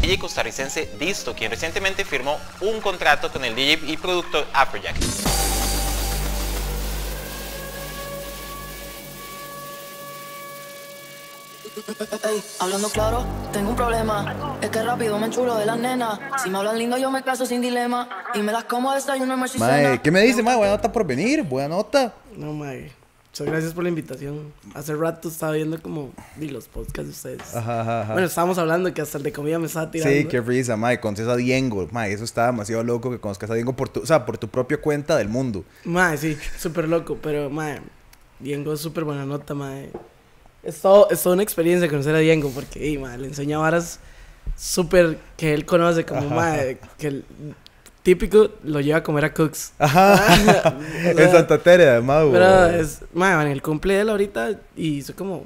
DJ costarricense Disto, quien recientemente firmó un contrato con el DJ y productor Afrojack. Ey, hablando claro, tengo un problema. Es que rápido me enchulo de las nenas. Si me hablan lindo, yo me caso sin dilema. Y me las como a desayuno, me y ¿qué me dice, mae? Buena nota por venir, buena nota. No, mae. Muchas gracias por la invitación. Hace rato estaba viendo como vi los podcasts de ustedes. Bueno, estábamos hablando que hasta el de comida me estaba tirando. Sí, qué risa, mae. Con a Diego, mae. Eso está demasiado loco que conozcas a Diego por tu, o sea, por tu propia cuenta del mundo. Mae, sí, súper loco. Pero, mae, Diego es súper buena nota, mae es, es toda una experiencia conocer a Diego porque le enseña varas súper que él conoce, como madre, que el típico lo lleva a comer a Cooks. Ajá. en Santa además, Pero es, el cumple de él ahorita y hizo como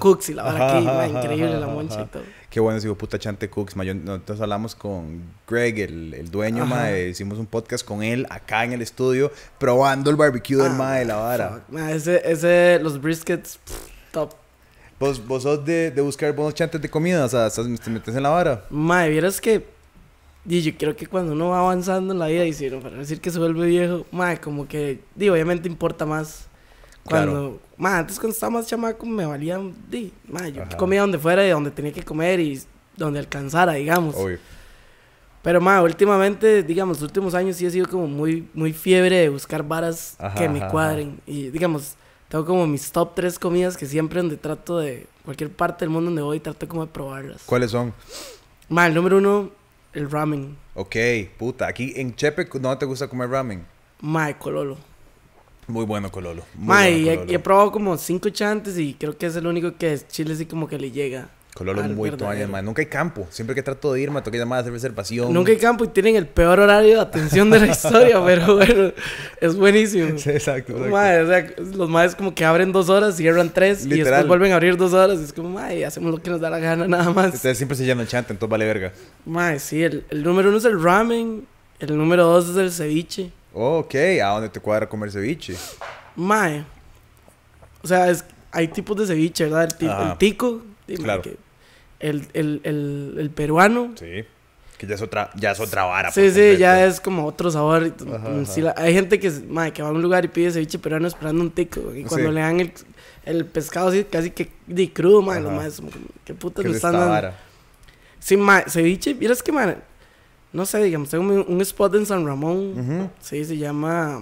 Cooks y la vara aquí, increíble la moncha y todo. Qué bueno, sigo puta Chante Cooks, nosotros hablamos con Greg, el, dueño, ma, hicimos un podcast con él acá en el estudio, probando el barbecue del ah, de la vara. ese, ese, los briskets, top. ¿Vos, sos de, de buscar buenos chantes de comida? O sea, te metes en la vara. Madre, vieras que. Y yo creo que cuando uno va avanzando en la vida, y si no, para decir que se vuelve viejo, madre, como que. Digo, obviamente importa más. Cuando. Madre, antes cuando estaba más chamaco me valía. Di, madre, yo comía donde fuera y donde tenía que comer y donde alcanzara, digamos. Pero, madre, últimamente, digamos, los últimos años sí he sido como muy, muy fiebre de buscar varas que me cuadren. Y, digamos, tengo como mis top tres comidas que siempre donde trato de, cualquier parte del mundo donde voy, trato como de probarlas. ¿Cuáles son? Mal, el número uno, el ramen. Ok, puta, aquí en Chepe, ¿no te gusta comer ramen? Mae, cololo. Muy bueno cololo. mal Mae, He, probado como cinco chantes y creo que es el único que es Chile así como que le llega. Cololo ah, muy toalla, man. Nunca hay campo. Siempre que trato de ir, me toca llamar a hacer reservación. Nunca hay campo y tienen el peor horario de atención de la historia, pero bueno, es buenísimo. exacto, o sea, los madres como que abren dos horas, cierran tres y después vuelven a abrir dos horas. Y es como, madre, hacemos lo que nos da la gana nada más. Ustedes siempre se llaman chanta, entonces vale verga. Madre, sí, el, número uno es el ramen, el número dos es el ceviche. Oh, ok, ¿a dónde te cuadra comer ceviche? Madre, o sea, hay tipos de ceviche, ¿verdad? El, el tico claro. el, el, el, peruano. Sí. Que ya es otra, ya es otra vara. Sí, sí, ya es como otro sabor. Ajá, mm, hay gente que, que va a un lugar y pide ceviche peruano esperando un tico. Y cuando le dan el, el pescado así, casi que de crudo, madre, lo más. ¿Qué putas le están dando? Sí, ceviche. Mira, es que, madre, no sé, digamos, tengo un, spot en San Ramón. Sí, se llama.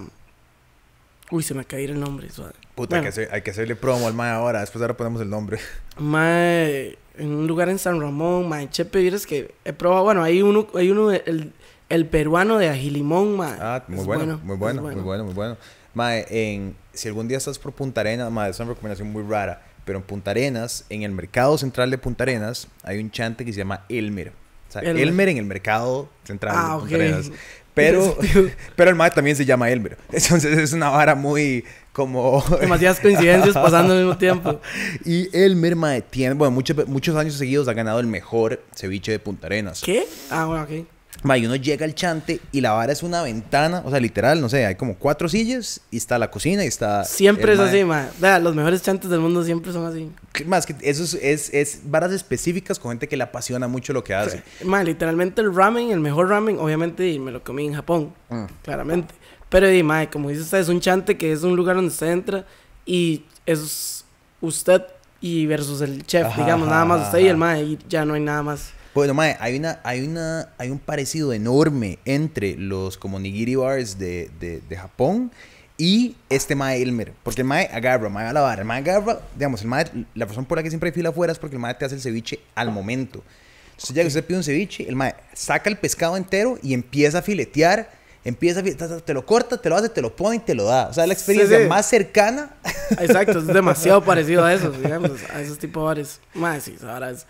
Uy, se me caído el nombre. Suave. Puta, hay, que hay, que hacerle promo al Mae ahora. Después ahora ponemos el nombre. Mae, en un lugar en San Ramón, Mae, Chepe, es que he probado. Bueno, hay uno, hay uno el, el peruano de Ajilimón, Mae. Ah, muy bueno, muy bueno, muy bueno, muy bueno. Mae, en, si algún día estás por Punta Arenas, Mae, es una recomendación muy rara. Pero en Punta Arenas, en el mercado central de Punta Arenas, hay un chante que se llama Elmer. O sea, Elmer, en el mercado central ah, de Punta pero, pero el mae también se llama Elmer. Entonces es una vara muy como... Demasiadas coincidencias pasando al mismo tiempo. Y Elmer, mae, tiene... Bueno, muchos, muchos años seguidos ha ganado el mejor ceviche de Punta Arenas. ¿Qué? Ah, bueno, ok. Ma, y uno llega al chante y la vara es una ventana, o sea, literal, no sé, hay como cuatro sillas y está la cocina y está... Siempre es así, ma. los mejores chantes del mundo siempre son así. Más que eso es, es, varas específicas con gente que le apasiona mucho lo que hace. Ma, literalmente el ramen, el mejor ramen, obviamente me lo comí en Japón, mm. claramente. Pero, di ma, como dices, es un chante que es un lugar donde usted entra y es usted y versus el chef, digamos, nada más usted y el ma, y ya no hay nada más. Bueno, mae, hay una, hay una, hay un parecido enorme entre los como nigiri bars de, de, Japón y este mae Elmer. Porque el mae agarra, mae va a el mae agarra, digamos, el mae, la razón por la que siempre hay fila afuera es porque el mae te hace el ceviche al momento. Entonces ya que usted pide un ceviche, el mae saca el pescado entero y empieza a filetear empieza, te lo corta, te lo hace, te lo pone y te lo da. O sea, la experiencia más cercana. Exacto, es demasiado parecido a eso, digamos, a esos tipos de bares. Mae, sí, ahora es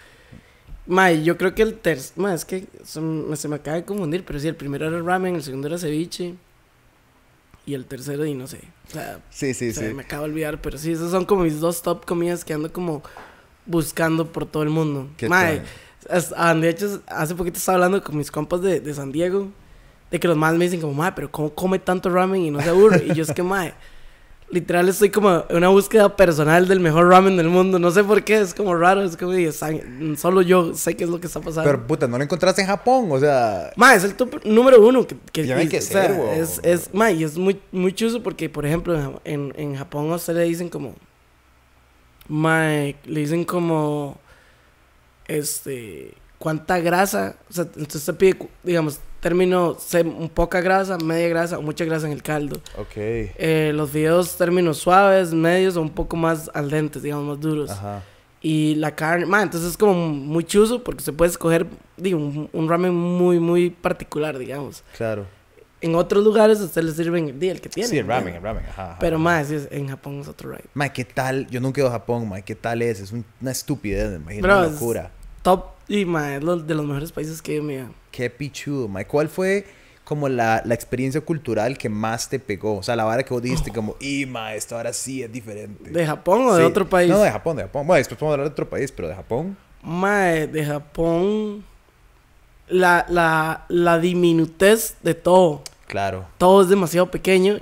Mae, yo creo que el tercer Mae, es que se me, acaba de confundir, pero sí, el primero era ramen, el segundo era ceviche. Y el tercero, y no sé. O sea, sí, sí, Me acabo de olvidar, pero sí, esos son como mis dos top comidas que ando como buscando por todo el mundo. Mae, ah, de hecho, hace poquito estaba hablando con mis compas de, de San Diego. De que los más me dicen como, mae, pero ¿cómo come tanto ramen y no se aburre? Y yo es que, mae, literal estoy como en una búsqueda personal del mejor ramen del mundo. No sé por qué, es como raro, es como solo yo sé qué es lo que está pasando. Pero puta, no lo encontraste en Japón, o sea. Ma, es el número uno que, que ser, es, es, ma, es muy, muy chuso porque, por ejemplo, en, Japón a usted le dicen como. Ma, le dicen como. Este. ¿Cuánta grasa? O sea, entonces te pide, digamos, Término, termino poca grasa, media grasa o mucha grasa en el caldo. Ok. Eh, los videos términos suaves, medios o un poco más al dente, digamos, más duros. Ajá. Y la carne, man, entonces es como muy chuzo porque se puede escoger, digo, un, ramen muy, muy particular, digamos. Claro. En otros lugares a usted le sirven el día, el que tiene. Sí, el ramen, el ramen. Ajá, Pero más, en Japón es otro ramen. Mae, ¿qué tal? Yo nunca he ido a Japón, mae. ¿Qué tal es? Es una estupidez, me imagino. Bro, una locura. top y, ma. es de los mejores países que me... Qué pichudo, ma. ¿Cuál fue como la, experiencia cultural que más te pegó? O sea, la vara que vos dijiste como, y, ma! esto ahora sí es diferente. ¿De Japón o de otro país? No, de Japón, de Japón. Bueno, después podemos hablar de otro país, pero de Japón. Ma, de Japón. La, la, la diminutez de todo. Claro. Todo es demasiado pequeño.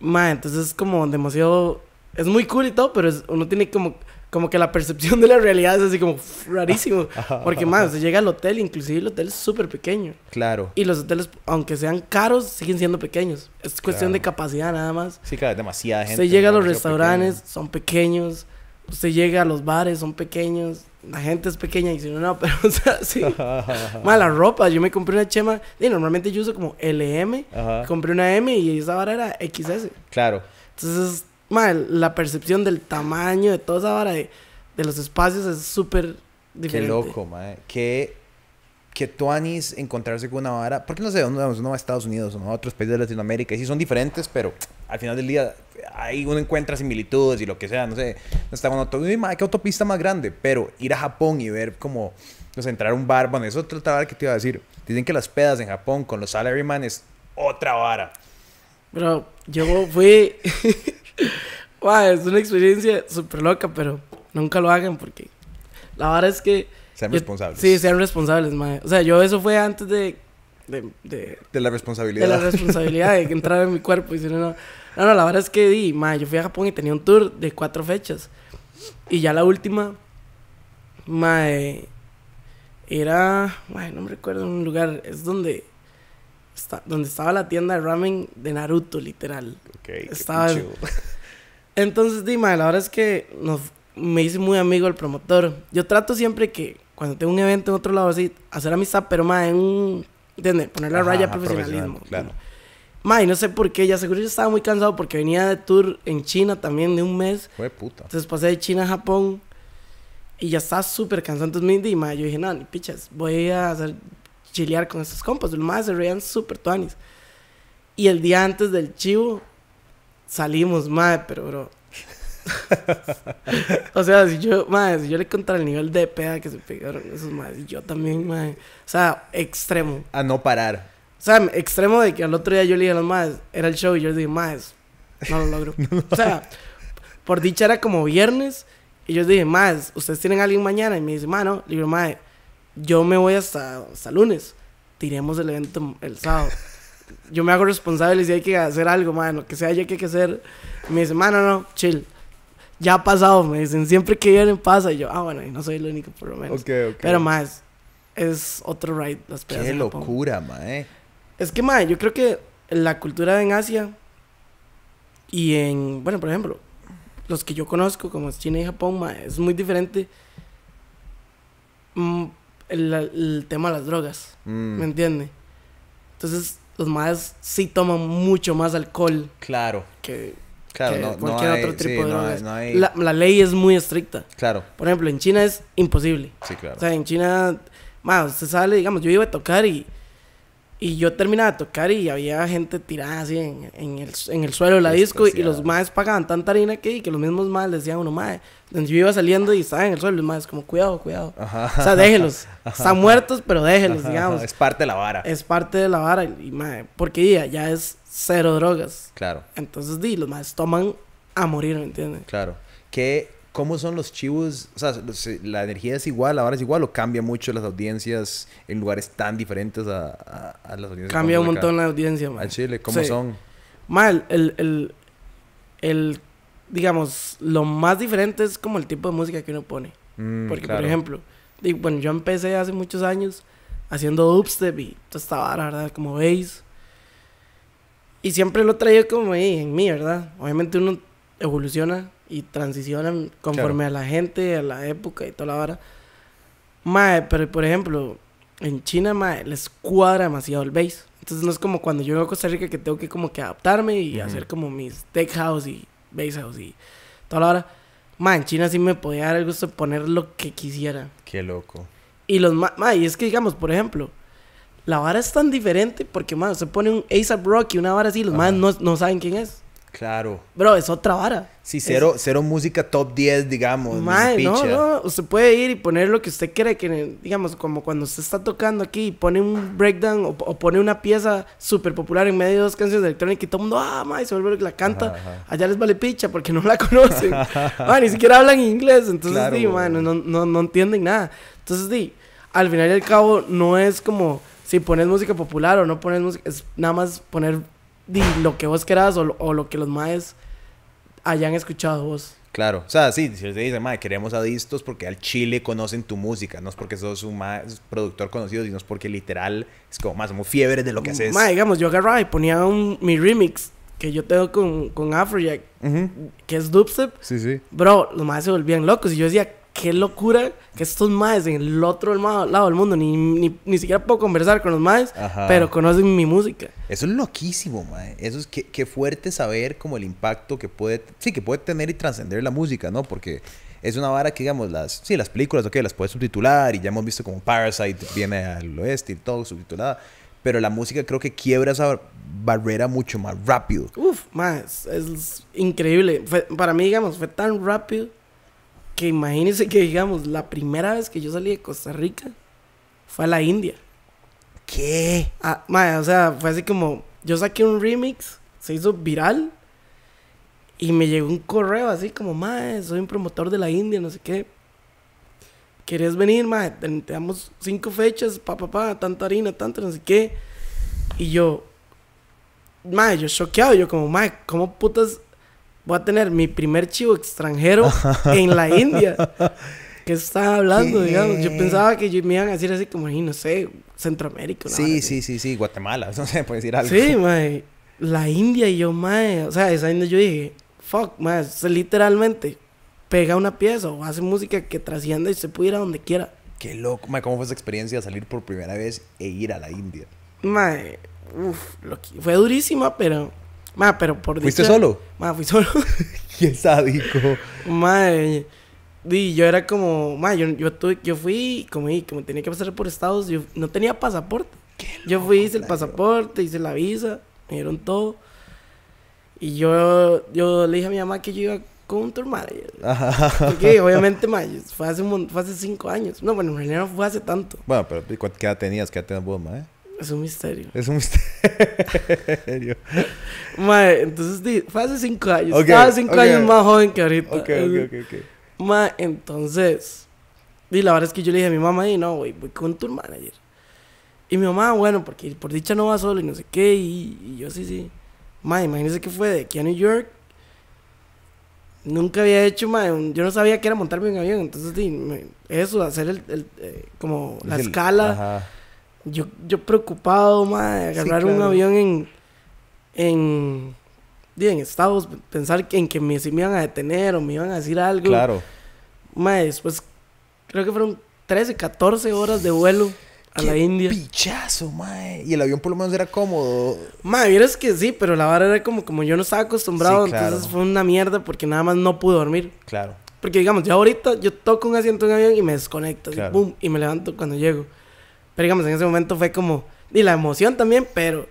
Ma, entonces es como demasiado. Es muy cool y todo, pero uno tiene como como que la percepción de la realidad es así como rarísimo. Porque más, se llega al hotel, inclusive el hotel es súper pequeño. Claro. Y los hoteles, aunque sean caros, siguen siendo pequeños. Es cuestión de capacidad nada más. Sí, claro, demasiada gente. Usted llega a los restaurantes, son pequeños. Usted llega a los bares, son pequeños. La gente es pequeña y si no, no, pero o sea, sí. Mala ropa. Yo me compré una chema. Y normalmente yo uso como LM. Compré una M y esa vara era XS. Claro. Entonces la percepción del tamaño, de toda esa vara de, los espacios es súper diferente. Qué loco, madre. Qué, qué encontrarse con una vara. Porque no sé, uno, uno va a Estados Unidos, O a otros países de Latinoamérica y sí son diferentes, pero al final del día ahí uno encuentra similitudes y lo que sea. No sé, no está bueno, todo, qué autopista más grande. Pero ir a Japón y ver como, no sé, entrar a un bar, bueno, eso es otra vara que te iba a decir. Dicen que las pedas en Japón con los salaryman es otra vara. Pero yo fui. Guay, es una experiencia súper loca, pero nunca lo hagan porque la verdad es que... Sean responsables. Sí, sean responsables, madre. O sea, yo eso fue antes de... De, de, la responsabilidad. De la responsabilidad de entrar en mi cuerpo. Y si no, no, no, la verdad es que di, madre, yo fui a Japón y tenía un tour de cuatro fechas. Y ya la última, madre, era, no me recuerdo un lugar, es donde donde estaba la tienda de ramen de Naruto, literal. Ok. estaba... Entonces, Dima, la verdad es que nos, me hice muy amigo el promotor. Yo trato siempre que cuando tengo un evento en otro lado así, hacer amistad, pero más en un... ¿Entiendes? Poner la raya profesionalismo. Claro. Mae, no sé por qué, ya seguro yo estaba muy cansado porque venía de tour en China también de un mes. Fue puta. Entonces pasé de China a Japón y ya estaba súper cansado. Entonces me di, mae, yo dije, no, ni pichas, voy a hacer chilear con esos compas. Los más se reían súper tuanis. Y el día antes del chivo, salimos, madre, pero bro. o sea, si yo, madre, si yo le contara el nivel de peda que se pegaron esos madres, yo también, madre. O sea, extremo. A no parar. O sea, extremo de que al otro día yo le dije a los madres, era el show, y yo les dije, madres, no lo logro. O sea, por dicha era como viernes, y yo les dije, madres, ¿ustedes tienen alguien mañana? Y me dice, mano, le digo, madre, yo me voy hasta, hasta lunes, tiremos el evento el sábado. Yo me hago responsable si hay que hacer algo, mano, que sea yo que hay que hacer. me dicen... mano, no, chill. Ya ha pasado, me dicen, siempre que vienen pasa. Y yo, ah, bueno, y no soy el único, por lo menos. Okay, okay. Pero más, es otro ride. Qué locura, mae. Es que, mae, yo creo que la cultura en Asia y en, bueno, por ejemplo, los que yo conozco, como es China y Japón, es muy diferente. Mm, el, tema de las drogas. Mm. ¿Me entiende? Entonces, los madres sí toman mucho más alcohol. Claro. Que, claro, no, cualquier tipo de drogas. La, la, ley es muy estricta. Claro. Por ejemplo, en China es imposible. Sí, claro. O sea, en China, más, se sale, digamos, yo iba a tocar y y yo terminaba de tocar y había gente tirada así en, el, suelo de la disco. Y los maes pagaban tanta harina que, que los mismos maes decían uno, mae. yo iba saliendo y estaba en el suelo. Los maes como, cuidado, cuidado. O sea, déjenlos. Están muertos, pero déjenlos, digamos. Es parte de la vara. Es parte de la vara. Y, mae, porque ya, ya es cero drogas. Claro. Entonces, di, los maes toman a morir, ¿me entiendes? Claro. ¿Qué, ¿Cómo son los chivos? O sea, ¿la energía es igual, ahora es igual o cambia mucho las audiencias en lugares tan diferentes a, las audiencias? Cambia un montón la audiencia, man. Chile, ¿cómo son? Mal, el, el, el, digamos, lo más diferente es como el tipo de música que uno pone. Mm, Porque, por ejemplo, digo, bueno, yo empecé hace muchos años haciendo dubstep y estaba, esta ¿verdad? Como veis. Y siempre lo traía como ahí en mí, ¿verdad? Obviamente uno evoluciona y transicionan conforme a la gente, a la época y toda la vara. Mae, pero por ejemplo, en China, mae, les cuadra demasiado el bass. Entonces no es como cuando yo veo a Costa Rica que tengo que como que adaptarme y hacer como mis tech house y bass house y toda la hora. Mae, en China sí me podía dar el gusto de poner lo que quisiera. Qué loco. Y los mae, y es que digamos, por ejemplo, la vara es tan diferente porque, mae, se pone un ASAP Rocky, una vara así, los mae no, no saben quién es. Claro. Bro, es otra vara. Sí, cero, cero música top 10, digamos. Madre, no, no. Usted puede ir y poner lo que usted quiere. Que, digamos, como cuando usted está tocando aquí y pone un breakdown o, pone una pieza súper popular en medio de dos canciones de electrónica y todo el mundo, ah, y se vuelve que la canta. Allá les vale picha porque no la conocen. Ah, ni siquiera hablan inglés. Entonces, sí, di, no, no, no entienden nada. Entonces, sí, al final y al cabo, no es como si pones música popular o no pones música. Es nada más poner lo que vos querás o, o lo que los maes hayan escuchado vos. Claro, o sea, sí, si te dice madre, queremos a distos porque al chile conocen tu música, no es porque sos un productor conocido, sino es porque literal es como más, muy fiebre de lo que mm, haces. Madre, digamos, yo agarraba y ponía un, mi remix que yo tengo con, con Afrojack, que es dubstep. Sí, sí. Bro, los más se volvían locos y yo decía, qué locura que estos maes en el otro lado del mundo, ni, ni, ni siquiera puedo conversar con los maes, pero conocen mi música. Eso es loquísimo, mae. Eso es que, fuerte saber como el impacto que puede, sí, que puede tener y trascender la música, ¿no? Porque es una vara que, digamos, las, sí, las películas, ok, las puedes subtitular y ya hemos visto como Parasite viene al oeste y todo subtitulada. Pero la música creo que quiebra esa barrera mucho más rápido. Uf, más, es, increíble. para mí, digamos, fue tan rápido que imagínense que, digamos, la primera vez que yo salí de Costa Rica fue a la India. ¿Qué? Ah, o sea, fue así como, yo saqué un remix, se hizo viral, y me llegó un correo así como, madre, soy un promotor de la India, no sé qué. ¿Quieres venir, madre? Te, damos cinco fechas, pa, pa, pa, tanta harina, tanta, no sé qué. Y yo, madre, yo choqueado, yo como, madre, ¿cómo putas voy a tener mi primer chivo extranjero en la India. ¿Qué estás hablando, digamos? Yo pensaba que me iban a decir así como, no sé, Centroamérica. Sí, sí, sí, sí, Guatemala, no sé, ¿puedes decir algo. Sí, mae. La India y yo, mae, o sea, esa India yo dije, fuck, mae, literalmente pega una pieza o hace música que trascienda y se puede ir a donde quiera. Qué loco, mae, ¿cómo fue esa experiencia salir por primera vez e ir a la India? Mae, uff, fue durísima, pero Ma, pero por ¿Fuiste solo? Ma, fui solo. Qué sádico. Madre y yo era como, ma, yo, yo, yo fui, como, y como tenía que pasar por Estados, yo no tenía pasaporte. yo fui, hice el pasaporte, hice la visa, me dieron todo. Y yo, yo le dije a mi mamá que yo iba con un tour Porque obviamente, ma, fue hace, un, hace cinco años. No, bueno, en realidad no fue hace tanto. Bueno, pero ¿qué edad tenías? ¿Qué edad tenías vos, ma? Eh? Es un misterio. Es un misterio. Mae, entonces fue hace cinco años. Estaba cinco años más joven que ahorita. Ok, ok, ok. okay. entonces. Y la verdad es que yo le dije a mi mamá, y no, güey, voy con tu manager. Y mi mamá, bueno, porque por dicha no va solo y no sé qué. Y, yo, sí, sí. Mae, imagínese que fue de aquí a New York. Nunca había hecho, mae, yo no sabía que era montarme en avión. Entonces, di eso, hacer el, eh, como la escala. Ajá yo, yo preocupado, madre, agarrar un avión en, en, en Estados, pensar en que me, si me iban a detener o me iban a decir algo. Claro. Madre, después creo que fueron 13, 14 horas de vuelo a la India. Pichazo, mae. Y el avión por lo menos era cómodo. Mae, es que sí, pero la vara era como, como yo no estaba acostumbrado, entonces fue una mierda porque nada más no pude dormir. Claro. Porque digamos, yo ahorita yo toco un asiento en avión y me desconecto, boom, y me levanto cuando llego. Pero digamos, en ese momento fue como. Y la emoción también, pero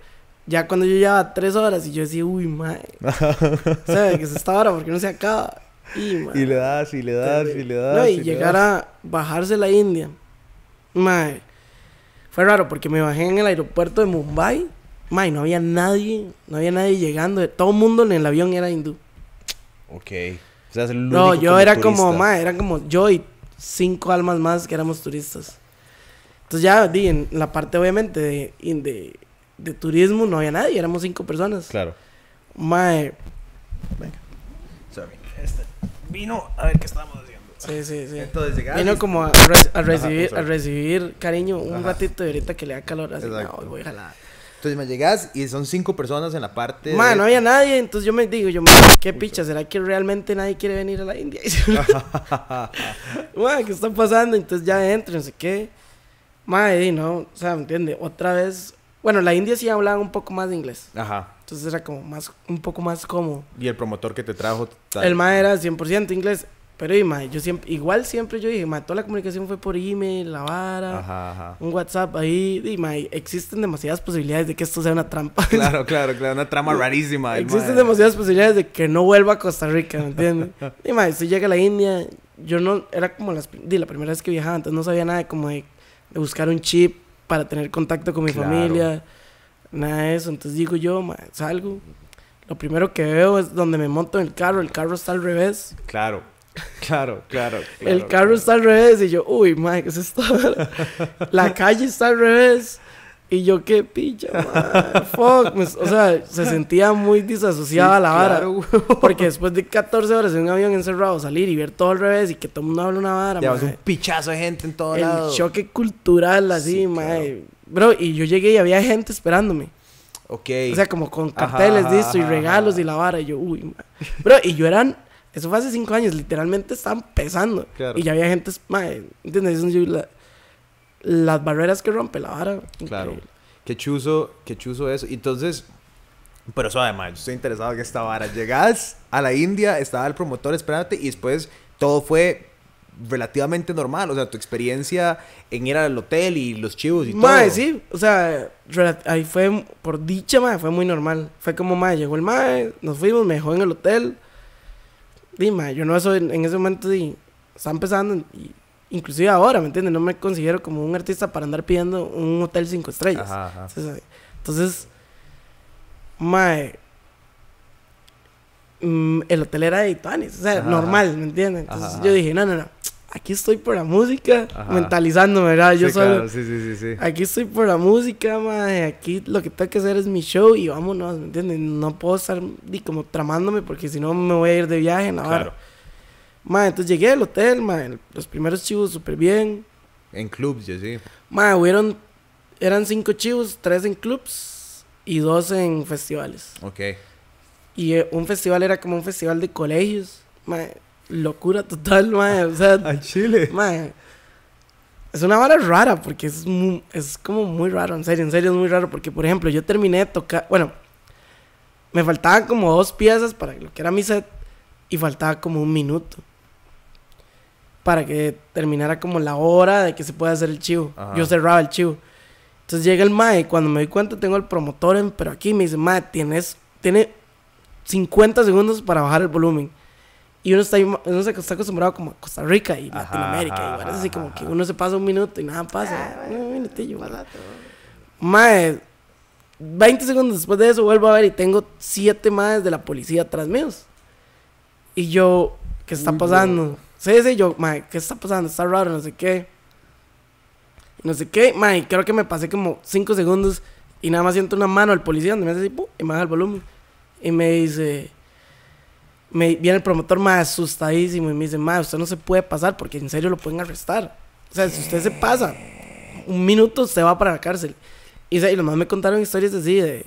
ya cuando yo llevaba tres horas y yo decía, uy, madre. o sea, que es esta hora porque no se acaba. Y, le das, y le das, y le das. No, y, llegar a bajarse la India. Madre. Fue raro porque me bajé en el aeropuerto de Mumbai. Madre, no había nadie. No había nadie llegando. Todo el mundo en el avión era hindú. Ok. O sea, no, yo era como, madre, Era como yo y cinco almas más que éramos turistas. Entonces ya, di, en la parte obviamente de, de, turismo no había nadie, éramos cinco personas. Claro. Mae. Venga. Sorry. Este, vino a ver qué estábamos haciendo. Sí, sí, sí. Entonces llegaste. Vino como a, recibir, a recibir cariño un ratito de ahorita que le da calor. Así, no, voy a jalar. Entonces me llegas y son cinco personas en la parte. Man, no había nadie. Entonces yo me digo, yo, qué picha, ¿será que realmente nadie quiere venir a la India? man, ¿qué está pasando? Entonces ya entro, no sé qué. Madre, ¿no? O sea, ¿me entiende? Otra vez. Bueno, la India sí hablaba un poco más de inglés. Ajá. Entonces era como más, un poco más como ¿Y el promotor que te trajo? El madre era 100% inglés. Pero y, yo siempre, igual siempre yo dije, madre, toda la comunicación fue por email, la vara, ajá, un WhatsApp ahí. Y existen demasiadas posibilidades de que esto sea una trampa. Claro, claro, claro, una trama rarísima. Existen demasiadas posibilidades de que no vuelva a Costa Rica, ¿me entiendes? y si llega a la India, yo no, era como las, la primera vez que viajaba, entonces no sabía nada de como de buscar un chip para tener contacto con mi familia, nada de eso. Entonces digo yo, salgo. Lo primero que veo es donde me monto en el carro, el carro está al revés. Claro, claro, claro. el carro está al revés y yo, uy, madre, ¿qué es esto? La calle está al revés. Y yo, qué picha, fuck. Pues, o sea, se sentía muy disasociada a la vara. porque después de 14 horas en un avión encerrado, salir y ver todo al revés y que todo el mundo habla una vara, Ya, un pichazo de gente en todo el lado. El choque cultural, así, sí, Bro, y yo llegué y había gente esperándome. Ok. O sea, como con carteles de esto y regalos y la vara. Y yo, uy, mae. Bro, y yo eran. Eso fue hace 5 años, literalmente estaban pesando. Y ya había gente, mae. ¿Entiendes? las barreras que rompe la vara. Claro. Eh, qué chuzo, qué chuzo eso. Entonces, pero eso además, yo estoy interesado en esta vara. llegas a la India, estaba el promotor, espérate, y después todo fue relativamente normal. O sea, tu experiencia en ir al hotel y los chivos y todo. sí. O sea, ahí fue, por dicha, fue muy normal. Fue como, mae, llegó el mae, nos fuimos, me dejó en el hotel. Dime, yo no soy, en ese momento, sí, está empezando y inclusive ahora, ¿me entiendes? No me considero como un artista para andar pidiendo un hotel cinco estrellas. Entonces, entonces, mm, el hotel era de Itanis, o sea, normal, ¿me entiendes? Entonces yo dije, no, no, no, aquí estoy por la música, mentalizándome, ¿verdad? Yo solo, sí, sí, sí, aquí estoy por la música, mae, aquí lo que tengo que hacer es mi show y vámonos, ¿me entiendes? No puedo estar como tramándome porque si no me voy a ir de viaje, nada. Claro. Mae, entonces llegué al hotel, mae, los primeros chivos súper bien. En clubs, ya, sí. Mae, hubieron, eran cinco chivos, tres en clubs y dos en festivales. Ok. Y eh, un festival era como un festival de colegios, mae, locura total, mae, o sea. Al Chile. Mae, es una vara rara porque es, es como muy raro, en serio, en serio es muy raro porque, por ejemplo, yo terminé de tocar, bueno, me faltaban como dos piezas para lo que era mi set y faltaba como un minuto para que terminara como la hora de que se pueda hacer el chivo. Yo cerraba el chivo. Entonces llega el mae y cuando me doy cuenta tengo el promotor, en, pero aquí me dice, mae, tienes, tiene 50 segundos para bajar el volumen. Y uno está, uno está acostumbrado como a Costa Rica y Latinoamérica. y parece así como que uno se pasa un minuto y nada pasa. Ah, un minutillo. Mae, 20 segundos después de eso vuelvo a ver y tengo siete maes de la policía atrás míos. Y yo, ¿qué está pasando? Sí, yo, mae, ¿qué está pasando? Está raro, no sé qué. No sé qué, mae, creo que me pasé como 5 segundos y nada más siento una mano al policía donde me hace así, y me baja el volumen. Y me dice, me viene el promotor más asustadísimo y me dice, mae, usted no se puede pasar porque en serio lo pueden arrestar. O sea, si usted se pasa, un minuto se va para la cárcel. Y, y los más me contaron historias así de,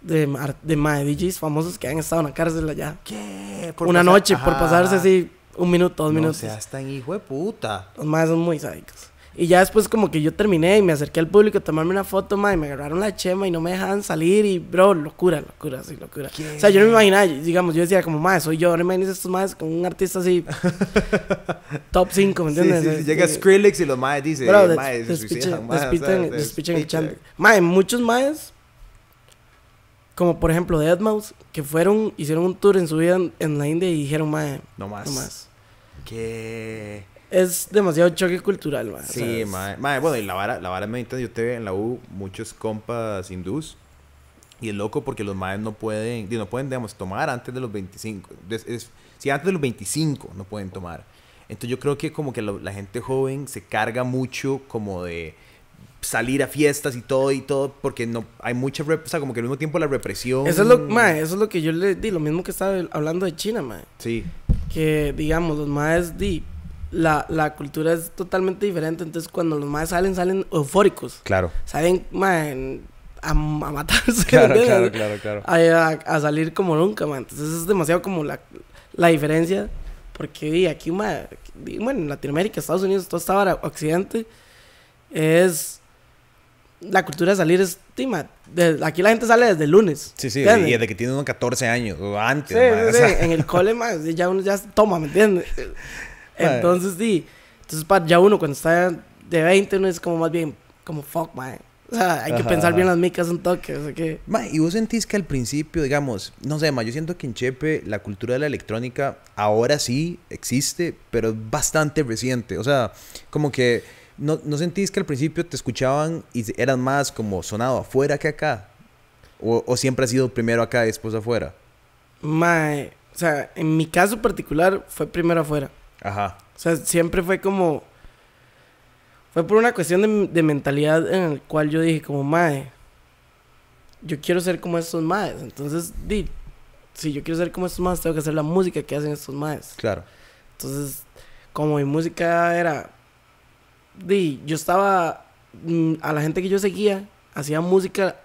de, de, de DJs famosos que han estado en la cárcel allá. ¿Qué? Por una noche por pasarse así un minuto, dos no minutos. seas están hijo de puta. Los más son muy sádicos. Y ya después como que yo terminé y me acerqué al público a tomarme una foto, ma, y me agarraron la chema y no me dejaban salir y, bro, locura, locura, sí, locura. O sea, yo no me imaginaba, digamos, yo decía como, ma, soy yo, no me imagines estos más con un artista así, top 5, ¿me entiendes? Sí, sí, llega Skrillex y los maes dicen, bro, más despichan despichen, el chante. Ma, muchos maes, como por ejemplo Deadmau5, que fueron, hicieron un tour en su vida en, la India y dijeron, ma, No más que... Es demasiado choque cultural, man. Sí, Bueno, y la vara, la vara yo te en la U muchos compas hindús. Y es loco porque los madres no pueden, no pueden, digamos, tomar antes de los 25. Es, si antes de los 25 no pueden tomar. Entonces yo creo que como que la gente joven se carga mucho como de salir a fiestas y todo y todo porque no hay mucha o sea como que al mismo tiempo la represión eso es lo eso es lo que yo le di lo mismo que estaba hablando de China mae. sí que, digamos, los más la, la cultura es totalmente diferente. Entonces, cuando los más salen, salen eufóricos. Claro. Salen, man, a, matarse. Claro, claro, claro, A, salir como nunca, man. Entonces, es demasiado como la, la diferencia. Porque, aquí, man, bueno, en Latinoamérica, Estados Unidos, todo estaba occidente es la cultura de salir es, tima, de, aquí la gente sale desde el lunes. Sí, sí, y desde que tiene unos 14 años o antes. Sí, sí, en el cole, más ya uno ya toma, ¿me entiendes? Entonces, sí, entonces ya uno cuando está de 20, uno es como más bien, como fuck, man. O sea, hay que pensar bien las micas un toque, o sea que... y vos sentís que al principio, digamos, no sé, ma, yo siento que en Chepe la cultura de la electrónica ahora sí existe, pero es bastante reciente. O sea, como que ¿no, sentís que al principio te escuchaban y eran más como sonado afuera que acá? ¿O, siempre ha sido primero acá y después afuera? Mae, o sea, en mi caso particular fue primero afuera. Ajá. O sea, siempre fue como... Fue por una cuestión de, mentalidad en la cual yo dije como, mae, yo quiero ser como estos maes. Entonces, di, si yo quiero ser como estos maes, tengo que hacer la música que hacen estos maes. Claro. Entonces, como mi música era yo estaba, mm, a la gente que yo seguía, hacía música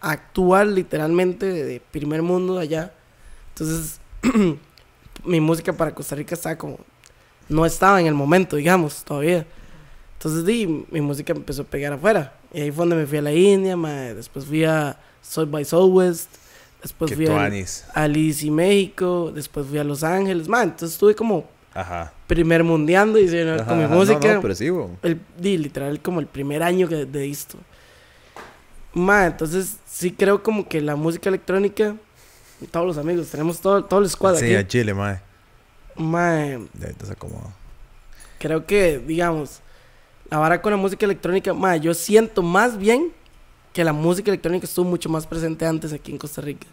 actual literalmente de primer mundo allá. Entonces, mi música para Costa Rica estaba como, no estaba en el momento, digamos, todavía. Entonces, di, mi música empezó a pegar afuera. Y ahí fue donde me fui a la India, después fui a South by Southwest, después fui a, y México, después fui a Los Ángeles, man, entonces estuve como Ajá. Primer mundiando y se, ajá, con mi música. No, el, literal, como el primer año que, de esto. Ma, entonces sí creo como que la música electrónica, todos los amigos, tenemos todo, todo el squad sí, aquí. Sí, a Chile, mae. Mae. se como... Creo que, digamos, ahora con la música electrónica, ma, yo siento más bien que la música electrónica estuvo mucho más presente antes aquí en Costa Rica.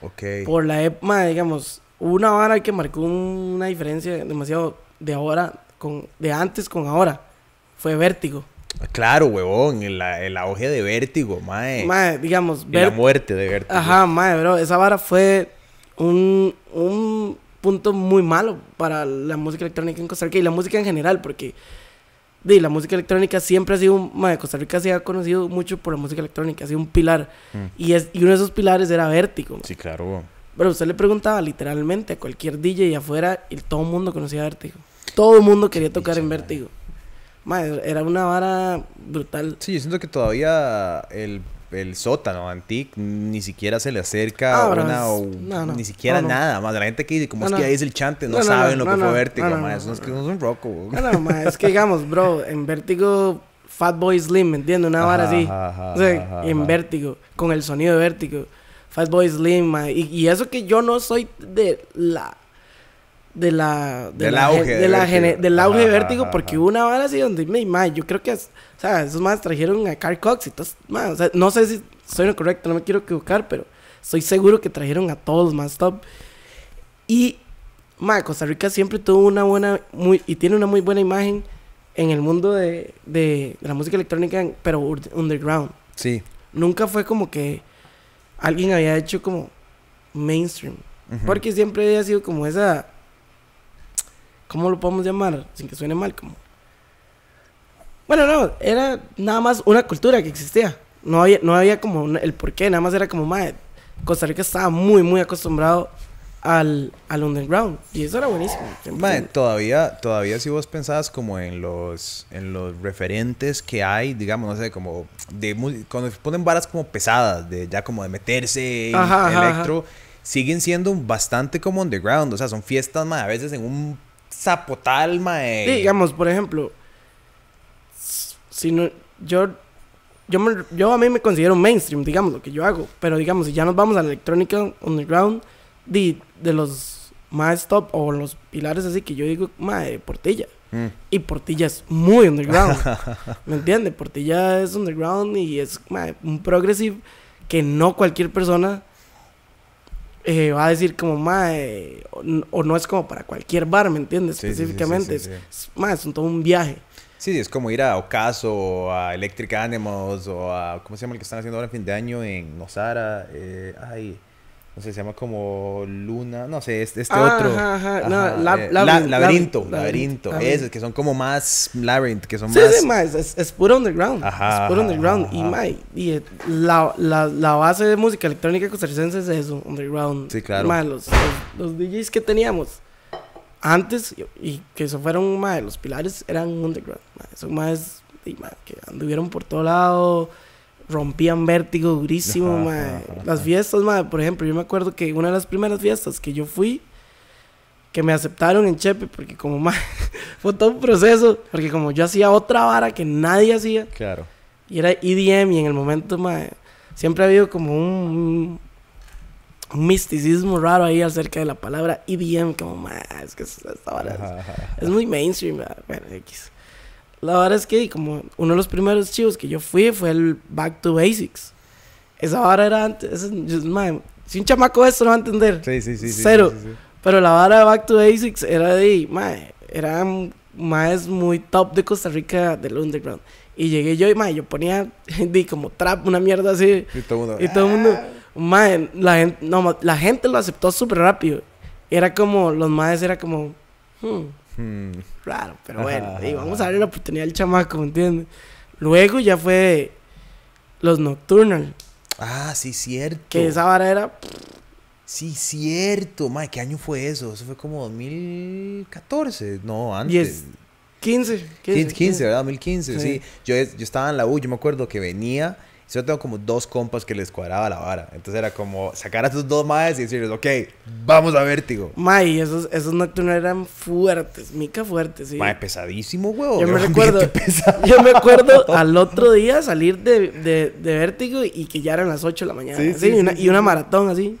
Ok. Por la época, digamos, hubo una vara que marcó una diferencia demasiado de ahora, con, de antes con ahora. Fue Vértigo. Claro, huevón, el, el auge de Vértigo, mae. Mae, digamos. Ver... La muerte de Vértigo. Ajá, mae, bro. Esa vara fue un, punto muy malo para la música electrónica en Costa Rica y la música en general, porque de, la música electrónica siempre ha sido un. Costa Rica se ha conocido mucho por la música electrónica, ha sido un pilar. Mm. Y, es, uno de esos pilares era Vértigo. Sí, claro. Pero usted le preguntaba literalmente a cualquier DJ afuera y todo el mundo conocía Vértigo. Todo el mundo quería tocar en Vértigo. Madre, era una vara brutal. Sí, yo siento que todavía el, el sótano Antic ni siquiera se le acerca ah, a una, o, no, ni siquiera nada. Más la gente que dice, como es que ahí es el chante, no, saben lo que fue Vértigo. No, que no es un No, es que digamos, bro, en Vértigo Fatboy Slim, ¿me entiendes? Una vara así. en Vértigo, con el sonido de Vértigo. Fastboy Slim, Y, eso que yo no soy de la. De la. De del la, auge. De del auge de vértigo, porque hubo una bala así donde, ma, yo creo que. o sea, esos más trajeron a Carl Cox y todos, no sé si soy lo correcto, no me quiero equivocar, pero estoy seguro que trajeron a todos más top. Y, más Costa Rica siempre tuvo una buena. Muy, y tiene una muy buena imagen en el mundo de, de la música electrónica, pero underground. Sí. Nunca fue como que alguien había hecho como mainstream. Porque siempre había sido como esa. ¿Cómo lo podemos llamar? Sin que suene mal, como. Bueno, no, era nada más una cultura que existía. No había, no había como el porqué, nada más era como, madre, Costa Rica estaba muy, muy acostumbrado al, al underground. Y eso era buenísimo. todavía, todavía si vos pensabas como en los, en los referentes que hay, digamos, no sé, como de cuando ponen varas como pesadas, de ya como de meterse, electro, siguen siendo bastante como underground. O sea, son fiestas, más a veces en un zapotal, mae. digamos, por ejemplo, si yo yo, yo a mí me considero mainstream, digamos, lo que yo hago. Pero digamos, si ya nos vamos a la electrónica underground, de, los más top o los pilares así que yo digo, de Portilla. Mm. Y Portilla es muy underground. ¿Me entiendes? Portilla es underground y es un progressive que no cualquier persona eh, va a decir como, madre, o, no es como para cualquier bar, ¿me entiendes? Específicamente. es, más, es un, todo un viaje. Sí, es como ir a Ocaso o a Electric Animals o a, ¿cómo se llama el que están haciendo ahora en fin de año en Nosara? Eh, ay no sé, se llama como Luna, no sé, este, ah, otro. Eh, laberinto, laberinto, ah, Esos que son como más Labyrinth, que son más. es, puro underground. es puro underground. y, y eh, la, la, base de música electrónica costarricense es eso, underground. Sí, claro. los, DJs que teníamos antes y, que se fueron, de los pilares eran underground. son más, que anduvieron por todo lado rompían vértigo durísimo, Las fiestas, madre, por ejemplo, yo me acuerdo que una de las primeras fiestas que yo fui, que me aceptaron en Chepe, porque como, madre, fue todo un proceso, porque como yo hacía otra vara que nadie hacía. Claro. Y era EDM y en el momento, madre, siempre ha habido como un, un, misticismo raro ahí acerca de la palabra EDM, como, madre, es que esta vara es, muy mainstream, madre. X la verdad es que como uno de los primeros chivos que yo fui fue el Back to Basics. Esa vara era antes, es, si un chamaco eso no va a entender. Sí, sí, sí. Cero. Sí, Pero la vara de Back to Basics era de, era... eran más muy top de Costa Rica del underground. Y llegué yo y, man, yo ponía, di como trap, una mierda así. Y todo el mundo. Y todo mundo, ah". la gente, no, la gente lo aceptó súper rápido. Era como, los maes era como, hmm, Mm. claro Raro, pero bueno, vamos a darle la oportunidad al chamaco, ¿entiendes? Luego ya fue los Nocturnal. Ah, sí, cierto. Que esa vara era. Sí, cierto. Madre, ¿qué año fue eso? Eso fue como 2014. No, antes. 15, 15, 15, ¿verdad? 2015, sí. Yo, yo estaba en la U, yo me acuerdo que venía yo tengo como dos compas que les cuadraba la vara. Entonces era como sacar a tus dos madres y decirles, ok, vamos a vértigo. May esos, esos nocturnos eran fuertes, mica fuertes, sí. Mae, pesadísimo, huevo. Yo me recuerdo. Yo me acuerdo al otro día salir de, vértigo y que ya eran las 8 de la mañana. sí, y una maratón así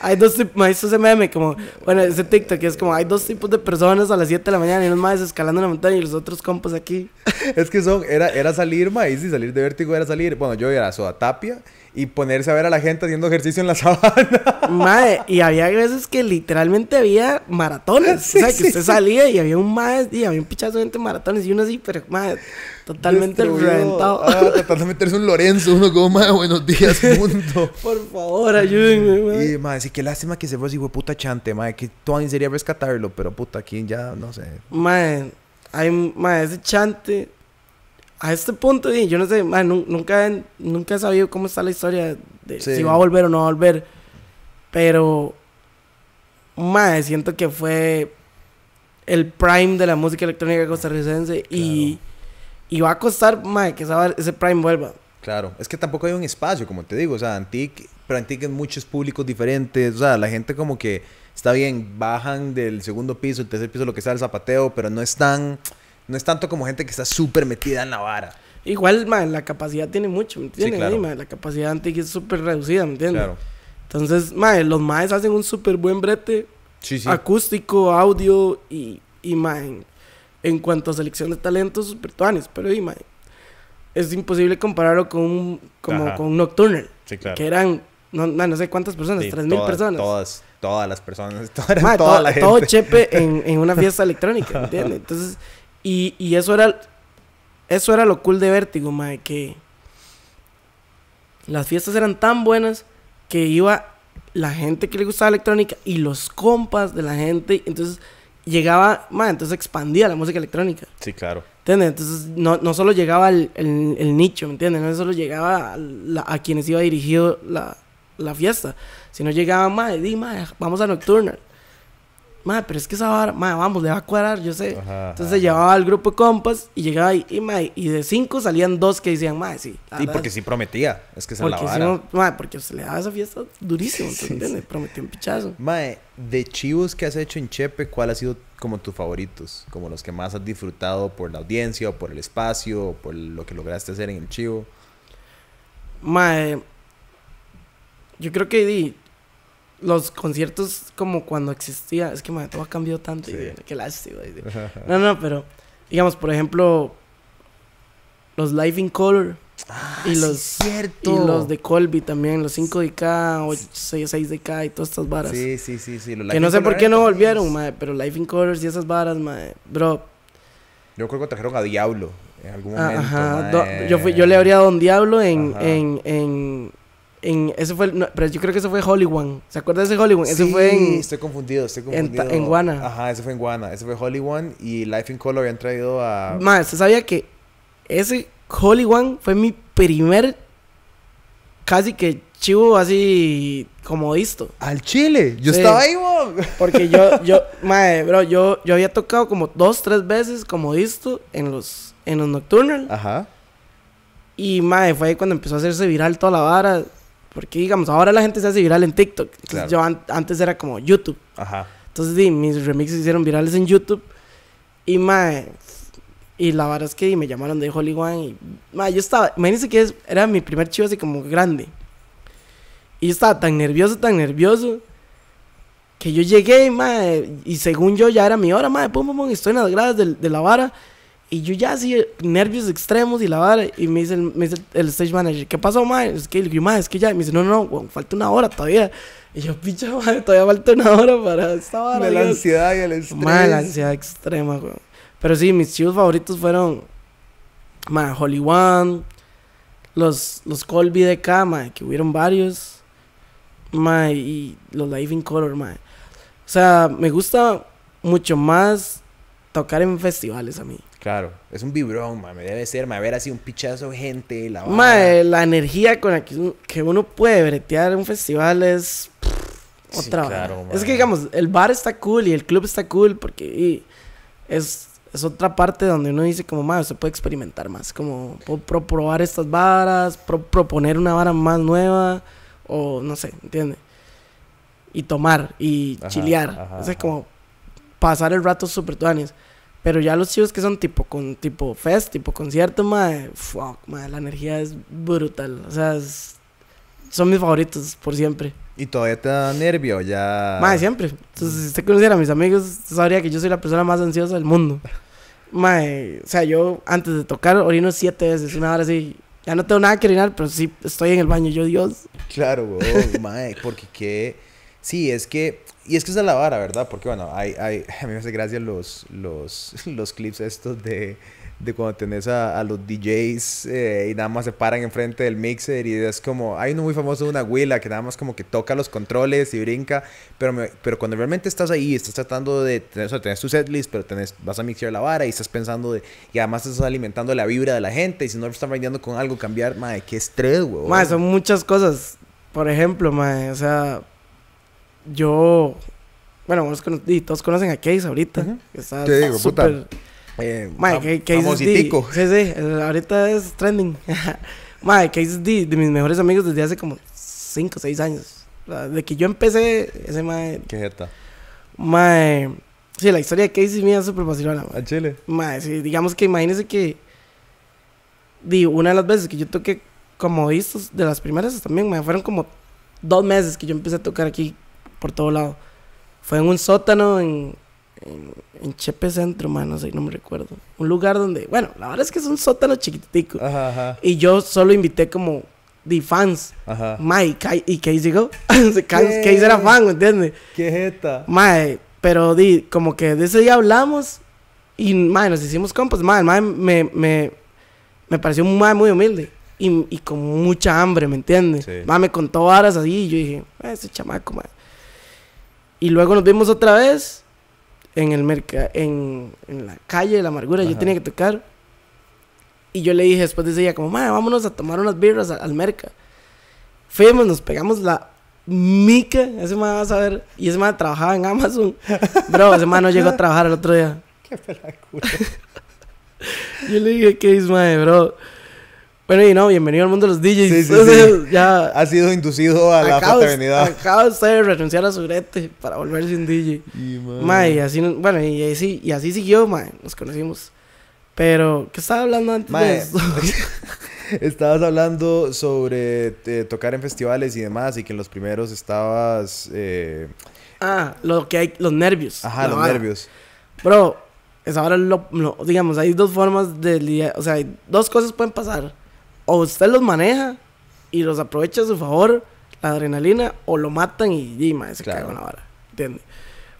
hay dos tipos, Maíz, ese meme, como, bueno, ese TikTok es como, hay dos tipos de personas a las 7 de la mañana y unos más escalando la montaña y los otros compas aquí. es que son, era, era salir, maíz, y salir de vértigo era salir, bueno, yo era Soda Tapia y ponerse a ver a la gente haciendo ejercicio en la sabana. Madre, y había veces que literalmente había maratones. o sea, que usted salía y había un madre y había un pichazo de gente maratones y uno así, pero madre, totalmente reventado. Ah, tratando de meterse un Lorenzo, uno como, madre, buenos días, punto. Por favor, ayúdenme, madre. Y, madre, sí, que lástima que se fue así, güey, puta chante, madre, que todavía sería rescatarlo, pero puta, aquí ya, no sé. Madre, hay, madre, ese chante a este punto, y yo no sé, nunca, nunca he sabido cómo está la historia de si va a volver o no va a volver. Pero, madre, siento que fue el prime de la música electrónica costarricense y, y, va a costar, madre, que ese prime vuelva. Claro, es que tampoco hay un espacio, como te digo, o sea, Antique, pero Antique en muchos públicos diferentes, o sea, la gente como que está bien, bajan del segundo piso, el tercer piso, lo que sea, el zapateo, pero no están... No es tanto como gente que está súper metida en la vara. Igual, man, la capacidad tiene mucho, ¿me entiendes? Sí, claro. la capacidad antigua es súper reducida, ¿me entiendes? Claro. Entonces, man, los maes hacen un súper buen brete sí, sí. acústico, audio y, y man, en cuanto a selección de talentos, súper tuanes. Pero, y, es imposible compararlo con un, como, con Nocturnal. Que eran, no, sé cuántas personas, tres mil personas. Todas, todas las personas, toda, toda, la gente. Todo chepe en, en una fiesta electrónica, ¿me entiendes? Entonces y, eso era eso era lo cool de Vértigo, madre, que las fiestas eran tan buenas que iba la gente que le gustaba electrónica y los compas de la gente, entonces llegaba, madre, entonces expandía la música electrónica. Sí, claro. ¿Entiendes? Entonces no, solo llegaba el, nicho, ¿me entiendes? No solo llegaba a, quienes iba dirigido la, la fiesta, sino llegaba, madre, di, madre, vamos a Nocturnal. Madre, pero es que esa vara, madre, vamos, le va a cuadrar, yo sé. Entonces llevaba al grupo de compas y llegaba ahí, y, madre, y de cinco salían dos que decían, madre, sí. y porque sí prometía, es que se la vara. madre, porque se le daba esa fiesta durísimo, sí, ¿entiendes? Prometió un pichazo. Madre, de chivos que has hecho en Chepe, ¿cuál ha sido como tus favoritos? Como los que más has disfrutado por la audiencia, o por el espacio, o por lo que lograste hacer en el chivo. Madre, yo creo que di los conciertos como cuando existía. Es que, man, todo ha cambiado tanto. Y, qué lástima. no, no, pero, digamos, por ejemplo, los Live in Color. Ah, y los cierto. Y los de Colby también, los 5DK, 8, 6, de dk y todas estas varas. Sí, sí, sí, sí. que no sé por qué no volvieron, madre, pero Life in Colors y esas varas, madre. Bro. Yo creo que trajeron a Diablo en algún ah, momento. Ajá. yo, yo le habría a Don Diablo en, en, en, ese fue, pero yo creo que ese fue Hollywood. ¿Se acuerda de ese Hollywood? Ese fue en. Estoy confundido, estoy confundido. En, Guana. Ajá, ese fue en Guana. Ese fue Hollywood y Life in Color habían traído a. Más, se sabía que ese Hollywood fue mi primer. casi que chivo así. como visto. Al Chile. Yo estaba ahí, Porque yo, yo, madre, bro, yo, yo había tocado como dos, tres veces como visto en los, en los Nocturnal. Ajá. Y, madre, fue ahí cuando empezó a hacerse viral toda la vara. Porque, digamos, ahora la gente se hace viral en TikTok. Entonces, Yo antes era como YouTube. Ajá. Entonces, sí, mis remixes se hicieron virales en YouTube. Y, mae, y la verdad es que me llamaron de Holy One. Y, mae, yo estaba, imagínense que era mi primer chivo así como grande. Y yo estaba tan nervioso, tan nervioso. Que yo llegué, mae, y según yo ya era mi hora, mae, pum, pum, pum, estoy en las gradas de, de la vara. Y yo ya así, nervios extremos y la vara. Y me dice el, stage manager, ¿qué pasó, mae? Es que, yo, mae, es que ya. me dice, no, no, no, falta una hora todavía. Y yo, pinche, madre, todavía falta una hora para esta vara. De la ansiedad y el estrés. la ansiedad extrema, weón. Pero sí, mis shows favoritos fueron, mae, Holy One, los, los Colby de cama que hubieron varios. Mae, y los Live in Color, mae. O sea, me gusta mucho más tocar en festivales a mí. Claro, es un vibrón, me debe ser, me haber así un pichazo gente, la Madre, la energía con la que, uno puede bretear un festival es otra. Sí, claro, es que digamos, el bar está cool y el club está cool porque es, es, otra parte donde uno dice como, mami, se puede experimentar más, como Puedo probar estas varas, proponer una vara más nueva o no sé, ¿entiendes? Y tomar y chilear. es como pasar el rato súper tuanes. Pero ya los chicos que son tipo con tipo fest, tipo concierto, madre, fuck, madre, la energía es brutal. O sea, son mis favoritos por siempre. ¿Y todavía te da nervio ya? Madre, siempre. Entonces, si usted conociera a mis amigos, sabría que yo soy la persona más ansiosa del mundo. Madre, o sea, yo antes de tocar orino siete veces, una hora así. Ya no tengo nada que orinar, pero sí estoy en el baño, yo Dios. Claro, madre, porque qué... Sí, es que y es que es es la vara, ¿verdad? Porque bueno, hay, hay, a mí me hace gracia los, los, los clips estos de, de cuando tenés a, a los DJs eh, y nada más se paran enfrente del mixer y es como, hay uno muy famoso de una huila que nada más como que toca los controles y brinca, pero, pero cuando realmente estás ahí, estás tratando de, tener, o sea, tenés tu setlist, pero tenés, vas a mixear la vara y estás pensando de, y además estás alimentando la vibra de la gente y si no están vendiendo con algo, cambiar, madre, qué estrés, güey. Madre, son muchas cosas, por ejemplo, madre, o sea yo, bueno, todos conocen a Case ahorita. Sí, está, súper digo, puta. Eh, Case Sí, sí, ahorita es trending. Mae, Case es de, mis mejores amigos desde hace como 5 o 6 años. De que yo empecé, ese mae. Qué jeta. Mae. Sí, la historia de Casey mía es súper vacilona. ¿A Chile? Mae, sí, digamos que imagínense que. Di, una de las veces que yo toqué como estos, de las primeras también, fueron como dos meses que yo empecé a tocar aquí por todo lado. Fue en un sótano en, en, Chepe Centro, man, no sé, no me recuerdo. Un lugar donde, bueno, la verdad es que es un sótano chiquitico. Ajá, Y yo solo invité como di fans. Ajá. Mae, y Case llegó. Case era fan, entiendes? Qué jeta. Mae, pero di, como que de ese día hablamos y, mae, nos hicimos compas. Mae, mae me, me, me pareció un mae muy humilde. Y, y, con mucha hambre, ¿me entiendes? Sí. Mae me contó varas así y yo dije, ah, ese chamaco, mae. Y luego nos vimos otra vez en, el merca en, en la calle de la amargura. Yo tenía que tocar. Y yo le dije después de ese día, como, madre, vámonos a tomar unas birras al, al merca. Fuimos, nos pegamos la mica. Ese man va a saber. Y ese man trabajaba en Amazon. Bro, ese man no llegó a trabajar el otro día. Qué yo le dije, ¿qué es, madre, bro? Bueno, y no, bienvenido al mundo de los DJs. Sí, sí, sí. Ya ha sido inducido a la fraternidad. Acabo de renunciar a su grete para volverse un DJ. Y, así, bueno, y así, y así siguió, mae. nos conocimos. Pero, ¿qué estaba hablando antes de estabas hablando sobre eh, tocar en festivales y demás, y que en los primeros estabas. Eh, ah, lo que hay, los nervios. Ajá, los nervios. Bro, es ahora lo, digamos, hay dos formas de lidiar, o sea, dos cosas pueden pasar o usted los maneja y los aprovecha a su favor, la adrenalina, o lo matan y, y se claro. caga vara. ¿Entiendes?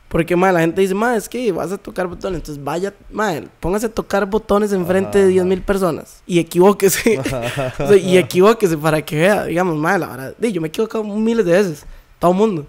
Porque, mae, la gente dice, mae, es que vas a tocar botones. Entonces, vaya, Madre, póngase a tocar botones enfrente de 10 mil personas. Y equivóquese. y equivóquese para que vea. Digamos, madre, la vara... Yo me he equivocado miles de veces. Todo el mundo.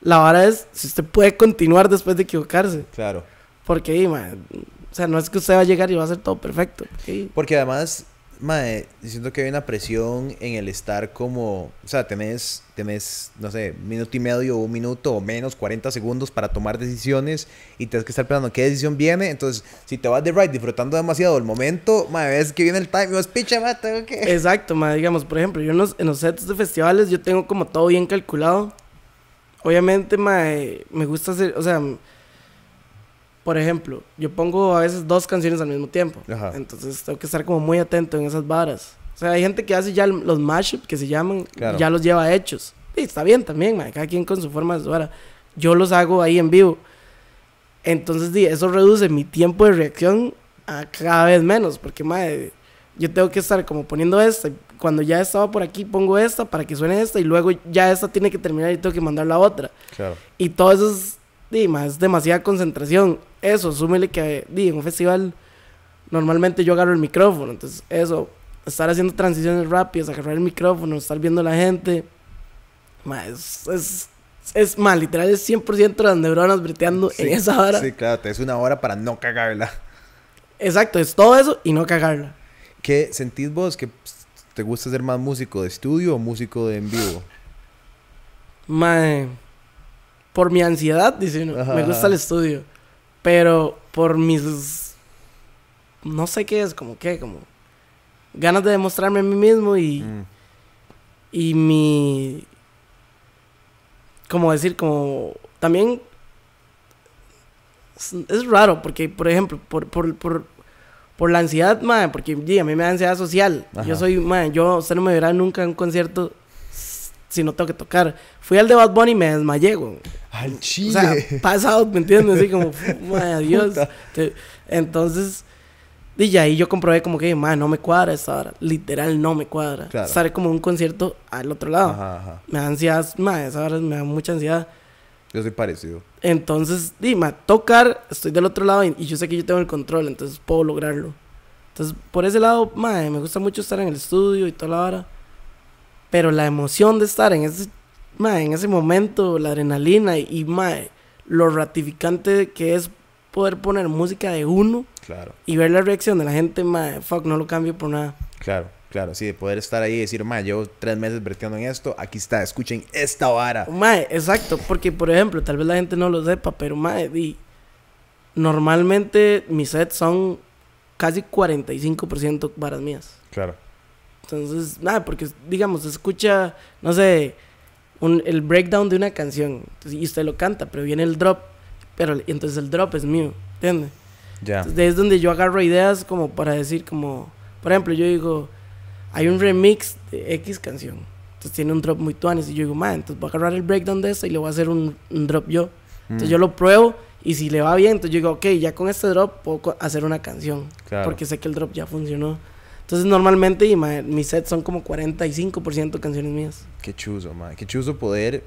La vara es si usted puede continuar después de equivocarse. Claro. Porque, madre... o sea, no es que usted va a llegar y va a ser todo perfecto. Porque además Mae, siento que hay una presión en el estar como. O sea, tenés, tenés, no sé, minuto y medio, un minuto o menos, 40 segundos para tomar decisiones y tenés que estar pensando qué decisión viene. Entonces, si te vas de ride disfrutando demasiado el momento, mae, ves que viene el time y picha, o tengo Exacto, mae, digamos, por ejemplo, yo en los, en sets de festivales yo tengo como todo bien calculado. Obviamente, mae, me gusta hacer. O sea por ejemplo, yo pongo a veces dos canciones al mismo tiempo. Entonces tengo que estar como muy atento en esas varas. O sea, hay gente que hace ya los mashups que se llaman, ya los lleva hechos. Y está bien también, cada quien con su forma de su vara. Yo los hago ahí en vivo. Entonces, eso reduce mi tiempo de reacción a cada vez menos, porque madre, yo tengo que estar como poniendo esta. Cuando ya estaba por aquí, pongo esta para que suene esta, y luego ya esta tiene que terminar y tengo que mandar la otra. Claro. Y todo eso es, más, es demasiada concentración eso, súmele que en un festival normalmente yo agarro el micrófono, entonces eso, estar haciendo transiciones rápidas, agarrar el micrófono, estar viendo a la gente, es, es, literal, es 100% las neuronas breteando en esa hora. Sí, claro, es una hora para no cagarla. Exacto, es todo eso y no cagarla. ¿Qué sentís vos que pues, te gusta ser más músico de estudio o músico de en vivo? Mae, por mi ansiedad, dice me gusta el estudio. Pero por mis. No sé qué es, como qué, como. Ganas de demostrarme a mí mismo y. Mm. Y mi. Como decir, como. También. Es, raro, porque, por ejemplo, por, por, por, la ansiedad, madre, porque a mí me da ansiedad social. Yo soy, madre, yo, usted no me verá nunca en un concierto si no tengo que tocar. Fui al de Bad Bunny y me desmayé, güey. Al chile. O sea, pasado, ¿me entiendes? Así como, madre Dios. Entonces, y ahí yo comprobé como que, madre, no me cuadra esta hora. Literal, no me cuadra. sale Estar como un concierto al otro lado. Me da ansiedad, madre, esa hora me da mucha ansiedad. Yo soy parecido. Entonces, dime, tocar, estoy del otro lado y, y, yo sé que yo tengo el control, entonces puedo lograrlo. Entonces, por ese lado, madre, me gusta mucho estar en el estudio y toda la hora. Pero la emoción de estar en ese, ma, en ese momento, la adrenalina y, lo ratificante que es poder poner música de uno claro. y ver la reacción de la gente, ma, fuck, no lo cambio por nada. Claro, claro, sí, de poder estar ahí y decir, ma, yo tres meses vertiendo en esto, aquí está, escuchen esta vara. Ma, exacto, porque por ejemplo, tal vez la gente no lo sepa, pero ma, normalmente mis sets son casi 45% varas mías. Claro. Entonces, nada, porque digamos, escucha, no sé, el breakdown de una canción y usted lo canta, pero viene el drop, pero entonces el drop es mío, ¿entiendes? Ya. es donde yo agarro ideas como para decir, como, por ejemplo, yo digo, hay un remix de X canción, entonces tiene un drop muy tuanes y yo digo, man, entonces voy a agarrar el breakdown de esa y le voy a hacer un, drop yo. Entonces mm. yo lo pruebo y si le va bien, entonces yo digo, ok, ya con este drop puedo hacer una canción. Porque sé que el drop ya funcionó. Entonces, normalmente mi mis sets son como 45% canciones mías. Qué chuzo, ma. Qué chuzo poder.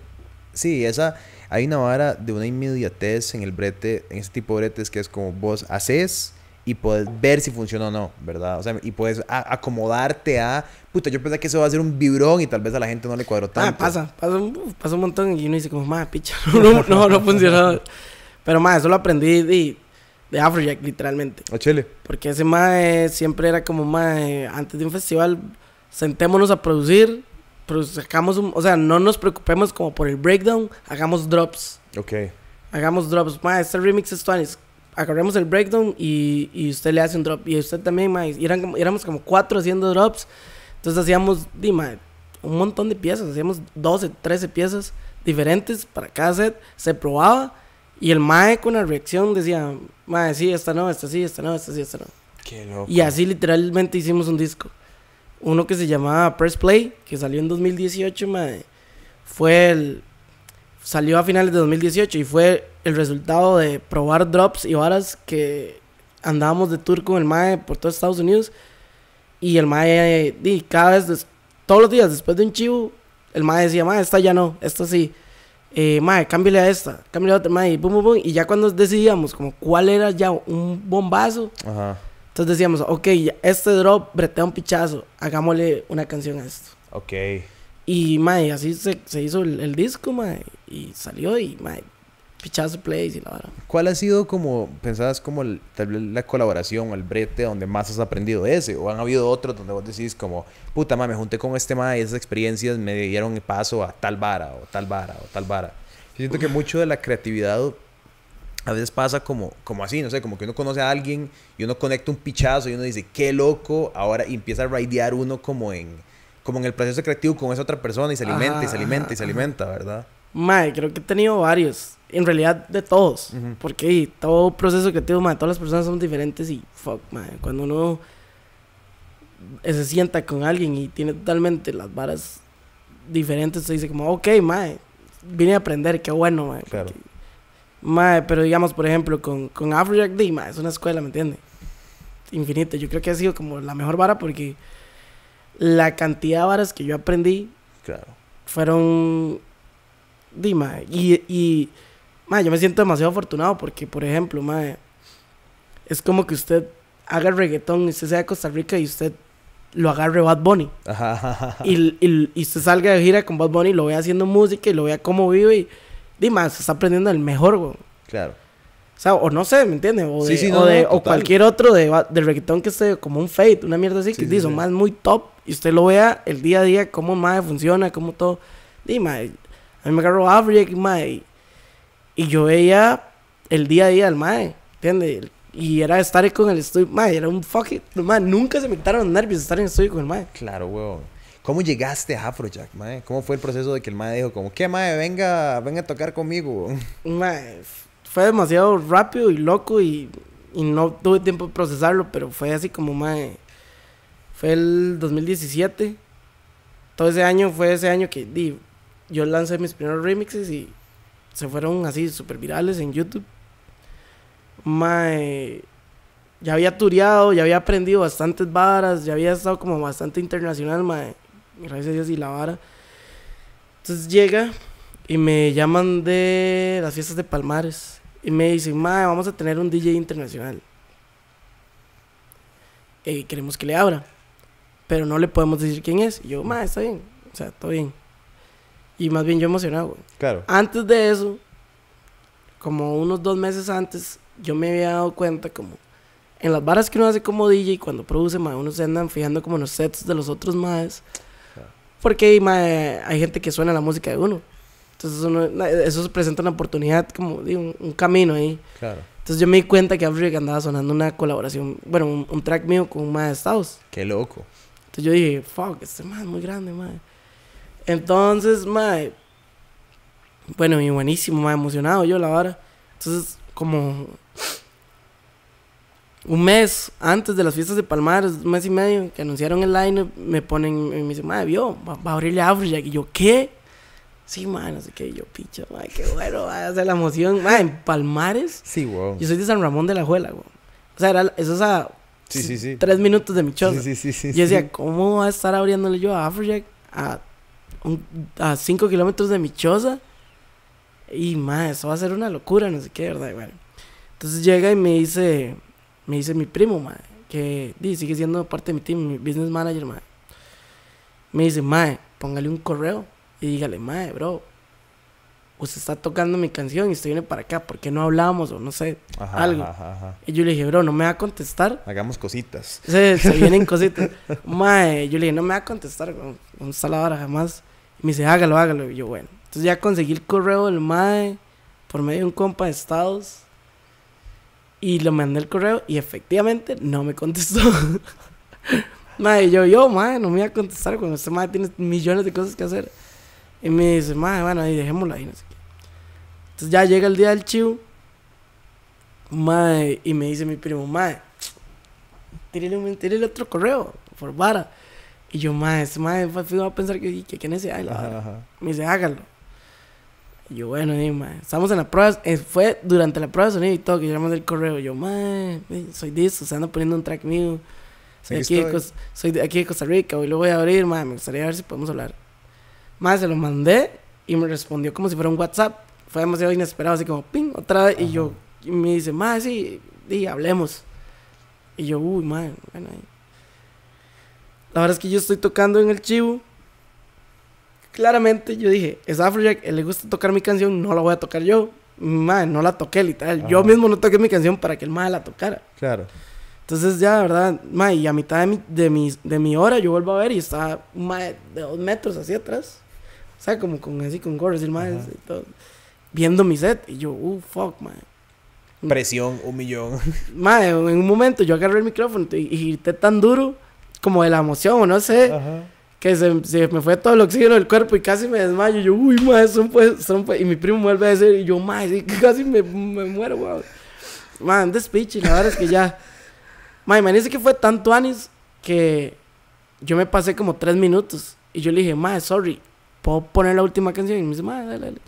Sí, esa. Hay una vara de una inmediatez en el brete, en ese tipo de bretes que es como vos haces y puedes ver si funciona o no, ¿verdad? O sea, y puedes acomodarte a. Puta, yo pensé que eso va a ser un vibrón y tal vez a la gente no le cuadró tanto. Ah, pasa, pasa un, montón y uno dice, como, madre, picha, no, no, no, funcionó. Pero, madre, eso lo aprendí y de Afrojack, literalmente. A Chile. Porque ese mae siempre era como mae, antes de un festival, sentémonos a producir, sacamos un, o sea, no nos preocupemos como por el breakdown, hagamos drops. Ok. Hagamos drops, mae, este remix es Tuanis. Agarremos el breakdown y, y, usted le hace un drop. Y usted también, mae. Y éramos como cuatro haciendo drops. Entonces hacíamos, di, un montón de piezas. Hacíamos 12, 13 piezas diferentes para cada set. Se probaba y el mae con la reacción decía, mae, sí, esta no, esta sí, esta no, esta sí, esta no. Qué loco. Y así literalmente hicimos un disco. Uno que se llamaba Press Play, que salió en 2018, mae. Fue el... Salió a finales de 2018 y fue el resultado de probar drops y varas que andábamos de tour con el mae por todo Estados Unidos. Y el mae, di, cada vez, todos los días después de un chivo, el mae decía, mae, esta ya no, esta sí eh, mae, cámbiale a esta, cámbiale a otra, mae, y, boom, boom, y ya cuando decidíamos como cuál era ya un bombazo, Ajá. entonces decíamos, ok, este drop bretea un pichazo, hagámosle una canción a esto. Ok. Y, mae, así se, se hizo el, el disco, mae, y salió y, mae, Pichazo plays y la verdad. ¿Cuál ha sido como, pensabas como tal vez la colaboración el brete donde más has aprendido de ese? ¿O han habido otros donde vos decís como, puta madre, me junté con este madre y esas experiencias me dieron paso a tal vara o tal vara o tal vara? siento que mucho de la creatividad a veces pasa como, como así, no sé, como que uno conoce a alguien y uno conecta un pichazo y uno dice, qué loco, ahora empieza a raidear uno como en, como en el proceso creativo con esa otra persona y se alimenta y se alimenta y se alimenta, ¿verdad? Mae, creo que he tenido varios. En realidad, de todos. Porque todo proceso tengo, mae, todas las personas son diferentes y fuck, madre. Cuando uno eh, se sienta con alguien y tiene totalmente las varas diferentes, se dice como, ok, mae, vine a aprender, qué bueno, mae. Claro. pero digamos, por ejemplo, con, con Afrojack D, es una escuela, ¿me entiendes? Infinita. Yo creo que ha sido como la mejor vara porque la cantidad de varas que yo aprendí. Claro. Fueron Dima, y, y ma, yo me siento demasiado afortunado porque, por ejemplo, ma, es como que usted haga reggaetón y usted sea de Costa Rica y usted lo agarre Bad Bunny. Y, y, usted salga de gira con Bad Bunny y lo vea haciendo música y lo vea cómo vive y, Dima, se está aprendiendo el mejor, güey. Claro. O o no sé, ¿me entiendes? O, o, cualquier otro de, de, reggaetón que esté como un fade, una mierda así, Que que más muy top. Y usted lo vea el día a día, cómo más funciona, cómo todo. Dima a mí me agarró y mae. Y yo veía el día a día del mae, ¿entiendes? Y era estar con el estudio, mae, era un fucking, nunca se me quitaron los nervios estar en el estudio con el mae. Claro, weón. ¿Cómo llegaste a Afrojack, mae? ¿Cómo fue el proceso de que el mae dijo como, "¿Qué mae, venga, venga a tocar conmigo"? Mae, fue demasiado rápido y loco y, no tuve tiempo de procesarlo, pero fue así como, mae, fue el 2017. Todo ese año fue ese año que di, yo lancé mis primeros remixes y se fueron así súper virales en YouTube. Mae, ya había tureado, ya había aprendido bastantes varas, ya había estado como bastante internacional, mae. Gracias a Dios y la vara. Entonces llega y me llaman de las fiestas de Palmares y me dicen, mae, vamos a tener un DJ internacional. Y queremos que le abra, pero no le podemos decir quién es. Y yo, mae, está bien, o sea, todo bien. Y más bien yo emocionado, güey. Claro. Antes de eso, como unos dos meses antes, yo me había dado cuenta como... En las barras que uno hace como DJ, cuando produce, más uno se andan fijando como en los sets de los otros más. Claro. Porque, mae, hay gente que suena la música de uno. Entonces, eso se presenta una oportunidad, como un, camino ahí. Claro. Entonces, yo me di cuenta que Afric andaba sonando una colaboración, bueno, un, track mío con un mae de Estados. Qué loco. Entonces, yo dije, fuck, este mae es muy grande, mae. Entonces, mae. Bueno, y buenísimo, mae, emocionado yo, la hora. Entonces, como. Un mes antes de las fiestas de Palmares, un mes y medio, que anunciaron el line, me ponen, y me dicen, madre, vio, va, a abrirle Afrojack. Y yo, ¿qué? Sí, mae no sé qué. yo, picha, mae qué bueno, va a hacer la emoción. mae en Palmares. Sí, wow. Yo soy de San Ramón de la Juela, güey. O sea, era, eso es a sí, sí, sí. tres minutos de mi show. Sí, sí, sí, sí, yo decía, ¿cómo va a estar abriéndole yo a Afrojack a a 5 kilómetros de mi choza. Y más, eso va a ser una locura, no sé qué, ¿verdad? entonces llega y me dice, me dice mi primo, madre que sigue siendo parte de mi team, mi business manager, Me dice, madre póngale un correo y dígale, madre, bro, usted pues, está tocando mi canción y usted viene para acá, porque no hablamos? O no sé, algo. Y yo le dije, bro, no me va a contestar. Hagamos cositas. Se, se vienen cositas. Mae, yo le dije, no me va a contestar, con un jamás. Y me dice, hágalo, hágalo. Y yo, bueno. Entonces ya conseguí el correo del Mae por medio de un compa de Estados. Y lo mandé el correo y efectivamente no me contestó. Madre yo, yo, madre no me va a contestar cuando este madre tiene millones de cosas que hacer. Y me dice, mae, bueno, ahí dejémoslo ahí. No entonces ya llega el día del chivo. Mae, y me dice mi primo, mae, tírele, otro correo, por vara. Y yo, mae, este mae fui a pensar que, que quién es ese, Me dice, hágalo. Y yo, bueno, y, estamos en la prueba, eh, fue durante la prueba de sonido y todo, que yo le mandé el correo. Yo, mae, soy de eso, se anda poniendo un track mío. Soy, aquí de, aquí de Costa Rica, hoy lo voy a abrir, madre, me gustaría ver si podemos hablar. Mae, se lo mandé y me respondió como si fuera un WhatsApp fue demasiado inesperado, así como, ping, otra vez. Y yo, y me dice, más sí, di, hablemos. Y yo, uy, madre, bueno. La verdad es que yo estoy tocando en el chivo. Claramente yo dije, es Afrojack, él le gusta tocar mi canción, no la voy a tocar yo. Madre, no la toqué literal. Yo mismo no toqué mi canción para que el madre la tocara. Claro. Entonces ya, ¿verdad? Madre, y a mitad de mi, de, mi, de mi hora yo vuelvo a ver y está madre, de dos metros hacia atrás. O sea, como con así, con gorros y el madre y todo viendo mi set. Y yo, uh, fuck, man. Presión, un millón. Madre, en un momento yo agarré el micrófono y, y grité tan duro como de la emoción, o no sé, que se, me fue todo el oxígeno del cuerpo y casi me desmayo. Yo, uy, madre, son pues, son pues. Y mi primo vuelve a decir, y yo, madre, casi me, me muero, wow Man, Y la verdad es que ya. Madre, me dice que fue tanto anis que yo me pasé como tres minutos y yo le dije, madre, sorry, ¿puedo poner la última canción? Y me dice, madre, dale, dale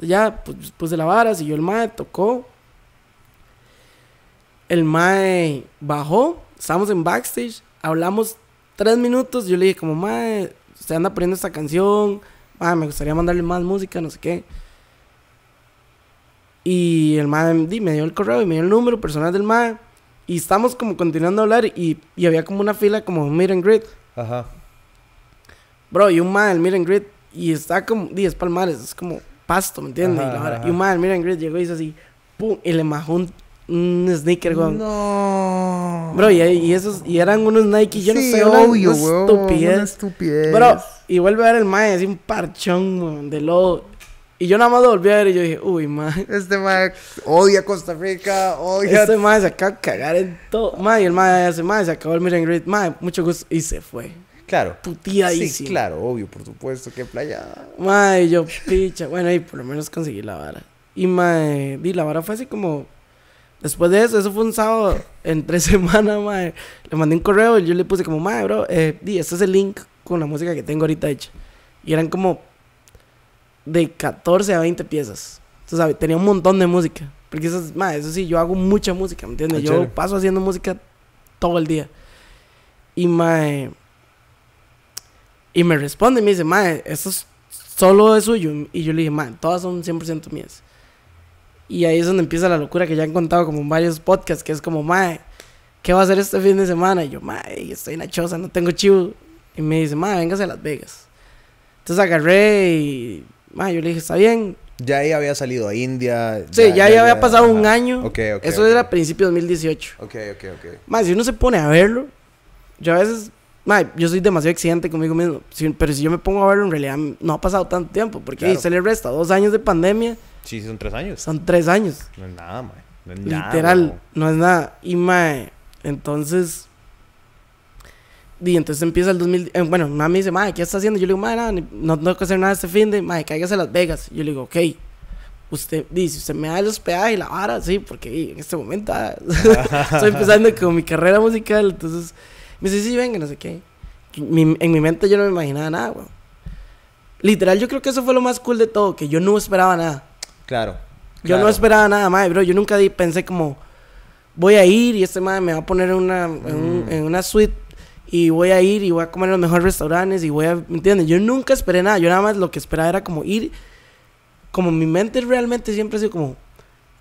ya, pues, después de la vara, siguió el mae, tocó. El mae bajó, estábamos en backstage, hablamos tres minutos, yo le dije como, mae, usted anda poniendo esta canción, mae, me gustaría mandarle más música, no sé qué. Y el mae me dio el correo y me dio el número personal del mae. Y estamos como continuando a hablar y, había como una fila como un meet and Ajá. Bro, y un mae, el meet y está como 10 palmares, es como pasto, ¿me entiendes? Y, y, un miren, Grid llegó y hizo así, pum, y le majó un, un sneaker, güey. No. Bro, y, y, esos, y eran unos Nike, yo no sé, obvio, una, una estupidez. estupidez. Bro, y vuelve a ver el mae, así un parchón, güey, de lodo. Y yo nada más lo volví a ver y yo dije, uy, mae. Este mae odia Costa Rica, odia. Este mae se acaba de cagar en todo. Mae, y el mae hace, mae, se acabó el Miren Grid. Madre, mucho gusto. Y se fue. Claro. tía Sí, claro, obvio, por supuesto, qué playada. Mae, yo picha. Bueno, y por lo menos conseguí la vara. Y mae, di la vara fue así como. Después de eso, eso fue un sábado, en tres semanas, mae. Le mandé un correo y yo le puse como, "Mae, bro, eh, di, este es el link con la música que tengo ahorita hecha. Y eran como de 14 a 20 piezas. Entonces, tenía un montón de música. Porque eso, mae, eso sí, yo hago mucha música, ¿me entiendes? Ah, yo paso haciendo música todo el día. Y, mae, y me responde y me dice, mae, esto es solo de suyo. Y yo le dije, mae, todas son 100% mías. Y ahí es donde empieza la locura que ya han contado como en varios podcasts, que es como, mae, ¿qué va a hacer este fin de semana? Y yo, mae, estoy en la choza, no tengo chivo. Y me dice, mae, véngase a Las Vegas. Entonces agarré y, mae, yo le dije, está bien. Ya ahí había salido a India. Sí, ya, ya ahí había pasado un año. Eso era a principios de 2018. Ok, ok, ok. Más, si uno se pone a verlo, yo a veces yo soy demasiado exigente conmigo mismo. pero si yo me pongo a ver en realidad no ha pasado tanto tiempo. Porque se le resta dos años de pandemia. Sí, son tres años. Son tres años. No es nada, mae. Literal, no es nada. Y mae, entonces. Y entonces empieza el 2000. Eh, bueno, mami dice, mae, ¿qué está haciendo? Yo le digo, mae, nada, no, tengo que hacer nada este fin de. Mae, cáigase a Las Vegas. Yo le digo, ok. Usted dice, usted me da el hospedaje y la vara, sí, porque en este momento ah, estoy empezando con mi carrera musical, entonces me dice, sí, venga, no sé qué. en mi mente yo no me imaginaba nada, güey. Literal, yo creo que eso fue lo más cool de todo, que yo no esperaba nada. Claro. Yo no esperaba nada más, bro. Yo nunca pensé como, voy a ir y este madre me va a poner una, en, mm. en una suite y voy a ir y voy a comer en los mejores restaurantes y voy a, ¿me entiendes? Yo nunca esperé nada, yo nada más lo que esperaba era como ir, como mi mente realmente siempre ha sido como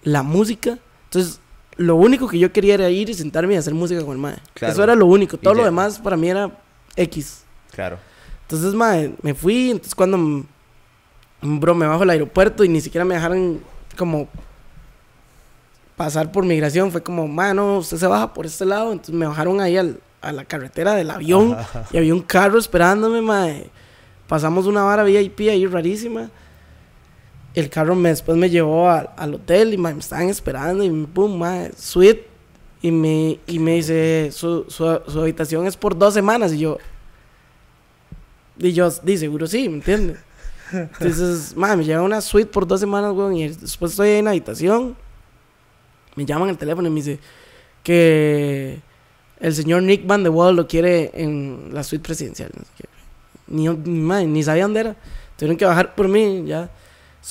la música, entonces lo único que yo quería era ir y sentarme y hacer música con el mae. Eso era lo único. Todo lo demás para mí era X. Claro. Entonces, mae, me fui. Entonces, cuando. Mm, bro, me bajo al aeropuerto y ni siquiera me dejaron como pasar por migración. Fue como, no, usted se baja por este lado. Entonces me bajaron ahí a la carretera del avión y había un carro esperándome, mae. Pasamos una vara VIP ahí rarísima el carro me, después me llevó al hotel y me estaban esperando y pum, ma, suite. Y me, y me dice, su, su, su, habitación es por dos semanas. Y yo, y yo, di, seguro sí, ¿me entiendes? Entonces, me lleva una suite por dos semanas, y después estoy en la habitación. Me llaman al teléfono y me dice que el señor Nick Van de Wall lo quiere en la suite presidencial. Ni, ni, ni sabía dónde era. Tuvieron que bajar por mí, ya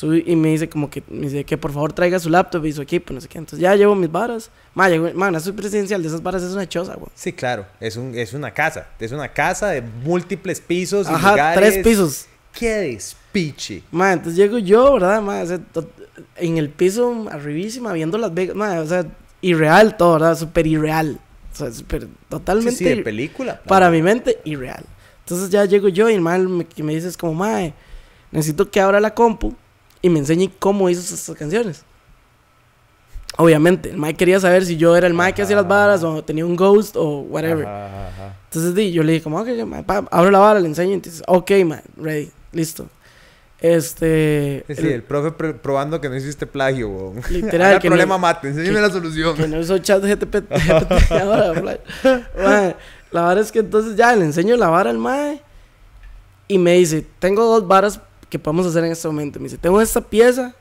y me dice como que, me dice que por favor traiga su laptop y su equipo, no sé qué. Entonces ya llevo mis varas. Man, llevo, es presidencial de esas varas es una choza, güey. Sí, claro. Es, un, es una casa. Es una casa de múltiples pisos Ajá, y tres pisos. Qué despiche. Man, entonces llego yo, ¿verdad? Man, en el piso arribísima, viendo Las Vegas. Man, o sea, irreal todo, ¿verdad? Súper irreal. O sea, súper totalmente... Sí, sí de película. Para mi mente, irreal. Entonces ya llego yo y el man me, me dices como, mae, necesito que abra la compu y me enseñé cómo hizo esas canciones. Obviamente, el Mike quería saber si yo era el Mike que hacía las varas o tenía un ghost o whatever. Entonces di, yo le dije, como, abro la vara, le enseño. y dice... ok, man, ready, listo. Este. Sí, el, profe probando que no hiciste plagio, bo. Literal. el problema mate, enséñame la solución. Que no hizo chat GTP. la vara es que entonces ya le enseño la vara al Mae. Y me dice, tengo dos varas que podemos hacer en este momento. Me dice, tengo esta pieza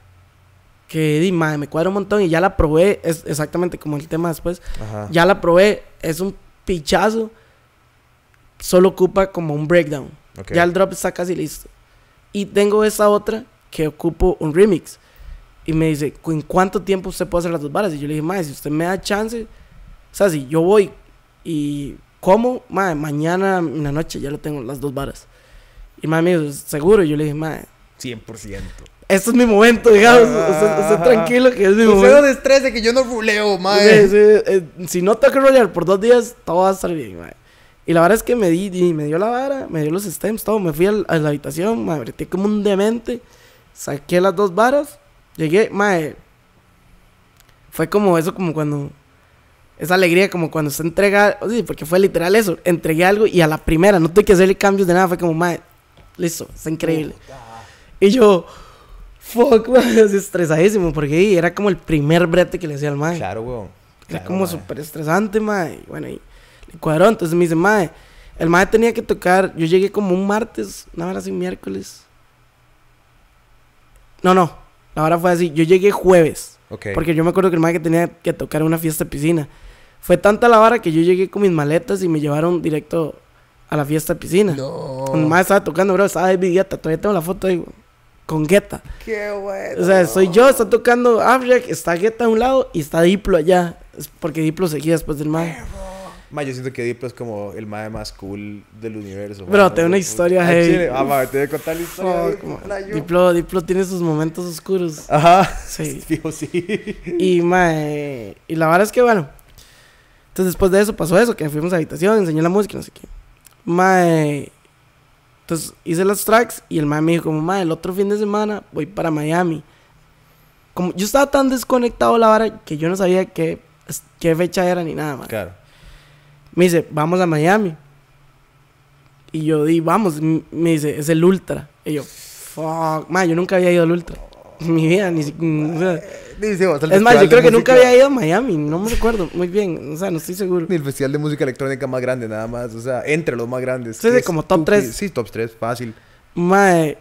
que di, madre, me cuadra un montón y ya la probé, es exactamente como el tema después, ya la probé, es un pichazo, solo ocupa como un breakdown. Ya el drop está casi listo. Y tengo esa otra que ocupo un remix. Y me dice, ¿en cuánto tiempo usted puede hacer las dos varas? Y yo le dije, madre, si usted me da chance, o sea, si yo voy y como, madre, mañana en la noche ya lo tengo las dos varas. Y seguro. yo le dije, madre. 100%. esto es mi momento, digamos. Ah. tranquilo, que es mi momento. de estrés que yo no ruleo, madre. Eh, si no tengo que rolear por dos días, todo va a estar bien, madre. Y la verdad es que me di, y me dio la vara, me dio los stems, todo. Me fui a la habitación, me apreté como un demente. Saqué las dos varas, llegué, madre. Eh, fue como eso, como cuando. Esa alegría, como cuando se entrega. Sí, porque fue literal eso. Entregué algo y a la primera, no tuve que hacerle cambios de nada. Fue como, madre, listo, está increíble. Y yo, fuck, estresadísimo, porque era como el primer brete que le hacía al mae. Claro, weón. era como súper estresante, mae. Bueno, y le cuadró, entonces me dice, mae, el mae tenía que tocar, yo llegué como un martes, una hora así, miércoles. No, no, la hora fue así, yo llegué jueves. Porque yo me acuerdo que el mae tenía que tocar una fiesta de piscina. Fue tanta la hora que yo llegué con mis maletas y me llevaron directo a la fiesta de piscina. No. Mi más estaba tocando, bro, estaba David Guetta. Todavía tengo la foto ahí, con Guetta. Qué bueno. O sea, soy yo, está tocando Afrek, está Guetta a un lado y está Diplo allá. porque Diplo seguía después del madre. Ma, yo siento que Diplo es como el madre más cool del universo. Pero tengo una historia Ah, ma, te voy a contar la historia. Diplo, Diplo tiene sus momentos oscuros. Ajá. Sí. Y, ma eh, y la verdad es que, bueno. Entonces, después de eso pasó eso, que fuimos a la habitación, Enseñó la música, no sé qué. Entonces hice las tracks y el mae me dijo como, el otro fin de semana voy para Miami. Como yo estaba tan desconectado la vara que yo no sabía qué, qué fecha era ni nada, mae. Me dice, vamos a Miami. Y yo di, vamos. Me dice, es el Ultra. Y yo, fuck, mae, yo nunca había ido al Ultra. mi vida. Ni, siquiera, mm, eh, es más, yo creo que nunca había ido a Miami, no me recuerdo muy bien, o sea, no estoy seguro. Ni el festival de música electrónica más grande, nada más, o sea, entre los más grandes. Sí, como top 3. Sí, top 3, fácil. Mae.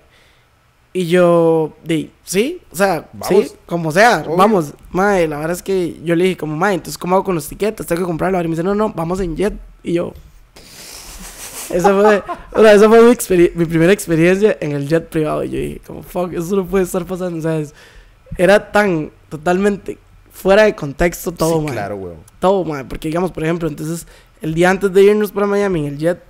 Y yo, de, sí, o sea, ¿Vamos? como sea, vamos. Mae, la verdad es que yo le dije, como, mae, entonces, ¿cómo hago con los tiquetes? Tengo que comprarlo. Y me dice, no, no, vamos en jet. Y yo, esa fue, o esa fue mi, primera experiencia en el jet privado. Y yo dije, como, fuck, eso no puede estar pasando, Era tan totalmente fuera de contexto todo, sí, Todo, man. Porque, digamos, por ejemplo, entonces, el día antes de irnos para Miami en el jet,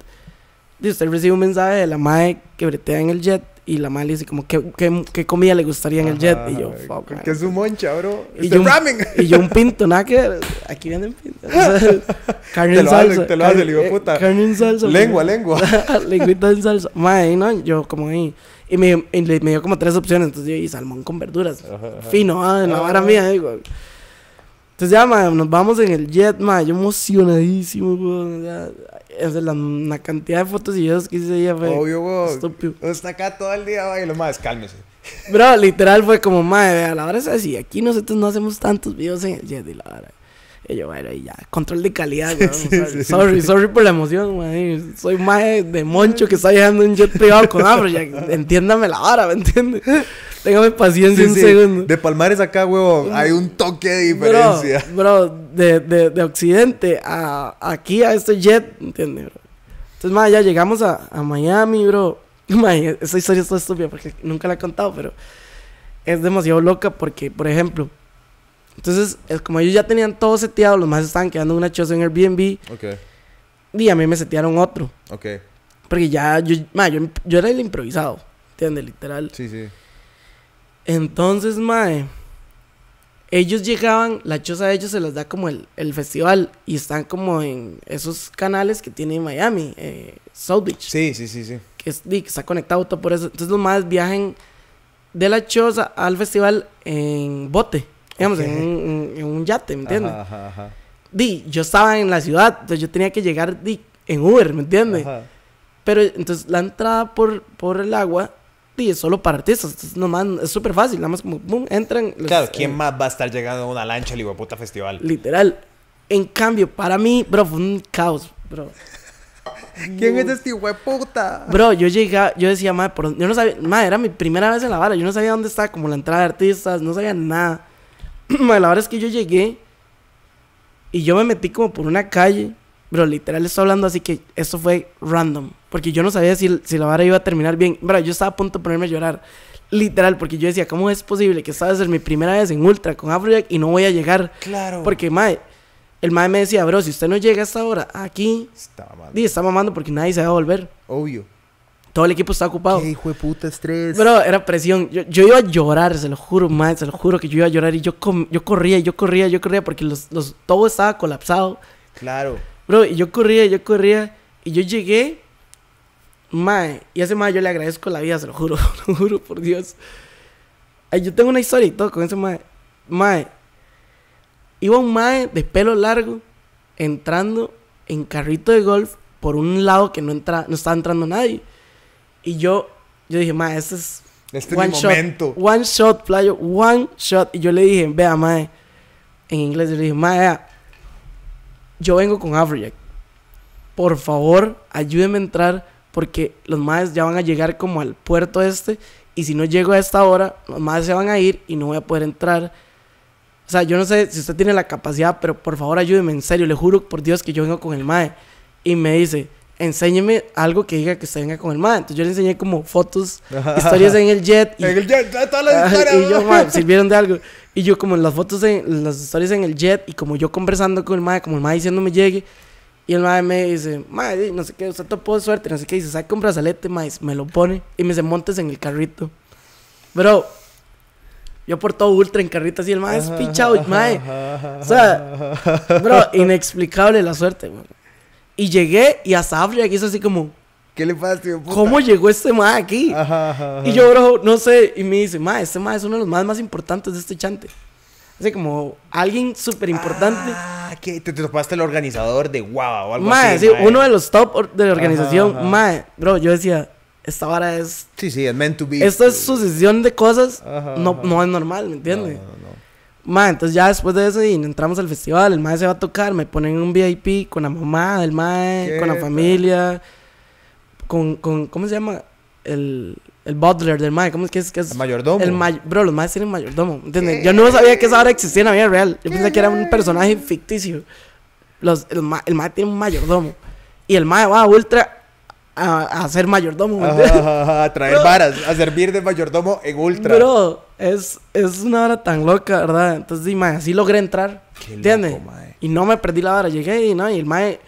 usted recibe un mensaje de la madre que bretea en el jet y la madre dice como, ¿qué, qué, qué comida le gustaría en el jet? Y yo, fuck, es un moncha, bro? Y este, yo, un, ramen. y yo un pinto, nada que Aquí venden pinto. carne en salsa. te lo hace, le digo, puta. Carne en salsa. Lengua, lengua. Lenguita en salsa. ¿no? Yo como ahí... Y me, me dio como tres opciones. Entonces yo, y salmón con verduras. Fino, ah, en la ah. vara mía, digo. Entonces ya, ma, nos vamos en el jet, ma, yo emocionadísimo, weón. O sea, la, cantidad de fotos y videos que hice ella fue Obvio, weón. estúpido. Está acá todo el día, y lo más, cálmese. Bro, literal fue como, madre, a la hora es así, aquí nosotros no hacemos tantos videos en el jet y la hora. Y yo, bueno, y ya, control de calidad, weón. sorry, sorry, por la emoción, weón. Soy más de moncho que está viajando en jet privado con Abro, ah, ya, entiéndame la hora, ¿me entiendes? Téngame paciencia un segundo. De Palmares acá, huevo, hay un toque de diferencia. Bro, bro de, de, de, Occidente a aquí, a este jet, ¿entiendes, bro? Entonces, más ya llegamos a, a Miami, bro. Man, esa historia es estúpida porque nunca la he contado, pero es demasiado loca porque, por ejemplo, entonces, es como ellos ya tenían todo seteado, los más estaban quedando una choza en Airbnb. Ok. Y a mí me setearon otro. Ok. Porque ya yo, yo, era el improvisado, ¿entiendes? Literal. Sí, sí. Entonces, mae, ellos llegaban, la choza de ellos se les da como el, festival y están como en esos canales que tiene Miami, eh, South Beach. Sí, sí, sí, sí. Que, está conectado todo por eso. Entonces los viajen viajan de la choza al festival en bote, digamos, en, un yate, ¿me entiendes? Ajá, ajá, yo estaba en la ciudad, entonces yo tenía que llegar di, en Uber, ¿me entiendes? Pero entonces la entrada por, por el agua y solo para artistas. Es, nomás, es súper fácil, nada más como, boom, entran. claro, ¿quién eh, más va a estar llegando a una lancha al puta festival? Literal. En cambio, para mí, bro, fue un caos, bro. ¿Quién es este puta? Bro, yo llegué, yo decía, madre, yo no sabía, madre, era mi primera vez en La Vara, yo no sabía dónde estaba como la entrada de artistas, no sabía nada. madre, la verdad es que yo llegué y yo me metí como por una calle Bro, literal estoy hablando así que esto fue random. Porque yo no sabía si, si la vara iba a terminar bien. Bro, yo estaba a punto de ponerme a llorar. Literal, porque yo decía, ¿cómo es posible que esta va a ser mi primera vez en Ultra con Afrojack y no voy a llegar? Claro. Porque, mae, el mae me decía, bro, si usted no llega a esta hora aquí, está mamando. Y está mamando porque nadie se va a volver. Obvio. Todo el equipo está ocupado. ¿Qué hijo de puta estrés? Bro, era presión. Yo, iba a llorar, se lo juro, mae, se lo juro que yo iba a llorar. Y yo, yo corría, yo corría, yo corría porque los, los, todo estaba colapsado. Claro. Bro, y yo corría, yo corría. Y yo llegué. Mae, y a ese mae yo le agradezco la vida, se lo juro, lo juro por Dios. Ay, yo tengo una historia y todo con ese mae. Mae, iba un mae de pelo largo entrando en carrito de golf por un lado que no, entra, no estaba entrando nadie. Y yo, yo dije, mae, este es este one momento. one shot, playo, one shot. Y yo le dije, vea, mae. En inglés yo le dije, mae, vea, yo vengo con Afrojack. Por favor, ayúdenme a entrar porque los madres ya van a llegar como al puerto este y si no llego a esta hora, los madres se van a ir y no voy a poder entrar. O sea, yo no sé si usted tiene la capacidad, pero por favor ayúdeme, en serio, le juro por Dios que yo vengo con el mae. Y me dice, enséñeme algo que diga que se venga con el man. Entonces yo le enseñé como fotos, historias en el jet. Y, en el jet, todas las historias. y yo, sirvieron de algo. Y yo como las fotos, en, las historias en el jet y como yo conversando con el ma, como el diciendo diciéndome llegue. Y el madre me dice, madre, no sé qué, usted topó de suerte, no sé qué. Dice, saca un brazalete, madre, me lo pone y me dice, montes en el carrito. Bro, yo por todo ultra en carrito y el madre es pichado, madre. O sea, bro, inexplicable la suerte, y llegué y a Asaf aquí hizo así como... ¿Qué le pasa, tío? ¿Cómo llegó este ma' aquí? Ajá, Y yo, bro, no sé. Y me dice, ma, este ma es uno de los más, más importantes de este chante. Así como alguien súper importante. Ah, que te topaste el organizador de Guava o algo ma, así. Sí, uno eh. de los top de la organización. Ma, bro, yo decía, esta vara es. Sí, sí, es meant to be. Esta es sucesión de cosas. no, no es normal, ¿me entiendes? no entonces ya después de eso y entramos al festival, el mae se va a tocar, me ponen un VIP con la mamá del mae, con la familia, con, con, ¿cómo se llama? El, el butler del mae, ¿cómo es que es? el mayordomo. El Bro, los maes tienen mayordomo, ¿entiendes? Yo no sabía que esa hora existía en la vida real, yo pensé que era un personaje ficticio. Los, el, ma el mae tiene un mayordomo y el mae va ultra a, hacer ser mayordomo. a traer varas, a servir de mayordomo en ultra. Bro, es, es una vara tan loca, ¿verdad? Entonces, sí, mae, así logré entrar. Qué ¿Entiendes? Y no me perdí la vara. Llegué y no, y el mae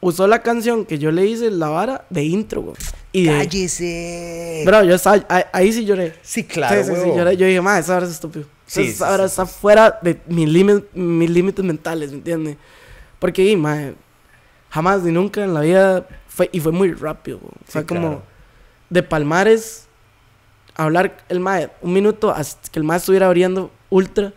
usó la canción que yo le hice la vara de intro, güey. Y ¡Cállese! Bro, yo estaba, ahí, sí lloré. Sí, claro, sí, sí, sí, lloré. Yo dije, mae, esa vara es estúpido. Sí, esa vara está fuera de mis, mis límites mentales, ¿me entiendes? Porque, mae, jamás ni nunca en la vida fue, y fue muy rápido. Fue como de Palmares, hablar el MAE un minuto hasta que el MAE estuviera abriendo ultra.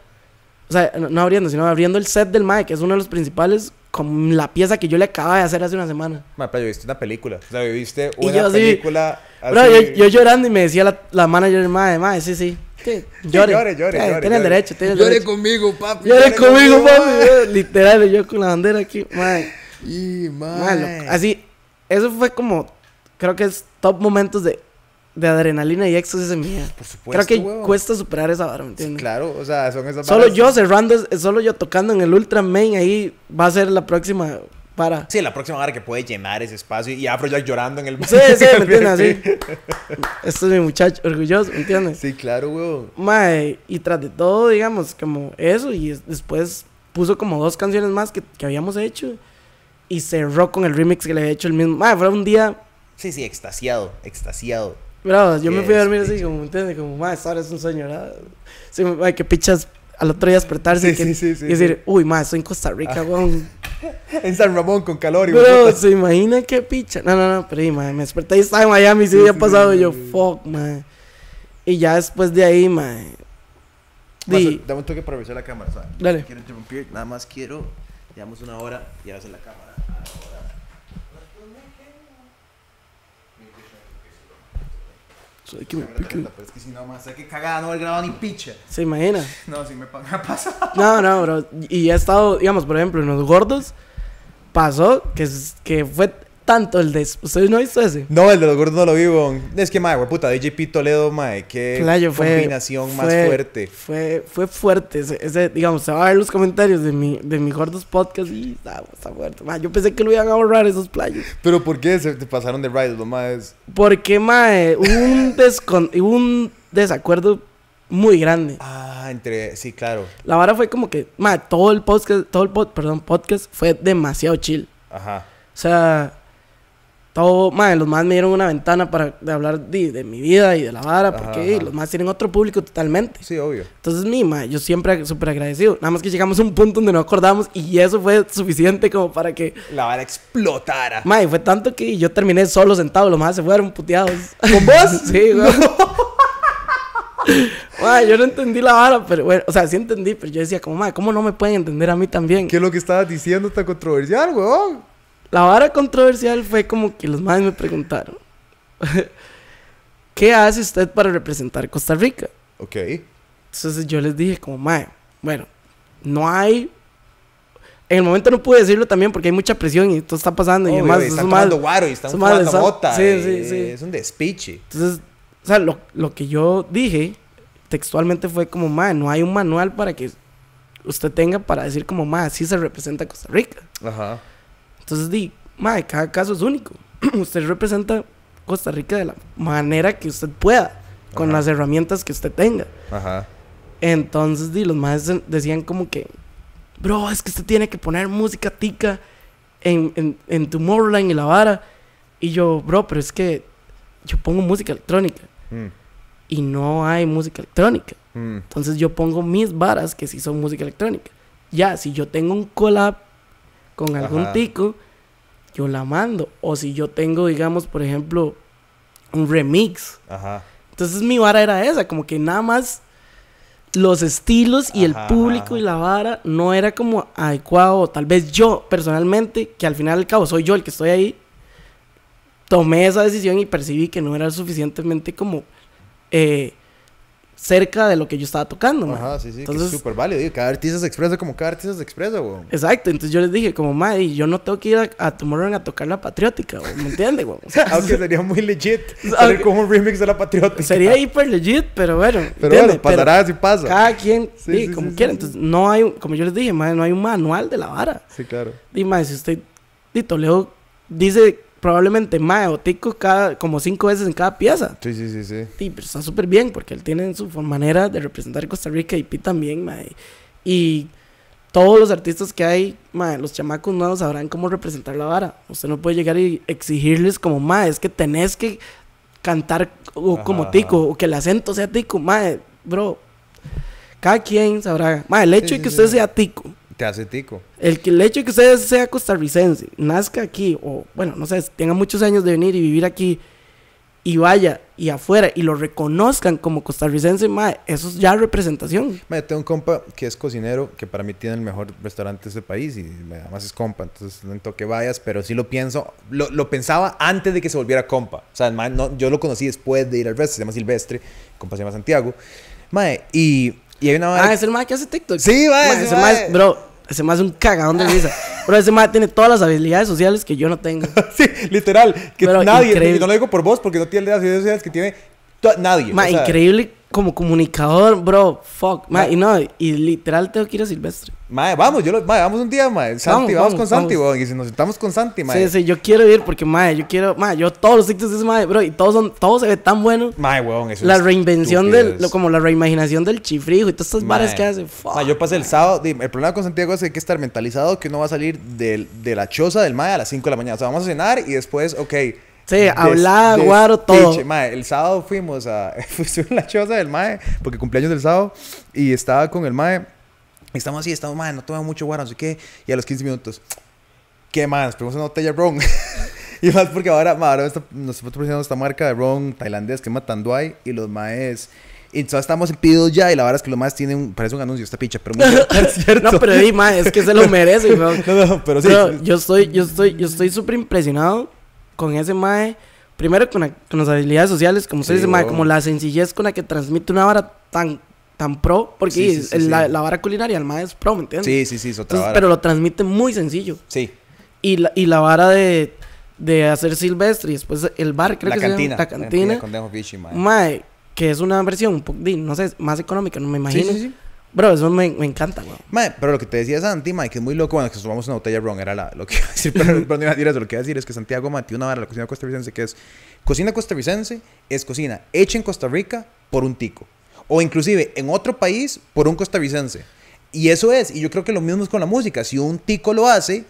O sea, no, abriendo, sino abriendo el set del MAE, que es uno de los principales, con la pieza que yo le acababa de hacer hace una semana. Mae, pero yo viste una película. O sea, viste una yo, película. Así... yo, yo, llorando y me decía la, la manager, MAE, MAE, sí, sí. Sí, llore, llore, llore. tiene el derecho, tiene llore conmigo, papi. Llore, conmigo, conmigo, papi. Literal, yo con la bandera aquí, madre. Y, madre. Así, eso fue como, creo que es top momentos de, de adrenalina y éxtasis en Por supuesto. Creo que cuesta superar esa vara, ¿me entiendes? Claro, o sea, son esas Solo yo cerrando, solo yo tocando en el Ultra Main, ahí va a ser la próxima para. Sí, la próxima hora que puede llenar ese espacio y Afrojack llorando en el Sí, sí, ¿me entiendes? Sí. Esto es mi muchacho orgulloso, ¿me entiendes? Sí, claro, güey. Mae, y tras de todo, digamos, como eso, y después puso como dos canciones más que, que habíamos hecho y cerró con el remix que le había hecho el mismo. Ah, fue un día. Sí, sí, extasiado, extasiado. Bro, yo me fui a dormir así, como, ¿entiendes? Como, madre, ahora es un sueño, ¿verdad? Sí, madre, que pichas al otro día despertarse y, decir, uy, ma, estoy en Costa Rica, ah. weón. en San Ramón con calor y Bro, ¿se imagina qué picha? No, no, no, pero ahí, ma me desperté y estaba en Miami, sí, había pasado, yo, fuck, ma Y ya después de ahí, man. Dame un toque para revisar la cámara, ¿sabes? Dale. Quiero interrumpir, nada más quiero, llevamos una hora y ahora en la cámara. Soy que me pique. Pero es que si no, más, que cagada, no he grabado ni picha. ¿Se imagina? No, si me, ha pasado. No, no, bro. Y ha estado, digamos, por ejemplo, en los gordos, pasó que, que fue tanto el de. ¿Ustedes no hizo ese? No, el de los gordos no lo vi, Es que, madre, puta, DJP Toledo, madre, qué combinación más fuerte. Fue, fue fuerte. Ese, digamos, se va a ver los comentarios de mi, de mi gordos podcast y ah, está, fuerte. Madre, yo pensé que lo iban a borrar esos playos. Pero ¿por qué se te pasaron de Riders, los mae? Porque, madre, hubo un, un desacuerdo muy grande. Ah, entre. Sí, claro. La vara fue como que, madre, todo el podcast, todo el perdón, podcast fue demasiado chill. Ajá. O sea, todo, madre, los más me dieron una ventana para hablar de, mi vida y de la vara, porque los más tienen otro público totalmente. Sí, obvio. Entonces, mi madre, yo siempre súper agradecido. Nada más que llegamos a un punto donde no acordamos y eso fue suficiente como para que. La vara explotara. Madre, fue tanto que yo terminé solo sentado, los más se fueron puteados. ¿Con vos? sí, güey. Madre, yo no entendí la vara, pero bueno, o sea, sí entendí, pero yo decía, como, madre, ¿cómo no me pueden entender a mí también? ¿Qué es lo que estabas diciendo Está controversial, güey. La vara controversial fue como que los madres me preguntaron: ¿Qué hace usted para representar Costa Rica? Ok. Entonces yo les dije, como, madre, bueno, no hay. En el momento no pude decirlo también porque hay mucha presión y todo está pasando. y además, y están tomando guaro y están fumando mota. Sí, eh, sí, sí. Es un despiche. Entonces, o sea, lo, lo que yo dije textualmente fue como, madre, no hay un manual para que usted tenga para decir como, madre, así se representa Costa Rica. Ajá. Entonces, di, madre, cada caso es único. usted representa Costa Rica de la manera que usted pueda, con las herramientas que usted tenga. Ajá. Entonces, di, los maestros decían como que, bro, es que usted tiene que poner música tica en, en, en y la vara. Y yo, bro, pero es que yo pongo música electrónica. Mm. Y no hay música electrónica. Mm. Entonces yo pongo mis varas que sí son música electrónica. Ya, si yo tengo un collab con algún tico, yo la mando. O si yo tengo, digamos, por ejemplo, un remix. Ajá. Entonces mi vara era esa, como que nada más los estilos y el público y la vara no era como adecuado. Tal vez yo personalmente, que al final al cabo soy yo el que estoy ahí, tomé esa decisión y percibí que no era suficientemente como eh, cerca de lo que yo estaba tocando. Ajá, sí, sí, entonces, que es súper válido. Digo, cada artista se expresa como cada artista se expresa, güey. Exacto, entonces yo les dije, como, madre, yo no tengo que ir a, tomorrow Tomorrowland a tocar la patriótica, güey. ¿Me entiendes, güey? O sea, Aunque sería muy legit hacer como un remix de la patriótica. Sería hiper legit, pero bueno. Pero bueno, pasará si pasa. Cada quien, sí, como quieran. quiera. Entonces, no hay, como yo les dije, madre, no hay un manual de la vara. Sí, claro. Y, madre, si usted, Dito, Leo dice probablemente más o Tico cada, como cinco veces en cada pieza. Sí, sí, sí, sí. Sí, pero pues, está súper bien porque él tiene su manera de representar Costa Rica y Pi también, mae. Y todos los artistas que hay, mae, los chamacos nuevos sabrán cómo representar la vara. Usted no puede llegar y exigirles como, mae, es que tenés que cantar o como tico o que el acento sea tico, mae, bro. Cada quien sabrá. Mae, el hecho de que usted sea tico te hace tico. El, hecho de que usted sea costarricense, nazca aquí, o bueno, no sé, tenga muchos años de venir y vivir aquí, y vaya y afuera y lo reconozcan como costarricense, mae, eso es ya representación. Mae, tengo un compa que es cocinero, que para mí tiene el mejor restaurante de este país y además es compa, entonces no que vayas, pero sí lo pienso, lo, lo, pensaba antes de que se volviera compa. O sea, mae, no, yo lo conocí después de ir al resto, se llama Silvestre, compa se llama Santiago. Mae, y y hay una Ah, es el más que hace TikTok. Sí, va, ese, mae. Bro, ese más es un cagadón de risa. Pero ese más tiene todas las habilidades sociales que yo no tengo. sí, literal. Que nadie, y no lo digo por vos porque no tiene las habilidades sociales que tiene nadie. increíble como comunicador, bro, fuck. Ma, y no, y literal tengo que ir a Silvestre. Mae, vamos, yo lo, ma, vamos un día, mae. Santi, vamos, con Santi, weón. Y si nos sentamos con Santi, mae. Sí, sí, yo quiero ir porque, mae, yo quiero, mae, yo todos los sitios de mae, bro, y todos son, todos se ven tan buenos. Mae, weón, eso La reinvención del, como la reimaginación del chifrijo y todas estas bares que hace, fuck. yo pasé el sábado, el problema con Santiago es que hay que estar mentalizado que uno va a salir del, de la choza del mae a las 5 de la mañana. O sea, vamos a cenar y después, ok Sí, hablaba, guaro, todo. el sábado fuimos a... Fuimos a la choza del mae, porque cumpleaños del sábado, y estaba con el mae. Y estamos así, estamos, mae, no tomamos mucho guaro, no sé qué. Y a los 15 minutos, ¿qué más? Pedimos una botella ron. y más porque ahora, ahora nos está esta marca de ron tailandés que es Matanduay, y los maes... Y entonces estamos en ya y la verdad es que lo más tienen, parece un anuncio esta picha, pero cierto. no, pero di, mae, es que se lo merece, pero yo estoy, yo estoy, yo estoy súper impresionado con ese mae, primero con, las habilidades sociales, como se dice, mae, como la sencillez con la que transmite una vara tan tan pro, porque la, vara culinaria ...el mae es pro, ¿me entiendes? Sí, sí, sí, es otra vara. Pero lo transmite muy sencillo. Sí. Y la, y la vara de, de hacer silvestre y después el bar, creo la que cantina, la cantina. La cantina con Dejo mae. mae. que es una versión, un poco... no sé, más económica, no me imagino. Bro, eso me, encanta, güey. pero lo que te decía Santi, mae, que es muy loco. Bueno, que tomamos una botella ron, era la, lo que iba a decir, pero, no iba a decir eso. Lo que iba a decir es que Santiago matió una vara la cocina costarricense que es cocina costarricense es cocina hecha en Costa Rica por un tico. O inclusive en otro país por un costarricense. Y eso es, y yo creo que lo mismo es con la música. Si un tico lo hace,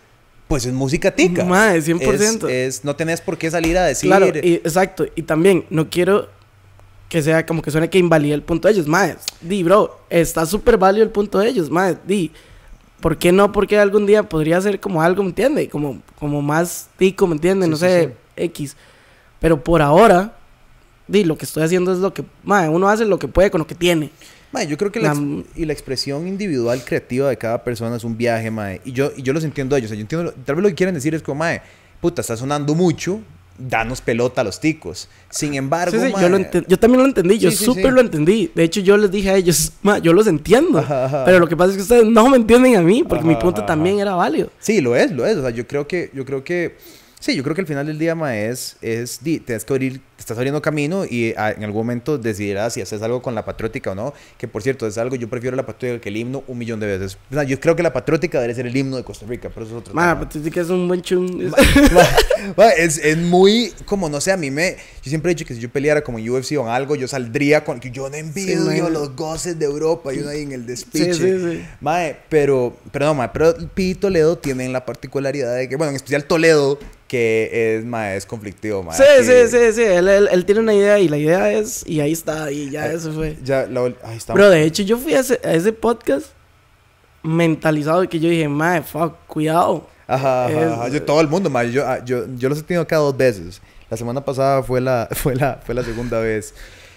pues es música tica. Mae, 100%. Es, es, no tenés por qué salir a decir. Claro, exacto. Y también, no quiero que sea como que suene que invalide el punto de ellos. Mae, di, bro, está súper válido el punto de ellos, mae, di. ¿Por qué no? Porque algún día podría ser como algo, ¿me entiendes? Como, como más tico, ¿me entiendes? no sé, X. Pero por ahora, di, lo que estoy haciendo es lo que, mae, uno hace lo que puede con lo que tiene. Mae, yo creo que la, y la expresión individual creativa de cada persona es un viaje, mae. Y yo, yo los entiendo a ellos. yo entiendo, tal vez lo que quieren decir es como, mae, puta, está sonando mucho, danos pelota a los ticos. Sin embargo, yo, también lo entendí, yo super súper lo entendí. De hecho, yo les dije a ellos, yo los entiendo, pero lo que pasa es que ustedes no me entienden a mí, porque mi punto también era válido. Sí, lo es, lo es. O sea, yo creo que, yo creo que, sí, yo creo que al final del día, ma, es, es, tienes que abrir te estás abriendo camino y ah, en algún momento decidirás si haces algo con la patriótica o no. Que por cierto, es algo, yo prefiero la patriótica que el himno un millón de veces. yo creo que la patriótica debe ser el himno de Costa Rica, pero eso es otro ma, La patriótica es un buen chun. es, es, muy, como no sé, a mí me. Yo siempre he dicho que si yo peleara como en UFC o algo, yo saldría con. que Yo no envidio los goces de Europa y uno ahí en el despiche. Sí, pero, perdón, mae, pero Pi y Toledo tienen la particularidad de que, bueno, en especial Toledo, que es, mae, es conflictivo, mae. Sí, sí, sí, sí él, tiene una idea y la idea es, y ahí está, y ya eso fue. Ya, ahí está. Pero de hecho yo fui a ese, podcast mentalizado que yo dije, madre, fuck, cuidado. Ajá, Yo, todo el mundo, madre, yo, ah, yo, yo los he tenido acá dos veces. La semana pasada fue la, fue la, fue la segunda vez.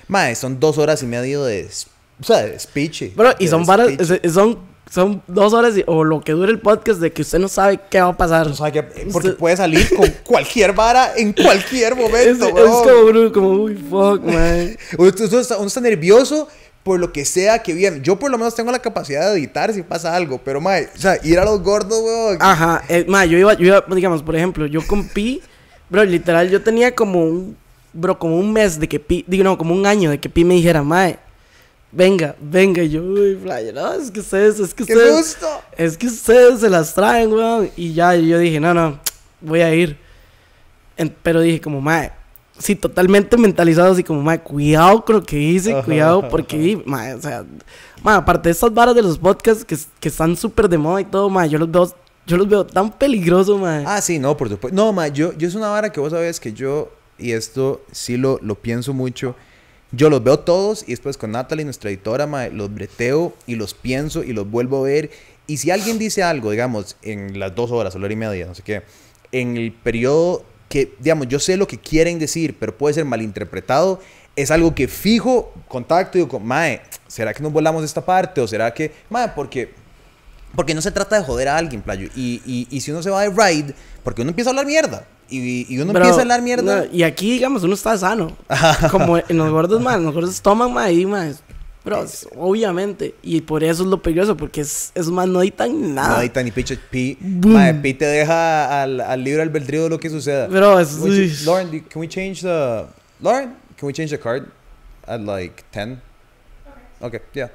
Madre, son dos horas y medio de, o sea, de speech. Pero, y son, varas, son son dos horas o lo que dure el podcast de que usted no sabe qué va a pasar. o sea qué, porque puede salir con cualquier vara en cualquier momento, Es, es como, bro, como, uy, fuck, man. usted, está, está, nervioso por lo que sea que viene. Yo por lo menos tengo la capacidad de editar si pasa algo, pero, mae, o sea, ir a los gordos, weón. Ajá, eh, mae, yo iba, yo iba, digamos, por ejemplo, yo con Pi, bro, literal, yo tenía como un, bro, como un mes de que Pi, digo, no, como un año de que Pi me dijera, mae venga, venga. yo, uy, no, es que ustedes, es que Es que ustedes se las traen, weón. Y ya yo dije, no, no, voy a ir. pero dije, como, mae, sí, totalmente mentalizado, así como, mae, cuidado con lo que hice, cuidado, porque, madre, o sea, mae, aparte de esas varas de los podcasts que, están súper de moda y todo, mae, yo los veo. Yo los veo tan peligrosos, mae. Ah, sí, no, por supuesto. No, mae, yo, yo es una vara que vos sabes que yo, y esto sí lo, lo pienso mucho, yo los veo todos y después con Natalie, nuestra editora, los breteo y los pienso y los vuelvo a ver. Y si alguien dice algo, digamos, en las dos horas, hora y media, no sé qué, en el periodo que, digamos, yo sé lo que quieren decir, pero puede ser malinterpretado, es algo que fijo, contacto y digo, mae, ¿será que nos volamos esta parte? ¿O será que, mae, porque porque no se trata de joder a alguien, playo. Y, si uno se va de ride, porque uno empieza a hablar mierda. Y, uno empieza a hablar mierda. y aquí, digamos, uno está sano. Como en los gordos, man. Los gordos toman, man, y, man. obviamente. Y por eso es lo peligroso, porque es, es más, no hay tan nada. No tan ni y Pi, madre, pi te deja al, al libre albedrío de lo que suceda. Bro, es... Lauren, can we change the... Lauren, can we change the card at like 10? Ok, okay yeah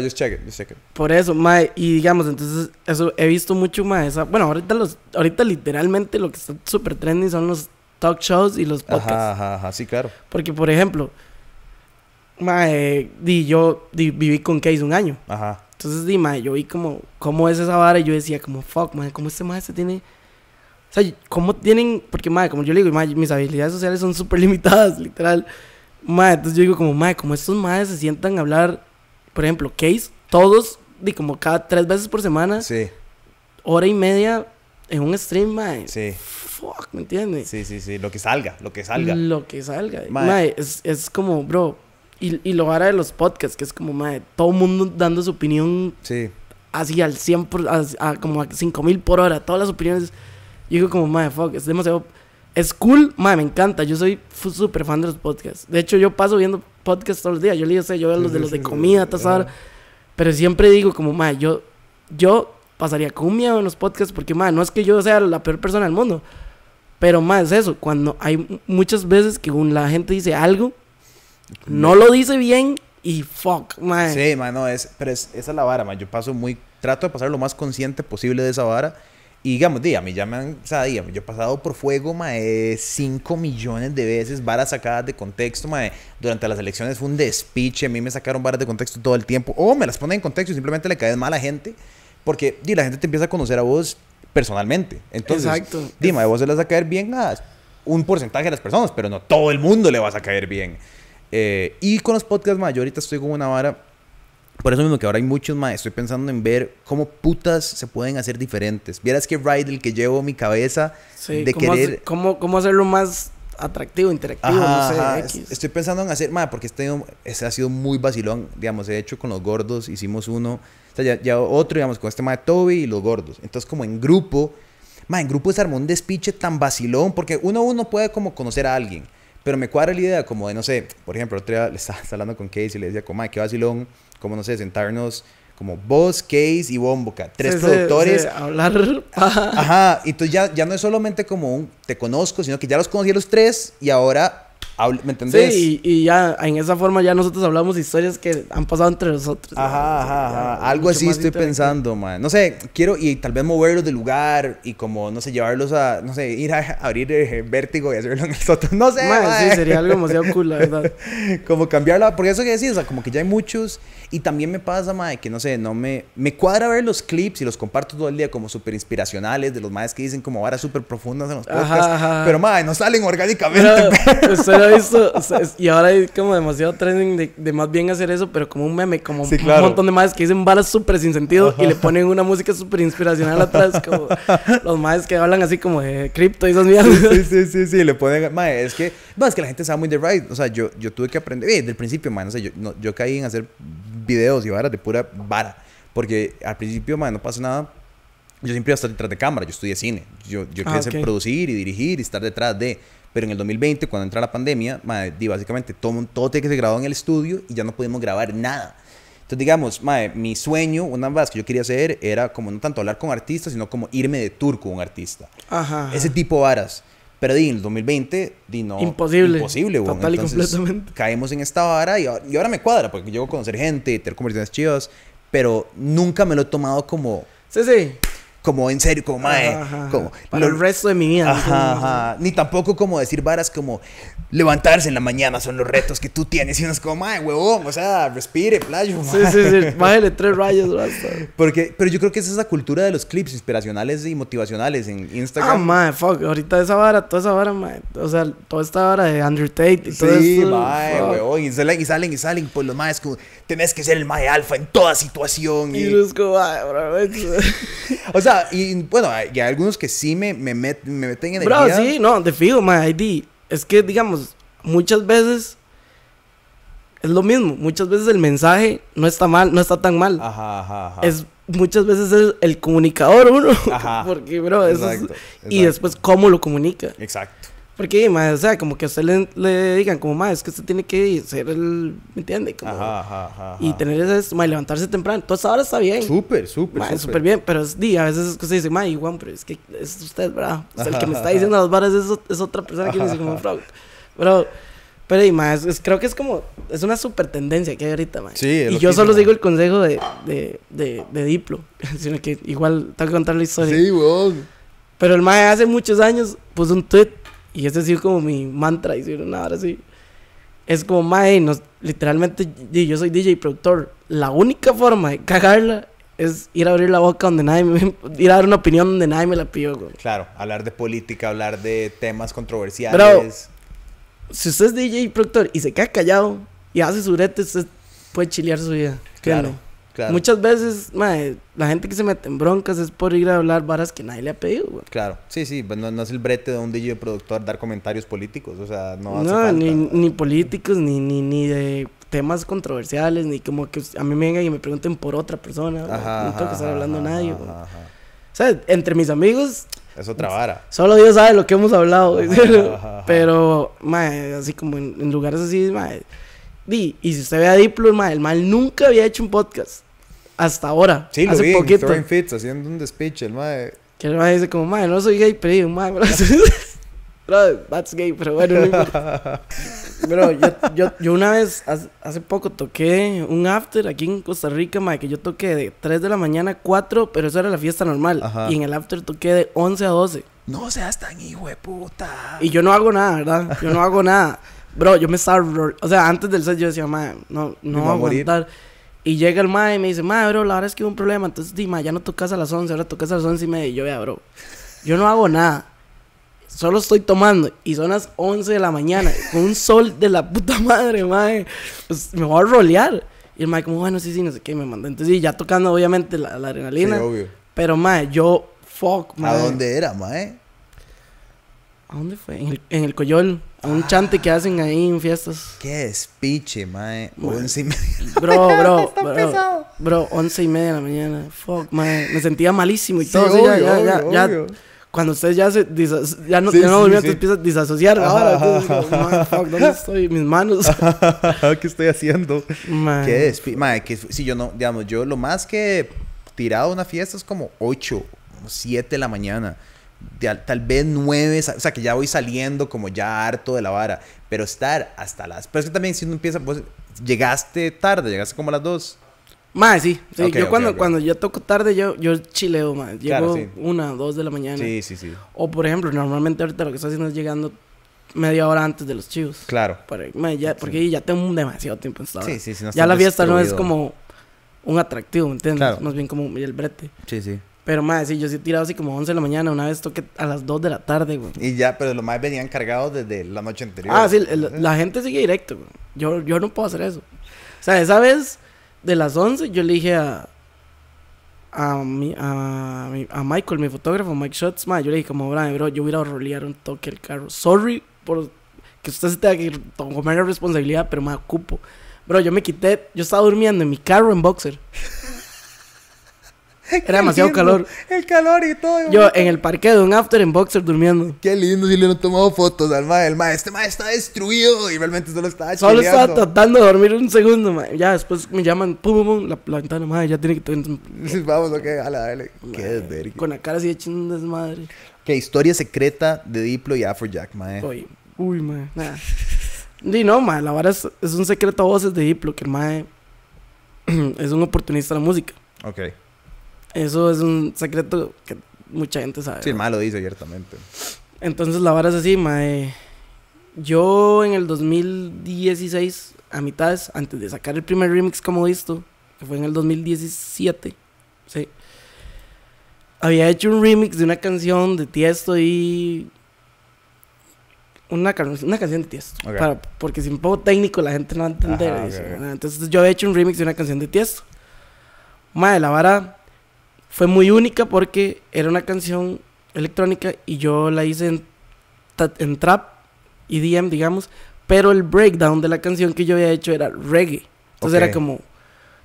just check it, Por eso, mae, y digamos, entonces, eso he visto mucho, mae, bueno, ahorita los, ahorita literalmente lo que está súper trending son los talk shows y los podcasts. Ajá, ajá, sí, claro. Porque, por ejemplo, mae, eh, di, yo viví con Case un año. Ajá. Entonces, di, mae, yo vi como, cómo es esa vara y yo decía como, fuck, mae, cómo este mae se tiene... O sea, ¿cómo tienen...? Porque, mae, como yo le digo, madre, mis habilidades sociales son súper limitadas, literal. Mae, entonces yo digo como, madre, como estos madres se sientan a hablar por ejemplo, Case, todos, de como cada tres veces por semana, hora y media en un stream, mae. Fuck, ¿me entiendes? Sí, sí, sí, lo que salga, lo que salga. Lo que salga. Mae, es, como, bro, y, lo hará de los podcasts, que es como, mae, todo mundo dando su opinión. Sí. Así al 100, a, como a 5000 mil por hora, todas las opiniones. Yo digo como, mae, fuck, es demasiado es cool, me encanta. Yo soy súper fan de los podcasts. De hecho, yo paso viendo podcasts todos los días. Yo le sé, yo veo los de los de comida, tasar. Pero siempre digo como, madre, yo, yo pasaría con miedo en los podcasts porque, madre, no es que yo sea la peor persona del mundo. Pero, madre, es eso. Cuando hay muchas veces que la gente dice algo, no lo dice bien y fuck, madre. Sí, madre, no, es, pero esa es la vara, madre. Yo paso muy, trato de pasar lo más consciente posible de esa vara y digamos, día, a mí me han, o sea, yo he pasado por fuego, mae, 5 millones de veces, varas sacadas de contexto, mae. Durante las elecciones fue un despiche, a mí me sacaron varas de contexto todo el tiempo. O me las ponen en contexto y simplemente le caes mal a la gente. Porque, di, la gente te empieza a conocer a vos personalmente. Entonces, Exacto. Dima, vos se las vas a caer bien a un porcentaje de las personas, pero no todo el mundo le vas a caer bien. Eh, y con los podcasts, mae, estoy como una vara por eso mismo que ahora hay muchos más, estoy pensando en ver cómo putas se pueden hacer diferentes. Vieras que ride el que llevo mi cabeza de querer... cómo, hacerlo más atractivo, interactivo, no sé, X. Estoy pensando en hacer, más porque este, este, ha sido muy vacilón, digamos, he hecho con los gordos hicimos uno, o sea, ya, otro, digamos, con este tema de Toby y los gordos. Entonces como en grupo, más en grupo es armón de despiche tan vacilón, porque uno a uno puede como conocer a alguien. Pero me cuadra la idea como de, no sé, por ejemplo, otra día le estaba hablando con Case y le decía, como, ay, qué vacilón, como, no sé, sentarnos como vos, Case y Bomboca, tres productores. hablar. Ajá, y entonces ya, ya no es solamente como un te conozco, sino que ya los conocí a los tres y ahora ¿Me entendés? Sí, y, ya en esa forma ya nosotros hablamos historias que han pasado entre nosotros. Ajá, ajá, ajá. Algo así estoy pensando, man. No sé, quiero y tal vez moverlos de lugar y como, no sé, llevarlos a, no sé, ir a abrir eh, vértigo y hacerlo en el No sé, man, Sí, sería algo demasiado cool, la verdad. como cambiarla, porque eso que decís, o sea, como que ya hay muchos. Y también me pasa, man, que no sé, no me... Me cuadra ver los clips y los comparto todo el día como súper inspiracionales de los madres que dicen como varas súper profundas en los podcasts. Ajá, ajá. Pero, man, no salen orgánicamente y ahora hay como demasiado trending de, más bien hacer eso, pero como un meme, como un montón de madres que dicen balas súper sin sentido y le ponen una música súper inspiracional atrás, como los madres que hablan así como de cripto y esas mierdas. Sí, sí, sí, sí, le ponen, es que, que la gente sabe muy de right, o sea, yo, yo tuve que aprender, desde el principio, mae, yo, yo caí en hacer videos y varas de pura vara, porque al principio, mae, no pasa nada, yo siempre iba a estar detrás de cámara, yo estudié cine. Yo, yo quería ah, ser producir y dirigir y estar detrás de. Pero en el 2020, cuando entra la pandemia, madre, di, básicamente todo, todo tiene que ser grabado en el estudio y ya no pudimos grabar nada. Entonces, digamos, mi sueño, una vez que yo quería hacer, era como no tanto hablar con artistas, sino como irme de tour con un artista. Ajá. Ese tipo de varas. Pero di, en el 2020, di, no. Imposible. Imposible, güey. Total y completamente. Caemos en esta vara y ahora, me cuadra, porque llego a conocer gente, tener conversaciones chivas, pero nunca me lo he tomado como. Sí, sí como en serio, como mae. como, para el resto de mi vida. Ajá, Ni tampoco como decir varas como levantarse en la mañana son los retos que tú tienes. Y uno es como, mae, huevón, o sea, respire, playo. Sí, sí, sí, de tres rayos, basta. Porque, pero yo creo que es esa cultura de los clips inspiracionales y motivacionales en Instagram. Ah, mae, fuck, ahorita esa vara, toda esa vara, mae. O sea, toda esta vara de Andrew Tate y todo Sí, mae, huevón. Y salen, y salen, y salen, pues los maes como, tenés que ser el mae alfa en toda situación. Y, y... es como, o sea, y bueno, hay, algunos que sí me, meten en el Bro, sí, no, de fijo, ID. Es que, digamos, muchas veces es lo mismo. Muchas veces el mensaje no está mal, no está tan mal. Es muchas veces es el comunicador uno. Porque, bro, Y después cómo lo comunica. Exacto. Porque, más, o sea, como que a usted le, digan, como, más, es que usted tiene que ser el. ¿Me entiende? Como, Y tener ese. Más, levantarse temprano. entonces ahora está bien. Súper, súper. Súper bien. Pero es, a veces es usted dice, más, igual, pero es que es usted, bravo. O sea, el que me está diciendo las barras es, otra persona que dice, como, frog pero Pero, y más, es, creo que es como. Es una super tendencia que hay ahorita, ma, Sí, Y yo solo digo el consejo de, de, de, Diplo. sino que igual tengo que contar la historia. Sí, weón. Pero el mae hace muchos años pues un tweet y ese ha sido como mi mantra, hicieron ahora sí Es como, mae, literalmente, yo soy DJ y productor. La única forma de cagarla es ir a abrir la boca donde nadie me... ir a dar una opinión donde nadie me la pidió, Claro, hablar de política, hablar de temas controversiales. Pero, si usted es DJ y productor y se queda callado y hace su usted puede chilear su vida. Claro. Muchas veces, la gente que se mete en broncas es por ir a hablar varas que nadie le ha pedido, Claro, sí, sí, pues no, es el brete de un DJ productor dar comentarios políticos, o sea, no hace falta, ni, ¿no? ni, políticos, ni, ni, ni de temas controversiales, ni como que a mí me vengan y me pregunten por otra persona, ajá, no tengo que estar hablando a nadie, O sea, entre mis amigos... Es otra vara. Solo Dios sabe lo que hemos hablado, Pero, así como en, lugares así, Di, y si usted ve a Diplo, el mal nunca había hecho un podcast. Hasta ahora. Sí, lo vi Estoy en Fits haciendo un despiche, el mal. Que el mal dice como, mae, no soy gay, pero mae, bro. bro, gay, pero bueno, Bro, yo, yo, una vez, hace, poco toqué un after aquí en Costa Rica, mae, que yo toqué de 3 de la mañana a 4, pero eso era la fiesta normal. Y en el after toqué de 11 a 12. No seas tan hijo de puta. Y yo no hago nada, ¿verdad? Yo no hago nada. Bro, yo me estaba... O sea, antes del set yo decía, ma, no, no voy aguantar. Y llega el mae y me dice, mae, bro, la verdad es que hubo un problema. Entonces, di, ya no tocas a las 11, ahora tocas a las 11 y media. yo, vea, bro, yo no hago nada. Solo estoy tomando. Y son las 11 de la mañana. Con un sol de la puta madre, mae. Pues, me voy a rolear. Y el mae como, bueno, sí, sí, no sé qué. me mandó. Entonces, ya tocando, obviamente, la, adrenalina. Sí, obvio. Pero, mae, yo... Fuck, ¿A dónde era, mae? ¿A dónde fue? En el, en el Coyol. Un ah. chante que hacen ahí en fiestas. Qué despiche, mae. Once y media. Bro, bro, bro, bro. Once y media de la mañana. Fuck, mae. Me sentía malísimo y todo. Obvio, ya, ya, ya, Cuando ustedes ya se ya no, sí, ya no sí, te empiezas a disasociar. Ahora, fuck, ¿dónde estoy? Mis manos. ¿Qué estoy haciendo? ¡Mae! Qué despiche. Mae, que si yo no, digamos, yo lo más que he tirado a una fiesta es como 8, 7 de la mañana tal vez nueve, o sea, que ya voy saliendo como ya harto de la vara, pero estar hasta las... Pero es que también si uno empieza, vos pues, llegaste tarde, llegaste como a las dos. Más, sí. yo cuando, cuando yo toco tarde, yo, yo chileo, más. Llego una o una, dos de la mañana. Sí, sí, sí. O, por ejemplo, normalmente ahorita lo que estoy haciendo es llegando media hora antes de los chivos. Claro. porque ya tengo demasiado tiempo en esta Sí, sí, sí. ya la fiesta no es como un atractivo, ¿me entiendes? Más bien como el brete. Sí, sí. Pero, madre, sí, yo sí he tirado así como 11 de la mañana. Una vez toqué a las 2 de la tarde, güey. Y ya, pero los más venían cargados desde la noche anterior. Ah, sí, la gente sigue directo, güey. Yo, yo no puedo hacer eso. O sea, esa vez de las 11 yo le dije a... A, mi, a, a Michael, mi fotógrafo, Mike Shots, madre, yo le dije como, bro, yo voy a rolear un toque el carro. Sorry por que usted se tenga que tomar la responsabilidad, pero me ocupo. Bro, yo me quité, yo estaba durmiendo en mi carro en boxer. Era demasiado calor. El calor y todo. Yo en el parque de un after en boxer durmiendo. Qué lindo si le han tomado fotos al mae. El mae, este mae está destruido y realmente solo estaba Solo estaba tratando de dormir un segundo, mae. Ya después me llaman, pum, pum, la, la ventana, mae, ya tiene que tener. Vamos, ok, que dale. Qué verga. Con la cara así de chingón desmadre. Qué historia secreta de Diplo y Afrojack, mae. uy, mae, nada. y no, mae, la verdad es, es un secreto a voces de Diplo, que el mae es un oportunista de la música. Ok. Eso es un secreto que mucha gente sabe. Sí, el lo dice abiertamente. Entonces la vara es así, mae. Yo en el 2016, a mitades, antes de sacar el primer remix como visto, que fue en el 2017, sí. Había hecho un remix de una canción de Tiesto y una, una, canción de Tiesto. Porque Para, porque sin poco técnico la gente no va a entender. Entonces yo había hecho un remix de una canción de Tiesto. Mae, la vara fue muy única porque era una canción electrónica y yo la hice en, trap y DM, digamos, pero el breakdown de la canción que yo había hecho era reggae. Entonces era como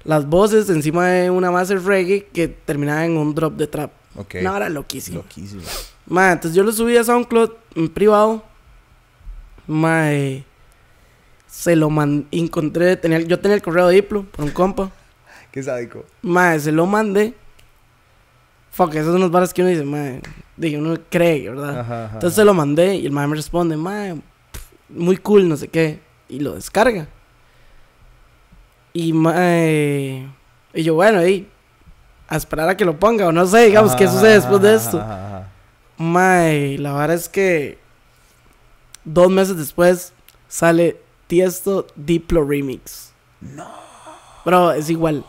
las voces encima de una base reggae que terminaba en un drop de trap. No, era loquísimo. Loquísimo. entonces yo lo subí a SoundCloud en privado. Eh, se lo man encontré, tenía, yo tenía el correo de Diplo por un compa. Qué sádico. se lo mandé fuck, esas son las barras que uno dice, mae. dije, uno cree, ¿verdad? Entonces se lo mandé y el mae me responde, mae, muy cool, no sé qué, y lo descarga. Y mae. y yo, bueno, ahí, a esperar a que lo ponga, o no sé, digamos, qué sucede después de esto. Mae, la verdad es que dos meses después sale Tiesto Diplo Remix. No. Bro, es igual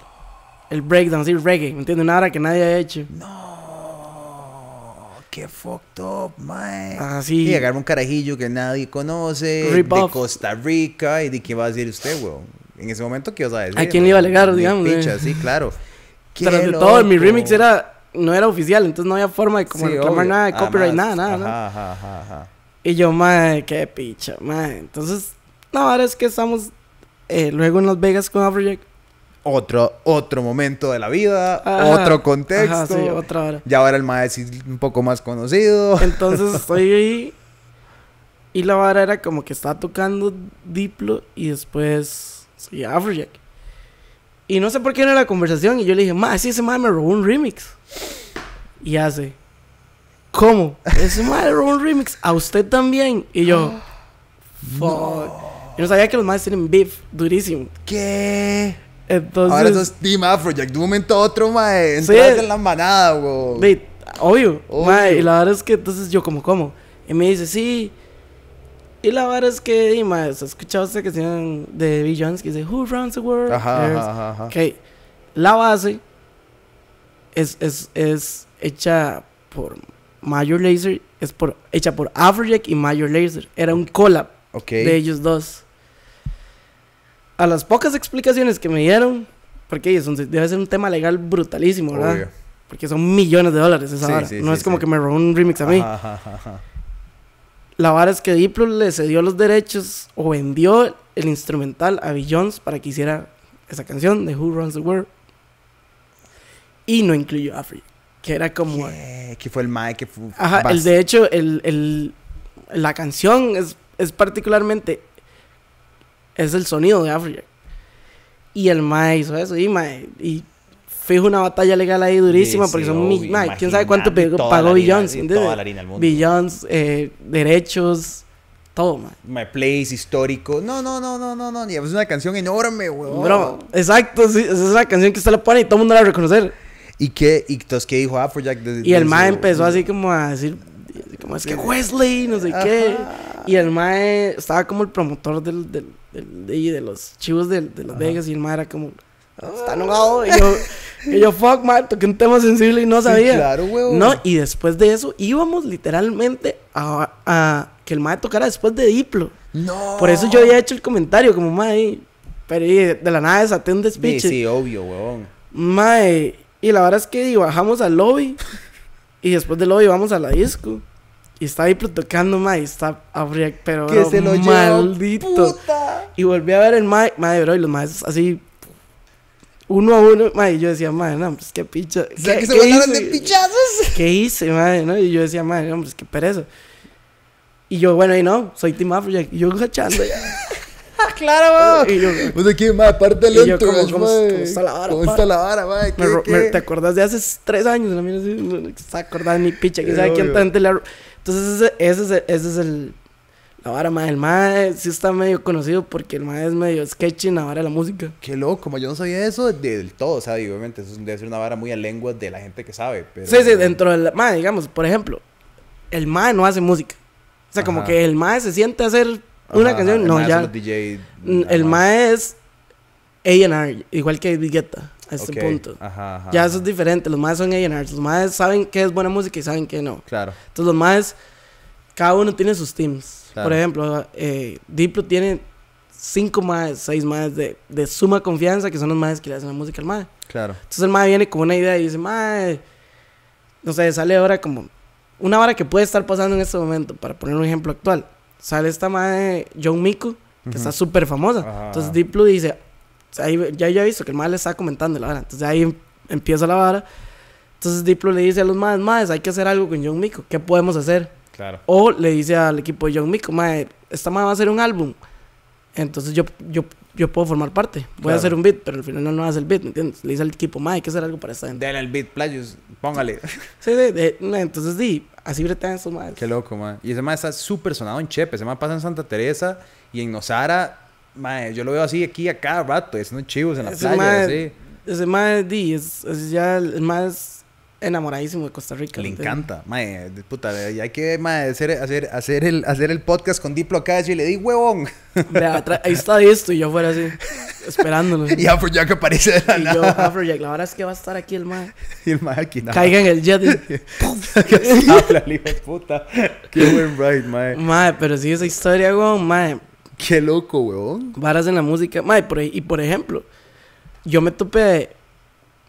el breakdown el reggae, ¿me entiendes? nada que nadie ha hecho. No, qué fucked up, man. Así. Ah, y agarrarme un carajillo que nadie conoce, Rip de Costa Rica, y de qué va a decir usted, güey? En ese momento, ¿qué vas a decir? ¿A quién iba a alegar, digamos? Picha, eh? sí, claro. Tras de todo, mi remix era, no era oficial, entonces no había forma de como reclamar nada de ah, copyright, nada, nada. Ajá, ajá, ajá. Y yo, man, qué picha, madre. Entonces, no, ahora es que estamos eh, luego en Las Vegas con Afrojack otro, otro momento de la vida, otro contexto. Ajá, sí, otra ahora el maestro es un poco más conocido. Entonces estoy ahí. Y la vara era como que estaba tocando Diplo y después soy Afrojack. Y no sé por qué era la conversación. Y yo le dije, ma, sí, ese madre me robó un remix. Y hace, ¿cómo? Ese madre robó un remix. A usted también. Y yo, Yo no sabía que los maestros tienen beef durísimo. ¿Qué? Entonces, Ahora sos Team Afrojack, de un momento a otro, mae. Entras sí, en la manada, güey. Sí, obvio, Mae, y la verdad es que entonces yo, como, ¿cómo? Y me dice, sí. Y la verdad es que, y, mae, ¿se escuchado esta canción de Bill Jones que dice, Who runs the world? Ajá, Okay. La base es, es, es hecha por Major Lazer, es por, hecha por Afrojack y Major Lazer. Era un collab de ellos dos a las pocas explicaciones que me dieron, porque debe ser un tema legal brutalísimo, ¿verdad? Porque son millones de dólares esa vara. no es como que me robó un remix a mí. La vara es que Diplo le cedió los derechos o vendió el instrumental a Jones para que hiciera esa canción de Who Runs the World. Y no incluyó a Free, que era como... que fue el Mae que fue... el, de hecho, el, la canción es, es particularmente es el sonido de Afrojack. Y el Mae hizo eso, y Mae. Y una batalla legal ahí durísima porque son. Mi, mae, quién sabe cuánto pagó Billions. Billions, eh, derechos. Todo, Mae. My Place, histórico. No, no, no, no, no, no. Es una canción enorme, weón. Bro, exacto, sí, es una canción que usted la pone y todo el mundo la va a reconocer. ¿Y qué? entonces qué dijo Afrojack? y el Mae empezó así como a decir es que Wesley, no sé qué. Y el mae estaba como el promotor del, de, los chivos de, de Las Vegas y el mae era como... Está ah. enojado. Y yo, yo, fuck, mae, toqué un tema sensible y no sabía. claro, No, y después de eso íbamos literalmente a, que el mae tocara después de Diplo. No. Por eso yo había hecho el comentario, como mae. Pero de la nada desaté un Sí, sí, obvio, huevón. Mae. Y la verdad es que bajamos al lobby. y después del lobby vamos a la disco. Y estaba ahí tocando, mae, y estaba abri... pero que se lo maldito. puta. Y volví a ver el mae, madre, bro, y los maestros así uno a uno, mae, y yo decía, madre, no, pues qué picha. ¿Qué, o sea, que se mandaron de pichazos. ¿Qué hice, madre, no? Y yo decía, madre, no, pues qué pereza. Y yo, bueno, y no, soy Team Afrojack, y yo cachando ya. Ah, claro, mae. Y yo, o sea, mae, aparte lento, ¿cómo, ¿cómo, está la vara, ¿Cómo está la vara, madre? ¿Qué, ¿Qué, qué? ¿Te acordás de hace tres años? No, está no, mi no, no, no, no, no, le entonces, ese, ese, es, el, La vara, más. El madre sí está medio conocido porque el madre es medio sketchy en la vara de la música. Qué loco, como yo no sabía eso del todo. O sea, obviamente, eso debe ser una vara muy a lengua de la gente que sabe. Pero... Sí, sí, dentro del. Madre, digamos, por ejemplo, el madre no hace música. O sea, como que el mae se siente a hacer una canción. No, el ya. el mae es AR, igual que Big a este punto. ya eso es diferente. Los más son A&Rs. Los más saben qué es buena música y saben qué no. Claro. Entonces los más, cada uno tiene sus teams. Por ejemplo, eh, Diplo tiene cinco más, seis más de, de, suma confianza que son los más que le hacen la música al mae. Claro. Entonces el mae viene con una idea y dice, mae, no sé, sale ahora como una hora que puede estar pasando en este momento, para poner un ejemplo actual. Sale esta mae John Miku... que está súper famosa. Entonces Diplo dice, sea, ahí, ya yo he visto que el mal le estaba comentando la vara. Entonces ahí empieza la vara. Entonces Diplo le dice a los madres, madres, hay que hacer algo con John Mico. ¿Qué podemos hacer? Claro. O le dice al equipo de John Mico, madre, esta madre va a hacer un álbum. Entonces yo, yo, yo puedo formar parte. Voy a hacer un beat, pero al final no, no hace el beat, ¿me entiendes? Le dice al equipo, madre, hay que hacer algo para esta gente. Dale el beat, playus, póngale. sí, de, entonces Di, así bretean esos madres. Qué loco, madre. Y ese madre está súper sonado en Chepe. Ese madre pasa en Santa Teresa y en Nosara Mae, yo lo veo así aquí a cada rato, es unos chivos en la playa, mae, así. Ese mae, di, es, ya el más enamoradísimo de Costa Rica. Le encanta, mae, puta, hay que mae, hacer, hacer, hacer, el, hacer el podcast con Diplo acá y le di huevón. Vea, ahí está esto y yo fuera así, esperándolo. y Afrojack aparece de la y yo, Afrojack, la verdad es que va a estar aquí el mae. y el mae aquí, nada. Caiga en el jet y ¡pum! puta. Qué buen ride, mae. Mae, pero sí, esa historia, huevón, mae Qué loco, weón. Varas en la música. Mae, por, y por ejemplo, yo me topé.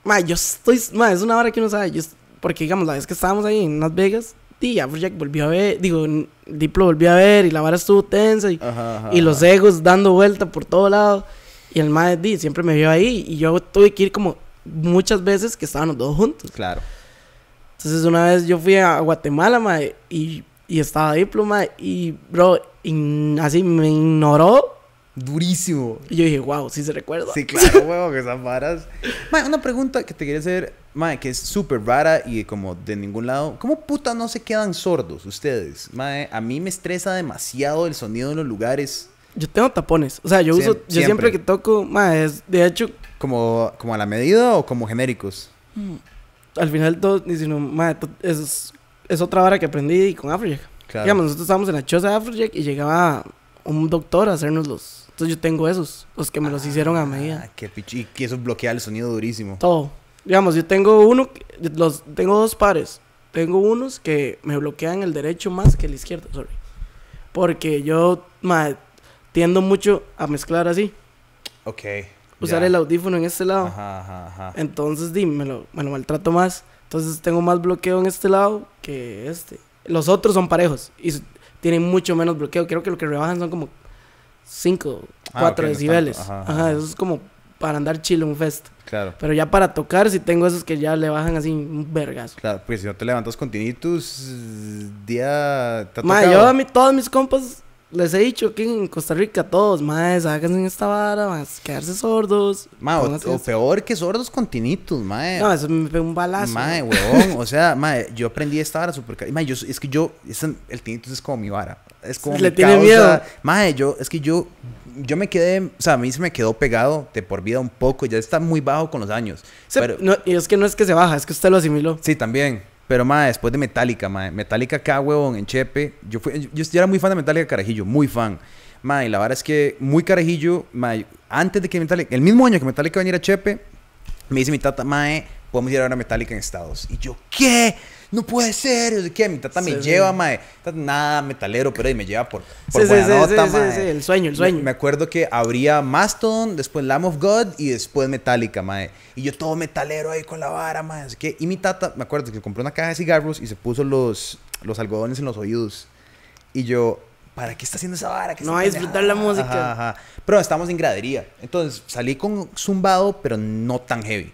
Mae, yo estoy. Mae, es una vara que uno sabe. Yo, porque, digamos, la vez que estábamos ahí en Las Vegas, y Afrojack volvió a ver. Digo, Diplo volvió a ver y la vara estuvo tensa. Y, los egos dando vuelta por todo lado. Y el mae, di, siempre me vio ahí. Y yo tuve que ir como muchas veces que estábamos los dos juntos. Claro. Entonces, una vez yo fui a Guatemala, mae, y, y estaba Diplo, mae. Y, bro, y así me ignoró. Durísimo. Y yo dije, wow, sí se recuerda. Sí, claro, huevo, que esas varas. Mae, una pregunta que te quería hacer, mae, que es súper rara y como de ningún lado. ¿Cómo puta no se quedan sordos ustedes? Mae, eh, a mí me estresa demasiado el sonido en los lugares. Yo tengo tapones. O sea, yo uso, yo siempre. que toco, mae, es- de hecho, ¿Como, como a la medida o como genéricos? Mm. al final todo, ni mae, es, es otra vara que aprendí con África. Digamos, nosotros estábamos en la choza de Afrojack y llegaba un doctor a hacernos los. Entonces yo tengo esos, los que me los ah, hicieron a medida. Ah, qué Y que eso bloquea el sonido durísimo. Todo. Digamos, yo tengo uno, los, tengo dos pares. Tengo unos que me bloquean el derecho más que el izquierdo, sorry. Porque yo tiendo mucho a mezclar así. Ok. Usar el audífono en este lado. Ajá, ajá, ajá. Entonces, dímelo, me me lo maltrato más. Entonces tengo más bloqueo en este lado que este. Los otros son parejos y tienen mucho menos bloqueo. Creo que lo que rebajan son como 5, 4 ah, decibeles. Ajá, eso es como para andar chile un fest. Claro. Pero ya para tocar, si tengo esos que ya le bajan así un vergazo. Claro, porque si no te levantas continuitos día. Ma, yo a mí, todos mis compas les he dicho que en Costa Rica todos, maes, háganse en esta vara, más quedarse sordos. o, peor que sordos con tinitos, mae. No, eso me pegó un balazo. Mae, huevón. o sea, mae, yo aprendí esta vara súper. Mae, yo, es que yo, el tinitos es como mi vara. Es como Le tiene miedo. Mae, yo, es que yo, yo me quedé, o sea, a mí se me quedó pegado de por vida un poco, ya está muy bajo con los años. pero, no, y es que no es que se baja, es que usted lo asimiló. Sí, también. Pero, ma, después de Metallica, mae. Metallica acá, huevón, en Chepe. Yo, fui, yo, era muy fan de Metallica Carajillo, muy fan. y la verdad es que muy Carajillo, mae, antes de que Metallica, el mismo año que Metallica venía a Chepe, me dice mi tata, mae, podemos ir ahora a Metallica en Estados. Y yo, ¿qué? no puede ser, yo qué, mi tata me lleva, mae, nada metalero, pero me lleva por, buena nota, mae. el sueño, el sueño. Me, acuerdo que abría Mastodon, después Lamb of God y después Metallica, mae. Y yo todo metalero ahí con la vara, mae, y mi tata, me acuerdo que compró una caja de cigarros y se puso los, los algodones en los oídos. Y yo, ¿para qué está haciendo esa vara? No, a disfrutar la música. Pero estamos en gradería. Entonces salí con zumbado, pero no tan heavy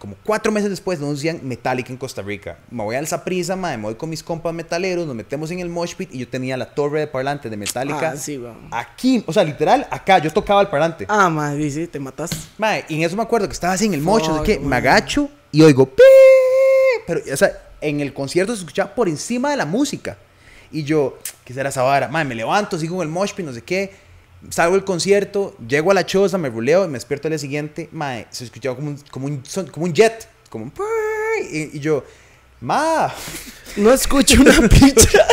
como cuatro meses después Nos decían Metallica en Costa Rica. Me voy al Zaprisa, me voy con mis compas metaleros, nos metemos en el mosh pit y yo tenía la torre de parlante de Metallica. Ah, sí, Aquí, o sea, literal, acá, yo tocaba el parlante. Ah, madre, sí, te matas. Madre, y en eso me acuerdo que estaba así en el mosh, de que me agacho y oigo, pero, o sea, en el concierto se escuchaba por encima de la música. Y yo, ¿qué será esa vara? Madre, me levanto, sigo en el mosh no sé qué salgo del concierto, llego a la choza, me ruleo y me despierto al día siguiente, mae, se escuchaba como un, como un, jet, como Y, yo, ma... No escucho una picha.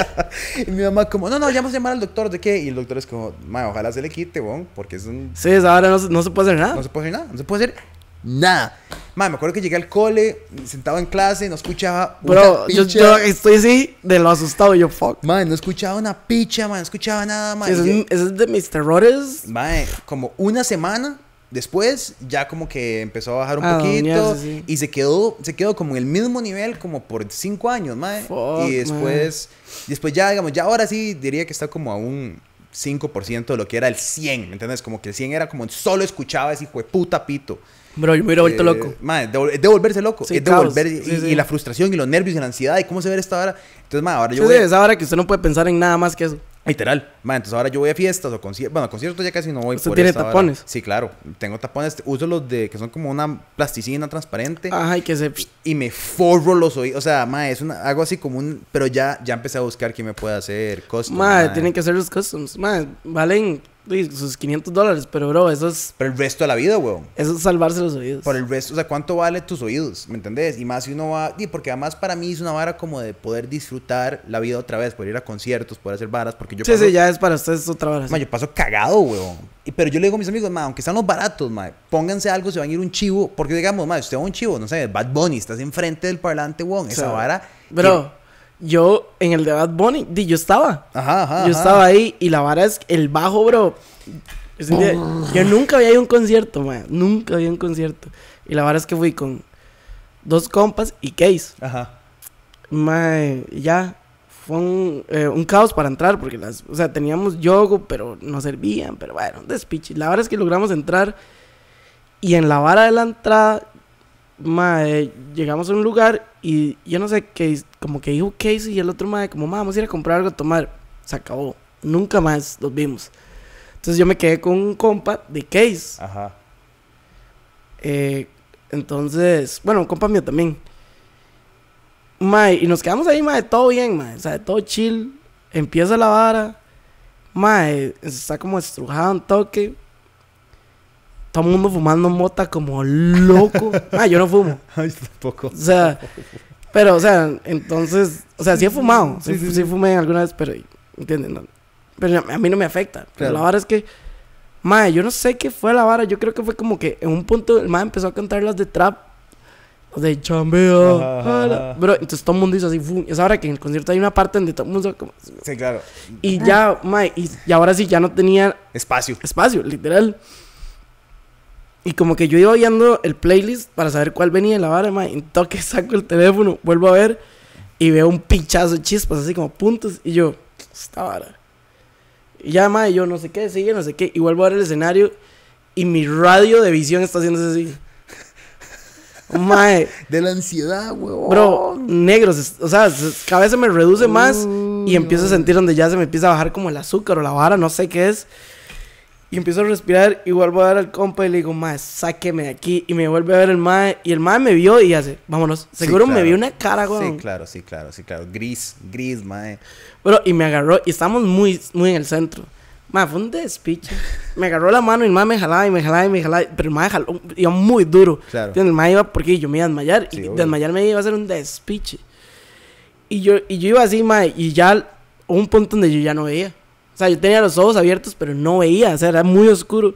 y mi mamá como, no, no, ya vamos a llamar al doctor, ¿de qué? Y el doctor es como, ma, ojalá se le quite, porque es un... Sí, ahora no, no se puede hacer nada. No se puede hacer nada, no se puede hacer Nada. Madre, me acuerdo que llegué al cole, sentado en clase, no escuchaba una Bro, Yo, estoy así de lo asustado. Yo, fuck. Madre, no escuchaba una picha, madre, no escuchaba nada, madre. es, de mis terrores. Madre, como una semana después, ya como que empezó a bajar un ah, poquito. Y se quedó, se quedó como en el mismo nivel como por cinco años, madre. y después, después ya, digamos, ya ahora sí diría que está como a un... 5% de lo que era el 100, ¿me entiendes? Como que el 100 era como solo escuchaba ese hijo de puta pito. Bro, yo me hubiera vuelto eh, loco. Madre, es devolverse loco. es y, la frustración y los nervios y la ansiedad y cómo se ve esta hora. Entonces, madre, ahora yo voy. es ahora que usted no puede pensar en nada más que eso. Literal. Madre, entonces ahora yo voy a fiestas o conciertos. Bueno, conciertos ya casi no voy. ¿Usted tiene tapones? Sí, claro. Tengo tapones. Uso los de que son como una plasticina transparente. Ajá, y que se. Y me forro los oídos. O sea, madre, es una, hago así como un. Pero ya, ya empecé a buscar quién me puede hacer customs. Madre, tienen que hacer los customs. Madre, valen sus 500 dólares, pero bro, eso es... Pero el resto de la vida, weón. Eso es salvarse los oídos. Por el resto, o sea, ¿cuánto vale tus oídos? ¿Me entendés? Y más si uno va... Y porque además para mí es una vara como de poder disfrutar la vida otra vez, poder ir a conciertos, poder hacer varas, porque yo... Sí, sí, ya es para ustedes otra vara. Ma yo paso cagado, weón. Y, pero yo le digo a mis amigos, ma, aunque sean los baratos, ma, pónganse algo, se van a ir un chivo, porque digamos, ma, usted va un chivo, no sé, Bad Bunny, estás enfrente del parlante, weón, esa vara... Bro yo en el de Bad Bunny, di, yo estaba. Ajá, Yo estaba ahí y la vara es el bajo, bro. Yo nunca había ido a un concierto, Nunca había ido a un concierto. Y la vara es que fui con dos compas y Case. Ajá. Mae, ya. Fue un, eh, caos para entrar porque las... O sea, teníamos yogo, pero no servían. Pero bueno, despiche. La vara es que logramos entrar. Y en la vara de la entrada, mae, llegamos a un lugar y yo no sé, Case como que dijo Casey y el otro madre, como, vamos a ir a comprar algo a tomar. Se acabó. Nunca más los vimos. Entonces yo me quedé con un compa de Case. Ajá. Eh, entonces, bueno, un compa mío también. Mae, y nos quedamos ahí, mae, todo bien, mae. O sea, todo chill. Empieza la vara. Mae, está como estrujado un toque. Todo el mundo fumando mota como loco. mae, yo no fumo. Ay, tampoco. O sea, Pero, o sea, entonces, o sea, sí he fumado, sí, fumé alguna vez, pero, ¿entienden? pero a mí no me afecta. la vara es que, madre, yo no sé qué fue la vara, yo creo que fue como que en un punto el madre empezó a cantar las de trap, de chambeo. Pero entonces todo el mundo hizo así, Es ahora que en el concierto hay una parte donde todo el mundo. Como, sí, claro. Y ya, mae, y, y, ahora sí ya no tenía. Espacio. Espacio, literal. Y como que yo iba viendo el playlist para saber cuál venía en la vara, ma. En toque saco el teléfono, vuelvo a ver y veo un pinchazo de chispas, así como puntos. Y yo, esta vara. Y ya, y yo no sé qué, sigue, no sé qué. Y vuelvo a ver el escenario y mi radio de visión está haciéndose así. Mae. De la ansiedad, huevón. Bro, negros. O sea, cada vez se me reduce más y empiezo a sentir donde ya se me empieza a bajar como el azúcar o la vara, no sé qué es. Y empiezo a respirar y vuelvo a ver al compa y le digo, mae, sáqueme de aquí. Y me vuelve a ver el mae. Y el mae me vio y hace, vámonos. Seguro me vio una cara, güey. Sí, claro, sí, claro, sí, claro. Gris, gris, mae. Eh. Bueno, y me agarró y estamos muy, muy en el centro. Mae, fue un despiche. me agarró la mano y el mae me jalaba y me jalaba y me jalaba. Pero el mae jaló, iba muy duro. Claro. el mae iba porque yo me iba a desmayar. y desmayar me iba a hacer un despiche. Y yo, y yo iba así, mae, y ya hubo un punto donde yo ya no veía. O sea, yo tenía los ojos abiertos, pero no veía, o sea, era muy oscuro.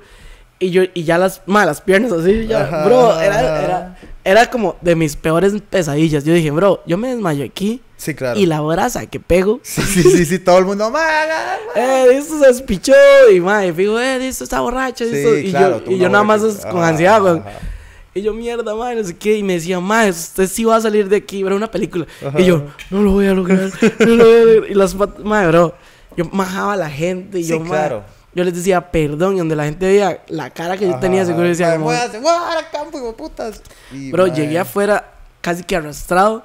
Y yo, y ya las malas piernas así, bro, era, era, era, como de mis peores pesadillas. Yo dije, bro, yo me desmayo aquí. Sí, claro. Y la brasa que pego. Sí, sí, sí, todo el mundo, más Eh, esto se despichó. Y madre, fijo, eh, esto está borracho. Sí, Y yo, y yo nada más con ansiedad, güey. Y yo, mierda, madre, no sé qué. Y me decía, madre, usted sí va a salir de aquí, bro, una película. Y yo, no lo voy a lograr, no lo voy a lograr. Y las madre, bro yo majaba a la gente y sí, yo claro. yo les decía perdón y donde la gente veía la cara que yo tenía seguro decía a campo hijo putas bro llegué afuera casi que arrastrado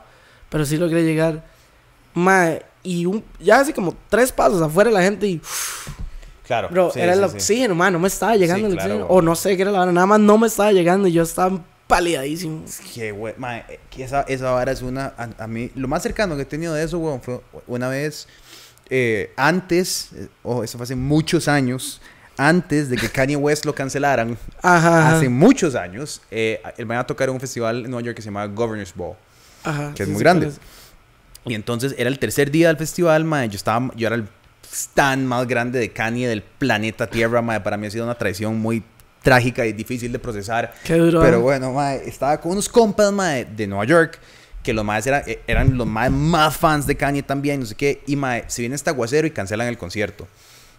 pero sí logré llegar mae y un, ya hace como tres pasos afuera la gente y claro bro era el oxígeno mae no me estaba llegando el oxígeno o no sé qué era la vara... nada más no me estaba llegando y yo estaba palidadísimo qué güey mae, eh, esa, esa vara es una a, mí lo más cercano que he tenido de eso weón fue una vez eh, antes, eh, ojo, oh, eso fue hace muchos años, antes de que Kanye West lo cancelaran, hace muchos años, eh, él va a tocar en un festival en Nueva York que se llama Governor's Ball, que es muy grande. Y entonces era el tercer día del festival, yo, estaba, yo era el stand más grande de Kanye del planeta Tierra, para mí ha sido una traición muy trágica y difícil de procesar. Pero ¿eh? bueno, estaba con unos compas, de Nueva York que los más era, eh, eran los más, más fans de Kanye también, no sé qué, y mae, se viene este aguacero y cancelan el concierto.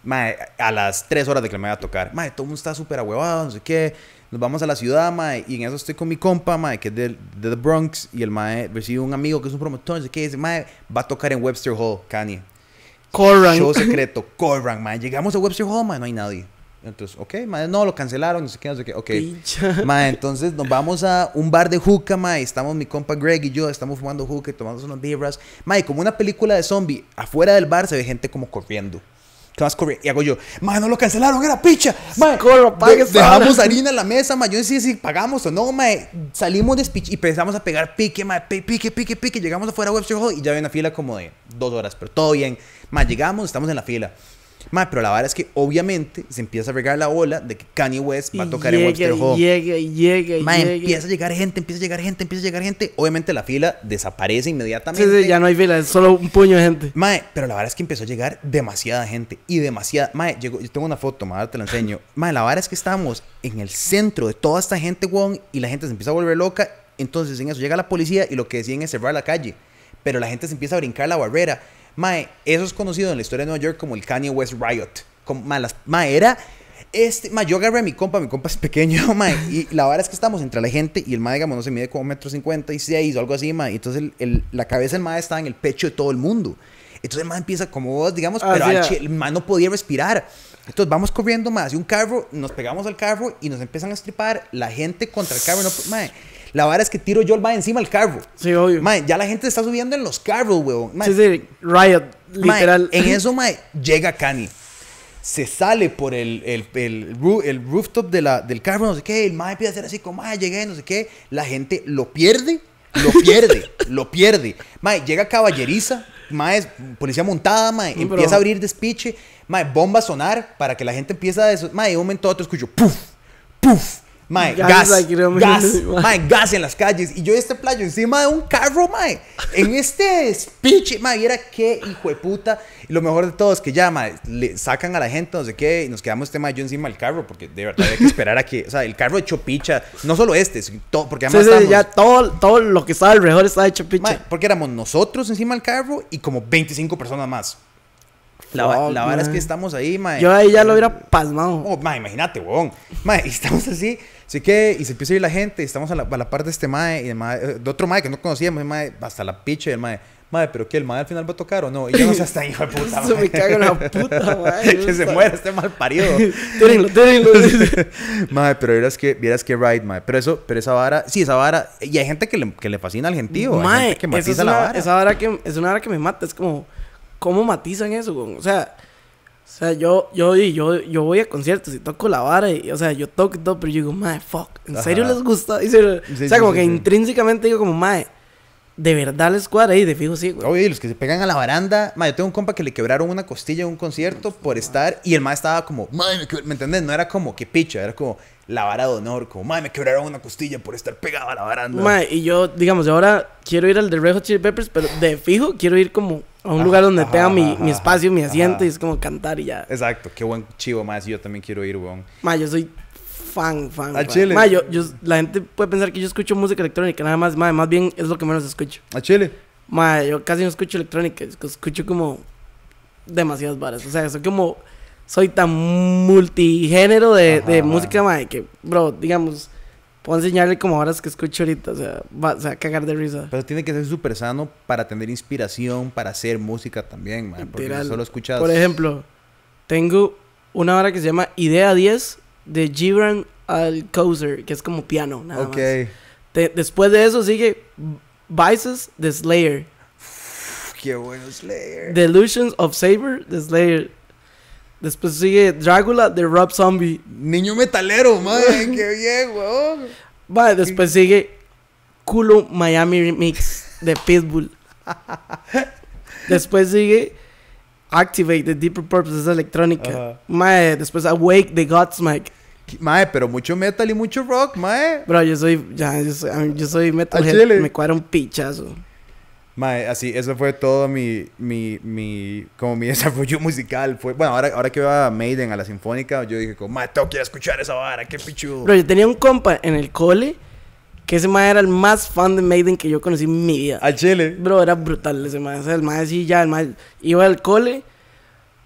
Mae, a las 3 horas de que me va a tocar, mae, todo el mundo está súper ahuevado, no sé qué, nos vamos a la ciudad, mae, y en eso estoy con mi compa, mae, que es de, The Bronx, y el mae recibe un amigo que es un promotor, no sé qué, dice, mae, va a tocar en Webster Hall, Kanye. Corran. Show secreto, Corran, mae, llegamos a Webster Hall, mae, no hay nadie. Entonces, ok, madre, no, lo cancelaron, no sé qué, no sé qué, ok. entonces nos vamos a un bar de juca, madre, estamos mi compa Greg y yo, estamos fumando juca tomando unas vibras. Madre, como una película de zombie, afuera del bar se ve gente como corriendo. ¿Qué corriendo? Y hago yo, madre, no lo cancelaron, era picha. Madre, dejamos harina en la mesa, madre, yo decía si pagamos o no, madre. Salimos de speech y pensamos a pegar pique, madre, pique, pique, pique. Llegamos afuera a Webster Hall y ya había una fila como de dos horas, pero todo bien. Madre, llegamos, estamos en la fila. Mae, pero la verdad es que obviamente se empieza a regar la ola de que Kanye West va a tocar en Webster Hall. Llega, llega, y llega. empieza a llegar gente, empieza a llegar gente, empieza a llegar gente. Obviamente la fila desaparece inmediatamente. Sí, sí, ya no hay fila, es solo un puño de gente. Mae, pero la verdad es que empezó a llegar demasiada gente y demasiada. Mae, yo tengo una foto, mae, te la enseño. mae, la verdad es que estamos en el centro de toda esta gente, Wong, y la gente se empieza a volver loca. Entonces en eso llega la policía y lo que deciden es cerrar la calle. Pero la gente se empieza a brincar la barrera Mae, eso es conocido en la historia de Nueva York como el Kanye West Riot. Como, mae, era este, ma, yo agarré a mi compa, mi compa es pequeño, mae. y la hora es que estamos entre la gente y el ma, digamos, no se mide como metro cincuenta y seis o algo así, mae. y entonces el, la cabeza del ma está en el pecho de todo el mundo. Entonces el ma empieza como vos, digamos, ah, pero el ma no podía respirar. Entonces vamos corriendo, más hacia un carro, nos pegamos al carro y nos empiezan a estripar la gente contra el carro. No, la vara es que tiro yo el mae encima del carro. Sí, obvio. Mae, ya la gente está subiendo en los carros, weón. sí, sí, riot, literal. en eso, mae, llega Cani. Se sale por el, el, el, el rooftop de la, del carro, no sé qué. El mae empieza a hacer así como, mae, llegué, no sé qué. La gente lo pierde, lo pierde, lo pierde. Mae, llega caballeriza, mae, policía montada, mae, empieza a abrir despiche. Mae, bomba a sonar para que la gente empiece a... Mae, un momento otro escucho, puff, puff Mae, gas, gas, gas gas en las calles. Y yo este playo encima de un carro, mae. En este speech, mae, era qué hijo de puta. Y lo mejor de todo es que ya, mae, le sacan a la gente, no sé qué, y nos quedamos este mae yo encima del carro, porque de verdad había que esperar a que, o sea, el carro hecho picha. No solo este, porque además sí, ya todo, todo lo que estaba alrededor estaba hecho picha. porque éramos nosotros encima del carro y como 25 personas más. La, verdad la es que estamos ahí, mae. Yo ahí ya lo hubiera pasmado. Oh, mae, imagínate, weón. Mae, estamos así. Así que, y se empieza a ir la gente, y estamos a la, parte de este mae, y eh, de otro mae que no conocíamos, hasta la picha el mae. Madre, pero que el mae al final va a tocar o no. Y yo no sé hasta hijo de puta. Eso me cago en la puta, madre. que se muera este mal parido. tírenlo, madre, pero vieras que, vieras que ride, madre. Pero eso, pero esa vara, sí, esa vara. Y hay gente que le, que le fascina al gentío. Madre, que matiza la Esa vara que, es una vara que me mata. Es como, ¿cómo matizan eso? O sea, o sea, yo, yo, yo, yo voy a conciertos y toco la vara y, o sea, yo toco y todo, pero yo digo, madre, fuck, ¿en serio les gusta? o sea, como que intrínsecamente digo como, madre, de verdad les cuadra y de fijo sí, güey. Oye, los que se pegan a la baranda, madre, yo tengo un compa que le quebraron una costilla en un concierto por estar y el mae estaba como, madre, me, ¿me entendés? No era como que picha, era como la vara de honor, como, madre, me quebraron una costilla por estar pegado a la baranda. Madre, y yo, digamos, ahora quiero ir al de Red Hot Chili Peppers, pero de fijo quiero ir como a un lugar donde tenga pega mi, mi, espacio, mi asiento y es como cantar y ya. Exacto, qué buen chivo, más. Yo también quiero ir, weón. Ma, yo soy fan, fan. A Chile. Ma, yo, la gente puede pensar que yo escucho música electrónica, nada más, ma, más bien es lo que menos escucho. A Chile. Ma, yo casi no escucho electrónica, escucho como demasiadas varas. O sea, soy como. Soy tan multigénero de, de música, ma, que, bro, digamos puedo enseñarle como horas que escucho ahorita. O sea, va, o cagar de risa. Pero tiene que ser súper sano para tener inspiración, para hacer música también, man. Porque solo escuchas. Por ejemplo, tengo una hora que se llama Idea 10 de Gibran Couser, que es como piano, nada más. después de eso sigue Vices de Slayer. Qué bueno Slayer. Delusions of Saber de Slayer. Después sigue Drácula de Rob Zombie. Niño metalero, madre, qué bien, Vale, después sigue Culo Miami Remix de Pitbull. después sigue Activate de Deeper Purpose, es electrónica. después Awake de Godsmack. Mae, pero mucho metal y mucho rock, mae. Bro, yo soy, ya, yo soy, me cuadra un pichazo. Mae, así, eso fue todo mi, mi, mi, como mi desarrollo musical. Fue, bueno, ahora, ahora que iba a Maiden, a la Sinfónica, yo dije como, mae, tengo que ir a escuchar esa vara, qué pichudo. Bro, yo tenía un compa en el cole, que ese mae era el más fan de Maiden que yo conocí en mi vida. Al chile. Bro, era brutal ese mae, o sea, el mae sí, ya, el mae iba al cole...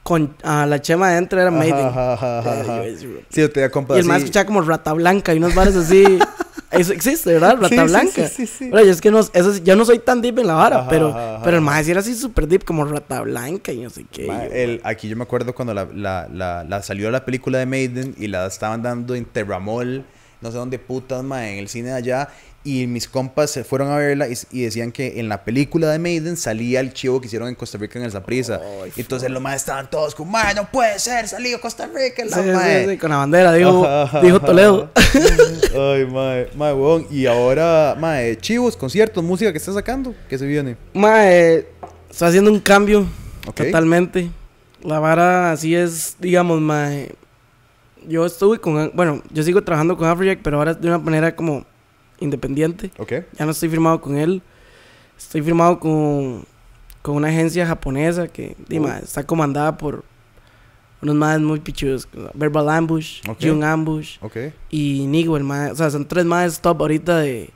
Con, a la chema adentro era Maiden. Ajá, ajá, ajá, sí, yo tenía compa Y el mae escuchaba como Rata Blanca y unos bares así. Eso existe, ¿verdad? Plata blanca. Sí, sí, sí, Pero es que no, eso, yo no soy tan deep en la vara, pero, pero el más era así súper deep, como rata blanca y no sé qué. aquí yo me acuerdo cuando la, salió la película de Maiden y la estaban dando en Terramol, no sé dónde putas, ma, en el cine de allá. Y mis compas se fueron a verla y, decían que en la película de Maiden salía el chivo que hicieron en Costa Rica en el Prisa entonces los más estaban todos como, ¡Mae, no puede ser! ¡Salió Costa Rica! La con la bandera, dijo, Toledo. Ay, mae, mae, weón. Y ahora, mae, chivos, conciertos, música que estás sacando, que se viene. Mae, está haciendo un cambio totalmente. La vara así es, digamos, mae. Yo estuve con, bueno, yo sigo trabajando con Afrojack, pero ahora de una manera como independiente. Ok. Ya no estoy firmado con él. Estoy firmado con, con una agencia japonesa que oh. está comandada por unos madres muy pichudos. Verbal Ambush, okay. Jung Ambush y Nigo, el O sea, son tres madres... top ahorita de,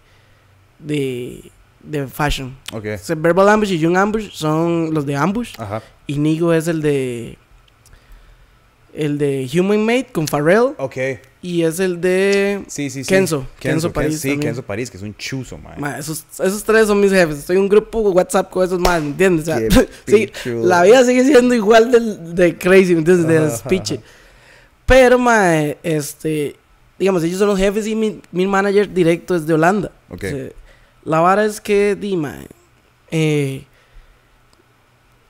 de, de fashion. Okay. Verbal Ambush y Jung Ambush son los de Ambush. Y Nigo es el de el de Human Made con Pharrell. Ok. Y es el de sí, sí, sí. Kenzo, Kenzo. París. Sí, Kenzo París, que es un chuzo, man. esos, tres son mis jefes. Estoy un grupo WhatsApp con esos más, ¿me entiendes? sí, la vida sigue siendo igual de crazy, entonces, De Pero, ma, este. Digamos, ellos son los jefes y mi, manager directo es de Holanda. Ok. la vara es que, dime eh,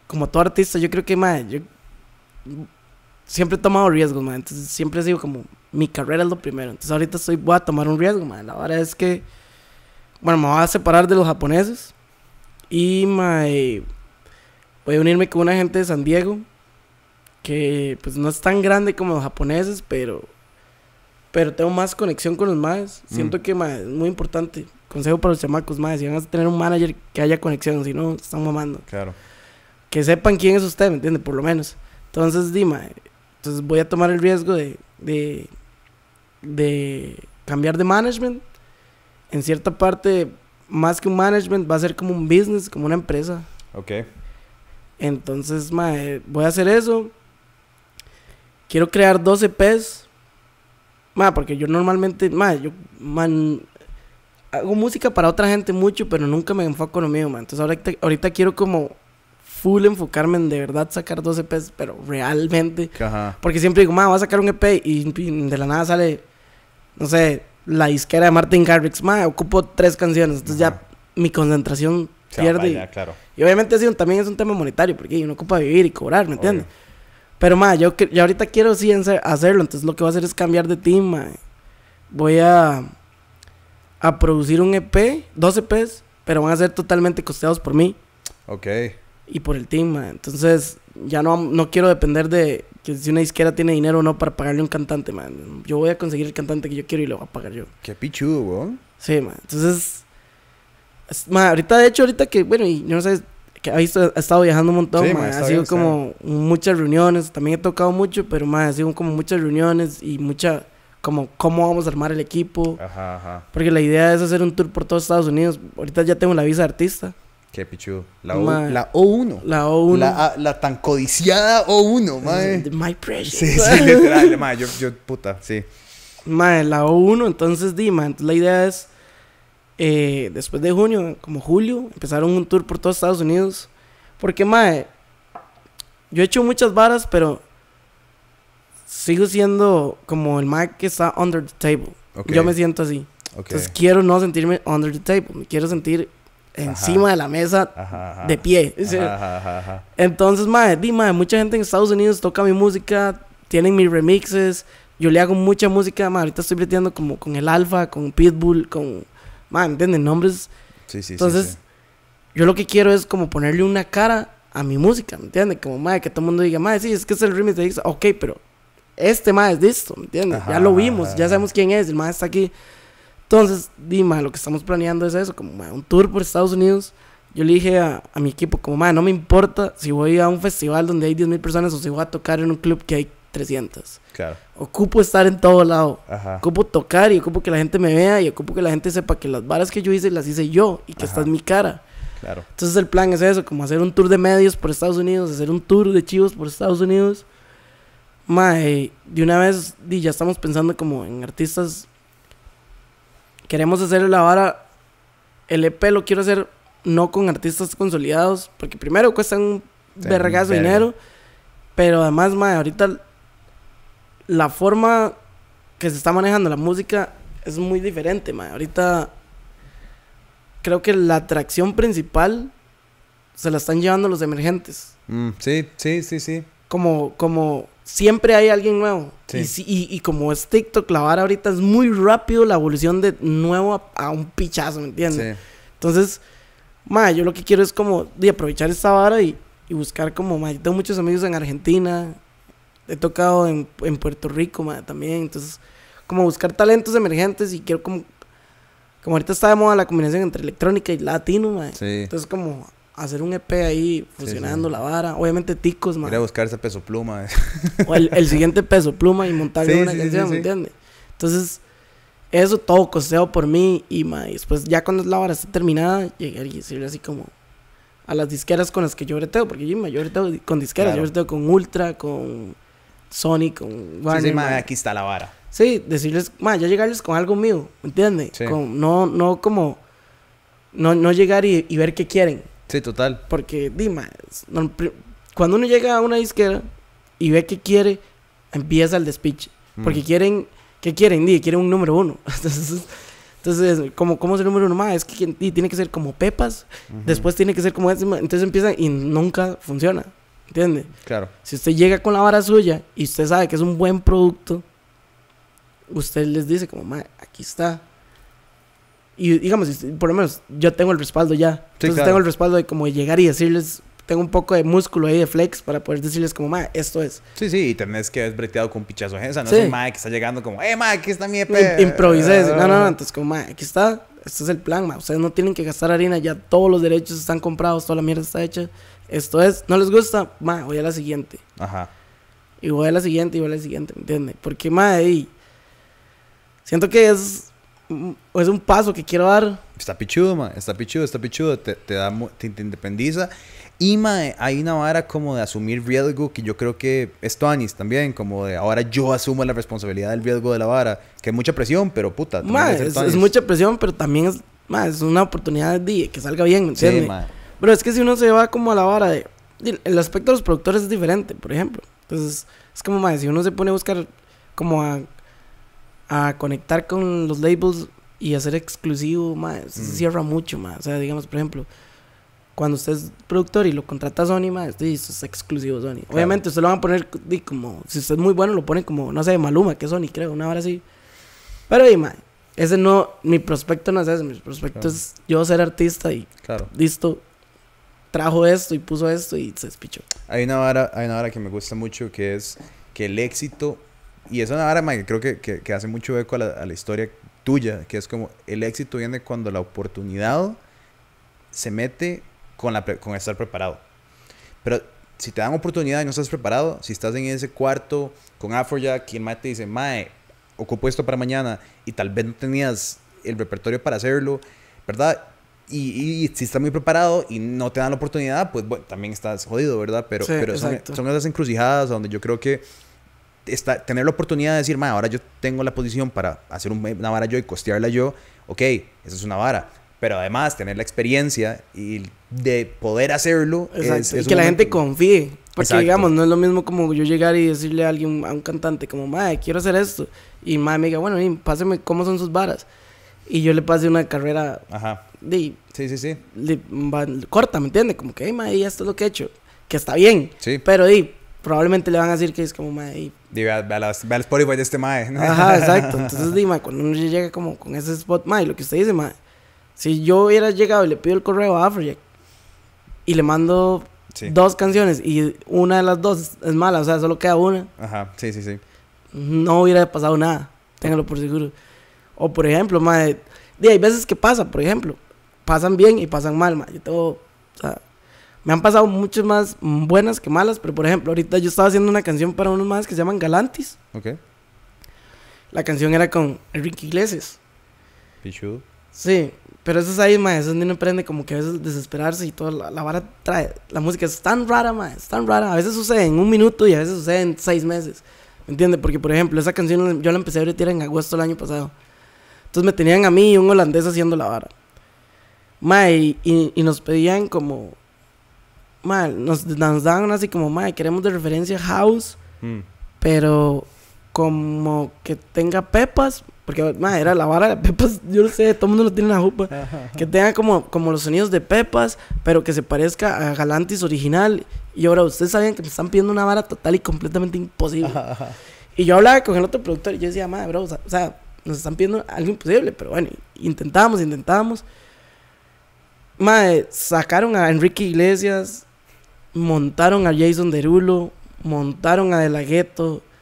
como todo artista, yo creo que, ma, yo, siempre he tomado riesgos, man. Entonces siempre sigo como, mi carrera es lo primero. Entonces ahorita estoy, voy a tomar un riesgo, man. La verdad es que, bueno, me voy a separar de los japoneses. Y, my, voy a unirme con una gente de San Diego. Que, pues, no es tan grande como los japoneses, pero... Pero tengo más conexión con los madres. Mm. Siento que, ma, es muy importante. Consejo para los chamacos, madres. Si van a tener un manager que haya conexión, si no, están mamando. Claro. Que sepan quién es usted, ¿me entiende? Por lo menos. Entonces, dime entonces voy a tomar el riesgo de, de, cambiar de management. En cierta parte, más que un management, va a ser como un business, como una empresa. Ok. Entonces, voy a hacer eso. Quiero crear 12 EPs. porque yo normalmente, yo hago música para otra gente mucho, pero nunca me enfoco en lo mío, Entonces ahorita quiero como full enfocarme en de verdad sacar dos EPs, pero realmente. Ajá. Porque siempre digo, ma, voy a sacar un EP y, de la nada sale, no sé, la disquera de Martin Garrix, ma, ocupo tres canciones. Entonces ya mi concentración pierde. Vaya, y, claro. y, obviamente también es un tema monetario, porque uno ocupa vivir y cobrar, ¿me entiendes? Pero, ma, yo, yo ahorita quiero sí hacerlo, entonces lo que voy a hacer es cambiar de team, ma. Voy a, a producir un EP, dos EPs, pero van a ser totalmente costeados por mí. Ok y por el team, man. Entonces, ya no, no quiero depender de que si una disquera tiene dinero o no para pagarle un cantante, man. Yo voy a conseguir el cantante que yo quiero y lo voy a pagar yo. Qué pichudo, weón. Sí, man. Entonces, ahorita, de hecho, ahorita que, bueno, y no sé, que ha, estado viajando un montón, Ha sido como muchas reuniones. También he tocado mucho, pero, man, ha sido como muchas reuniones y mucha como cómo vamos a armar el equipo. Porque la idea es hacer un tour por todos Estados Unidos. Ahorita ya tengo la visa de artista. La, o, 1 La O1. Ah, la, tan codiciada O1, eh, mae. My precious. Sí, sí, literal, mae. Yo, puta, sí. Mae, la O1. Entonces, di, la idea es. Eh, después de junio, como julio, empezaron un tour por todos Estados Unidos. Porque, mae. Yo he hecho muchas varas, pero. Sigo siendo como el mae que está under the table. Yo me siento así. Entonces quiero no sentirme under the table. Me quiero sentir encima de la mesa de pie. Entonces, madre, di, mucha gente en Estados Unidos toca mi música, tienen mis remixes. Yo le hago mucha música, madre. Ahorita estoy breteando como con el Alfa, con Pitbull, con. Madre, ¿entienden? Nombres. Sí, sí, Entonces, yo lo que quiero es como ponerle una cara a mi música, ¿me entiendes? Como, madre, que todo el mundo diga, madre, sí, es que es el remix de X. Ok, pero este madre es listo, ¿me entiendes? ya lo vimos, ya sabemos quién es, el madre está aquí. Entonces, Dima, lo que estamos planeando es eso, como un tour por Estados Unidos. Yo le dije a, a mi equipo, como, ma, no me importa si voy a un festival donde hay 10.000 personas o si voy a tocar en un club que hay 300. Claro. Ocupo estar en todo lado. Ajá. Ocupo tocar y ocupo que la gente me vea y ocupo que la gente sepa que las varas que yo hice las hice yo y que está en mi cara. Claro. Entonces el plan es eso, como hacer un tour de medios por Estados Unidos, hacer un tour de chivos por Estados Unidos. Mae, eh, de una vez di, ya estamos pensando como en artistas queremos hacer la vara. El EP lo quiero hacer no con artistas consolidados, porque primero cuestan un sí, de dinero, pero además, madre, ahorita la forma que se está manejando la música es muy diferente, madre. Ahorita creo que la atracción principal se la están llevando los emergentes. Mm, sí, sí, sí, sí. Como, como, siempre hay alguien nuevo. Y, y, como es TikTok, la vara ahorita es muy rápido la evolución de nuevo a, un pichazo, ¿me entiendes? Entonces, ma, yo lo que quiero es como aprovechar esta vara y, buscar como, ma, tengo muchos amigos en Argentina, he tocado en, Puerto Rico, también, entonces, como buscar talentos emergentes y quiero como... Como ahorita está de moda la combinación entre electrónica y latino, Entonces, como hacer un EP ahí funcionando la vara. Obviamente ticos, man. Ir a buscar ese peso pluma. O el, siguiente peso pluma y montar una canción, ¿me entiendes? Entonces, eso todo coseo por mí y, man... después ya cuando la vara esté terminada, llegué y decirle así como a las disqueras con las que yo breteo, porque yo, man... yo breteo con disqueras, yo breteo con Ultra, con Sony, con Sí, aquí está la vara. Sí, decirles, ma, ya llegarles con algo mío, ¿me entiendes? no, no como, no, no llegar y, y ver qué quieren, Sí, total. Porque, dime, cuando uno llega a una disquera y ve que quiere, empieza el despiche. Mm. Porque quieren, ¿qué quieren? dime, quieren un número uno. Entonces, entonces como ¿cómo es el número uno más? Es que tiene que ser como Pepas, después tiene que ser como... Este, entonces empieza y nunca funciona. ¿Entiende? Claro. Si usted llega con la vara suya y usted sabe que es un buen producto, usted les dice como, aquí está, y digamos, por lo menos yo tengo el respaldo ya. Entonces tengo el respaldo de como llegar y decirles, tengo un poco de músculo ahí de flex para poder decirles como, ma, esto es. Sí, sí, y tenés que haber breteado con pichazo ajenza, no es un ma que está llegando como, eh, ma, aquí está mi EP. Improvisé, no, no, no, ah. entonces como, ma, aquí está, este es el plan, ma, ustedes no tienen que gastar harina, ya todos los derechos están comprados, toda la mierda está hecha, esto es, no les gusta, ma, voy a la siguiente. Ajá. Y voy a la siguiente, y voy a la siguiente, ¿me entiendes? Porque, ma, ahí, siento que es es un paso que quiero dar. Está pichudo, ma. Está pichudo, está pichudo. Te, da, te, independiza. Y, ma, hay una vara como de asumir riesgo que yo creo que es Tuanis también. Como de ahora yo asumo la responsabilidad del riesgo de la vara. Que es mucha presión, pero puta. Ma, es, mucha presión, pero también es, ma, es una oportunidad de que salga bien, entiendes? Sí, Pero es que si uno se va como a la vara de. El aspecto de los productores es diferente, por ejemplo. Entonces, es como, ma, si uno se pone a buscar como a a conectar con los labels y hacer exclusivo, más se mm. cierra mucho, más O sea, digamos, por ejemplo, cuando usted es productor y lo contrata Sony, más sí, es exclusivo Sony. Obviamente, usted lo van a poner y como, si usted es muy bueno, lo ponen como, no sé, Maluma, que es Sony, creo, una hora así. Pero, y, ese no, mi prospecto no es ese, mi prospecto es yo ser artista y claro. listo, trajo esto y puso esto y se despichó. Hay una vara, hay una vara que me gusta mucho que es que el éxito y es una arma que creo que, que, hace mucho eco a la, historia tuya, que es como el éxito viene cuando la oportunidad se mete con, la, con estar preparado. Pero si te dan oportunidad y no estás preparado, si estás en ese cuarto con Afrojack y el te dice, mae, ocupo esto para mañana y tal vez no tenías el repertorio para hacerlo, ¿verdad? Y, si estás muy preparado y no te dan la oportunidad, pues bueno, también estás jodido, ¿verdad? Pero, pero son, son, esas encrucijadas donde yo creo que tener la oportunidad de decir, ahora yo tengo la posición para hacer una vara yo y costearla yo, ok, esa es una vara. Pero además, tener la experiencia y de poder hacerlo. Es, que la gente confíe. Porque, digamos, no es lo mismo como yo llegar y decirle a alguien, a un cantante, como, madre, quiero hacer esto. Y ma, me diga, bueno, páseme cómo son sus varas. Y yo le pasé una carrera. Ajá. sí, sí, sí. corta, ¿me entiendes? Como que, hey, ya esto es lo que he hecho. Que está bien. Sí. Pero, di, probablemente le van a decir que es como, mae. Ve al Spotify de este mae. ¿no? Ajá, exacto. Entonces, dime, cuando uno llega como con ese spot, mae, lo que usted dice, mae. Si yo hubiera llegado y le pido el correo a Afrojack y le mando dos canciones y una de las dos es mala, o sea, solo queda una. Ajá, sí, sí, sí. No hubiera pasado nada, téngalo por seguro. O por ejemplo, mae, di, hay veces que pasa, por ejemplo, pasan bien y pasan mal, mae. Yo tengo, o sea, me han pasado muchas más buenas que malas, pero por ejemplo, ahorita yo estaba haciendo una canción para unos más que se llaman Galantis. Ok. La canción era con Enrique Iglesias. Pichu. Sí, pero eso es ahí, mae, eso es donde uno aprende como que a veces desesperarse y toda la, vara trae. La música es tan rara, mae, es tan rara. A veces sucede en un minuto y a veces sucede en seis meses. ¿Me entiendes? Porque, por ejemplo, esa canción yo la empecé a retirar en agosto del año pasado. Entonces me tenían a mí y un holandés haciendo la vara. y, y, nos pedían como mal nos, dan así como, madre, queremos de referencia House, mm. pero como que tenga pepas, porque era la vara de pepas, yo no sé, todo el mundo lo tiene en la jupa, que tenga como, como los sonidos de pepas, pero que se parezca a Galantis original. Y ahora ustedes sabían que nos están pidiendo una vara total y completamente imposible. y yo hablaba con el otro productor y yo decía, madre, bro, o sea, nos están pidiendo algo imposible, pero bueno, intentamos, intentábamos. Madre, eh, sacaron a Enrique Iglesias, montaron a Jason Derulo, montaron a De La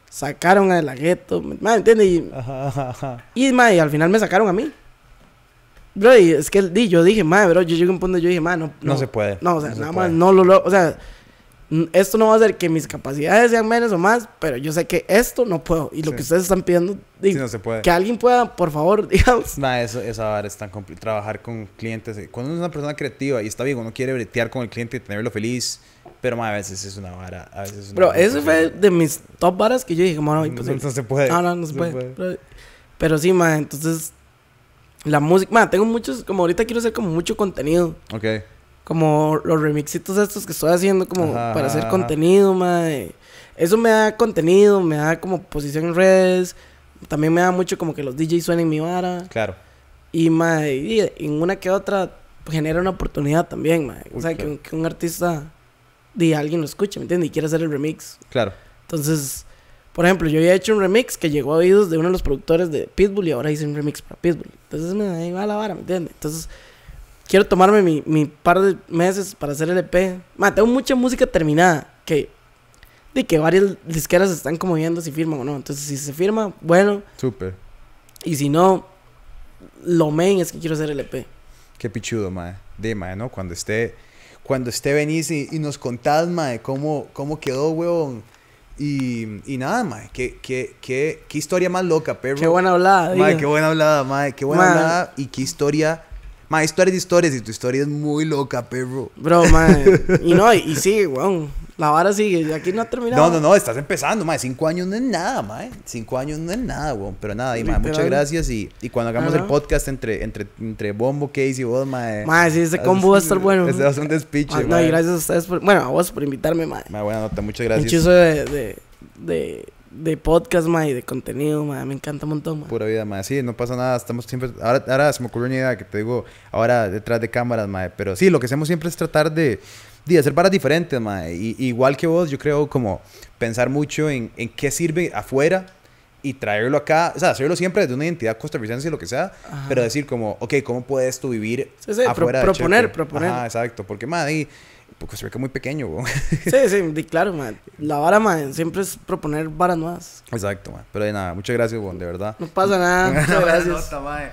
sacaron a De La Ghetto, ¿me entiendes? Y, y, al final me sacaron a mí. Bro, es que yo dije, madre, bro, yo llegué a un punto y yo dije, madre, no, no, se puede. No, o sea, nada más, no lo, o sea, esto no va a hacer que mis capacidades sean menos o más, pero yo sé que esto no puedo. Y lo que ustedes están pidiendo, que alguien pueda, por favor, digamos. Nah, eso, esa es tan complicado. Trabajar con clientes. Eh, cuando uno es una persona creativa y está bien, uno quiere bretear con el cliente y tenerlo feliz pero más a veces es una vara. A una Bro, eso fue de mis top varas que yo dije, no, no, se puede. No, no, se, puede. Pero, sí, más entonces. La música, Ma, tengo muchos. Como ahorita quiero hacer como mucho contenido. Ok. Como los remixitos estos que estoy haciendo, como para hacer contenido, más Eso me da contenido, me da como posición en redes. También me da mucho como que los DJs suenen mi vara. Claro. Y, más en una que otra genera una oportunidad también, ma. O sea, que un artista de alguien lo escuche, ¿me entiendes? Y quiere hacer el remix. Claro. Entonces, por ejemplo, yo había hecho un remix que llegó a oídos de uno de los productores de Pitbull y ahora hice un remix para Pitbull. Entonces, me ahí va la vara, ¿me entiendes? Entonces, quiero tomarme mi, mi, par de meses para hacer el EP. Ma, tengo mucha música terminada que de que varias disqueras están como viendo si firman o no. Entonces, si se firma, bueno. Súper. Y si no, lo main es que quiero hacer el EP. Qué pichudo, mae. De, mae, ¿no? Cuando esté cuando esté venís y, nos contás, mae, cómo, cómo quedó, weón Y, y nada, mae, qué, qué, qué historia más loca, perro. Qué buena hablada, Mae, qué buena hablada, mae, qué buena hablada y qué historia Ma, historias de historias y tu historia es muy loca, perro. Bro, ma. y no, y sí weón. La vara sigue, aquí no ha terminado. No, no, no, estás empezando, ma. Cinco años no es nada, ma. Eh, cinco años no es nada, weón. Pero nada, y, ma, muchas gracias. Y, y cuando hagamos el podcast entre, entre, entre Bombo, Case y vos, ma. Eh, ma, sí, ese combo va a estar bueno. Ese va a ser un despiche, ah, ma. No, y gracias a ustedes por, bueno, a vos por invitarme, ma. Ma, buena nota, muchas gracias. Un de, de de podcast, ma, y de contenido, ma. Me encanta un montón, ma. Pura vida, ma. Sí, no pasa nada. Estamos siempre... Ahora, ahora se me ocurrió una idea que te digo ahora detrás de cámaras, ma. Pero sí, lo que hacemos siempre es tratar de, de hacer para diferentes, ma. Y, igual que vos, yo creo como pensar mucho en, en qué sirve afuera y traerlo acá, o sea, hacerlo siempre desde una identidad costarricense, lo que sea, pero decir como, ok, ¿cómo puedes tú vivir sí, sí, proponer, proponer. Ajá, exacto, porque, y pues, se ve que es muy pequeño, Sí, sí, claro, man. La vara, man, siempre es proponer varas nuevas. Exacto, man. Pero de nada, muchas gracias, de verdad. No pasa nada, muchas gracias.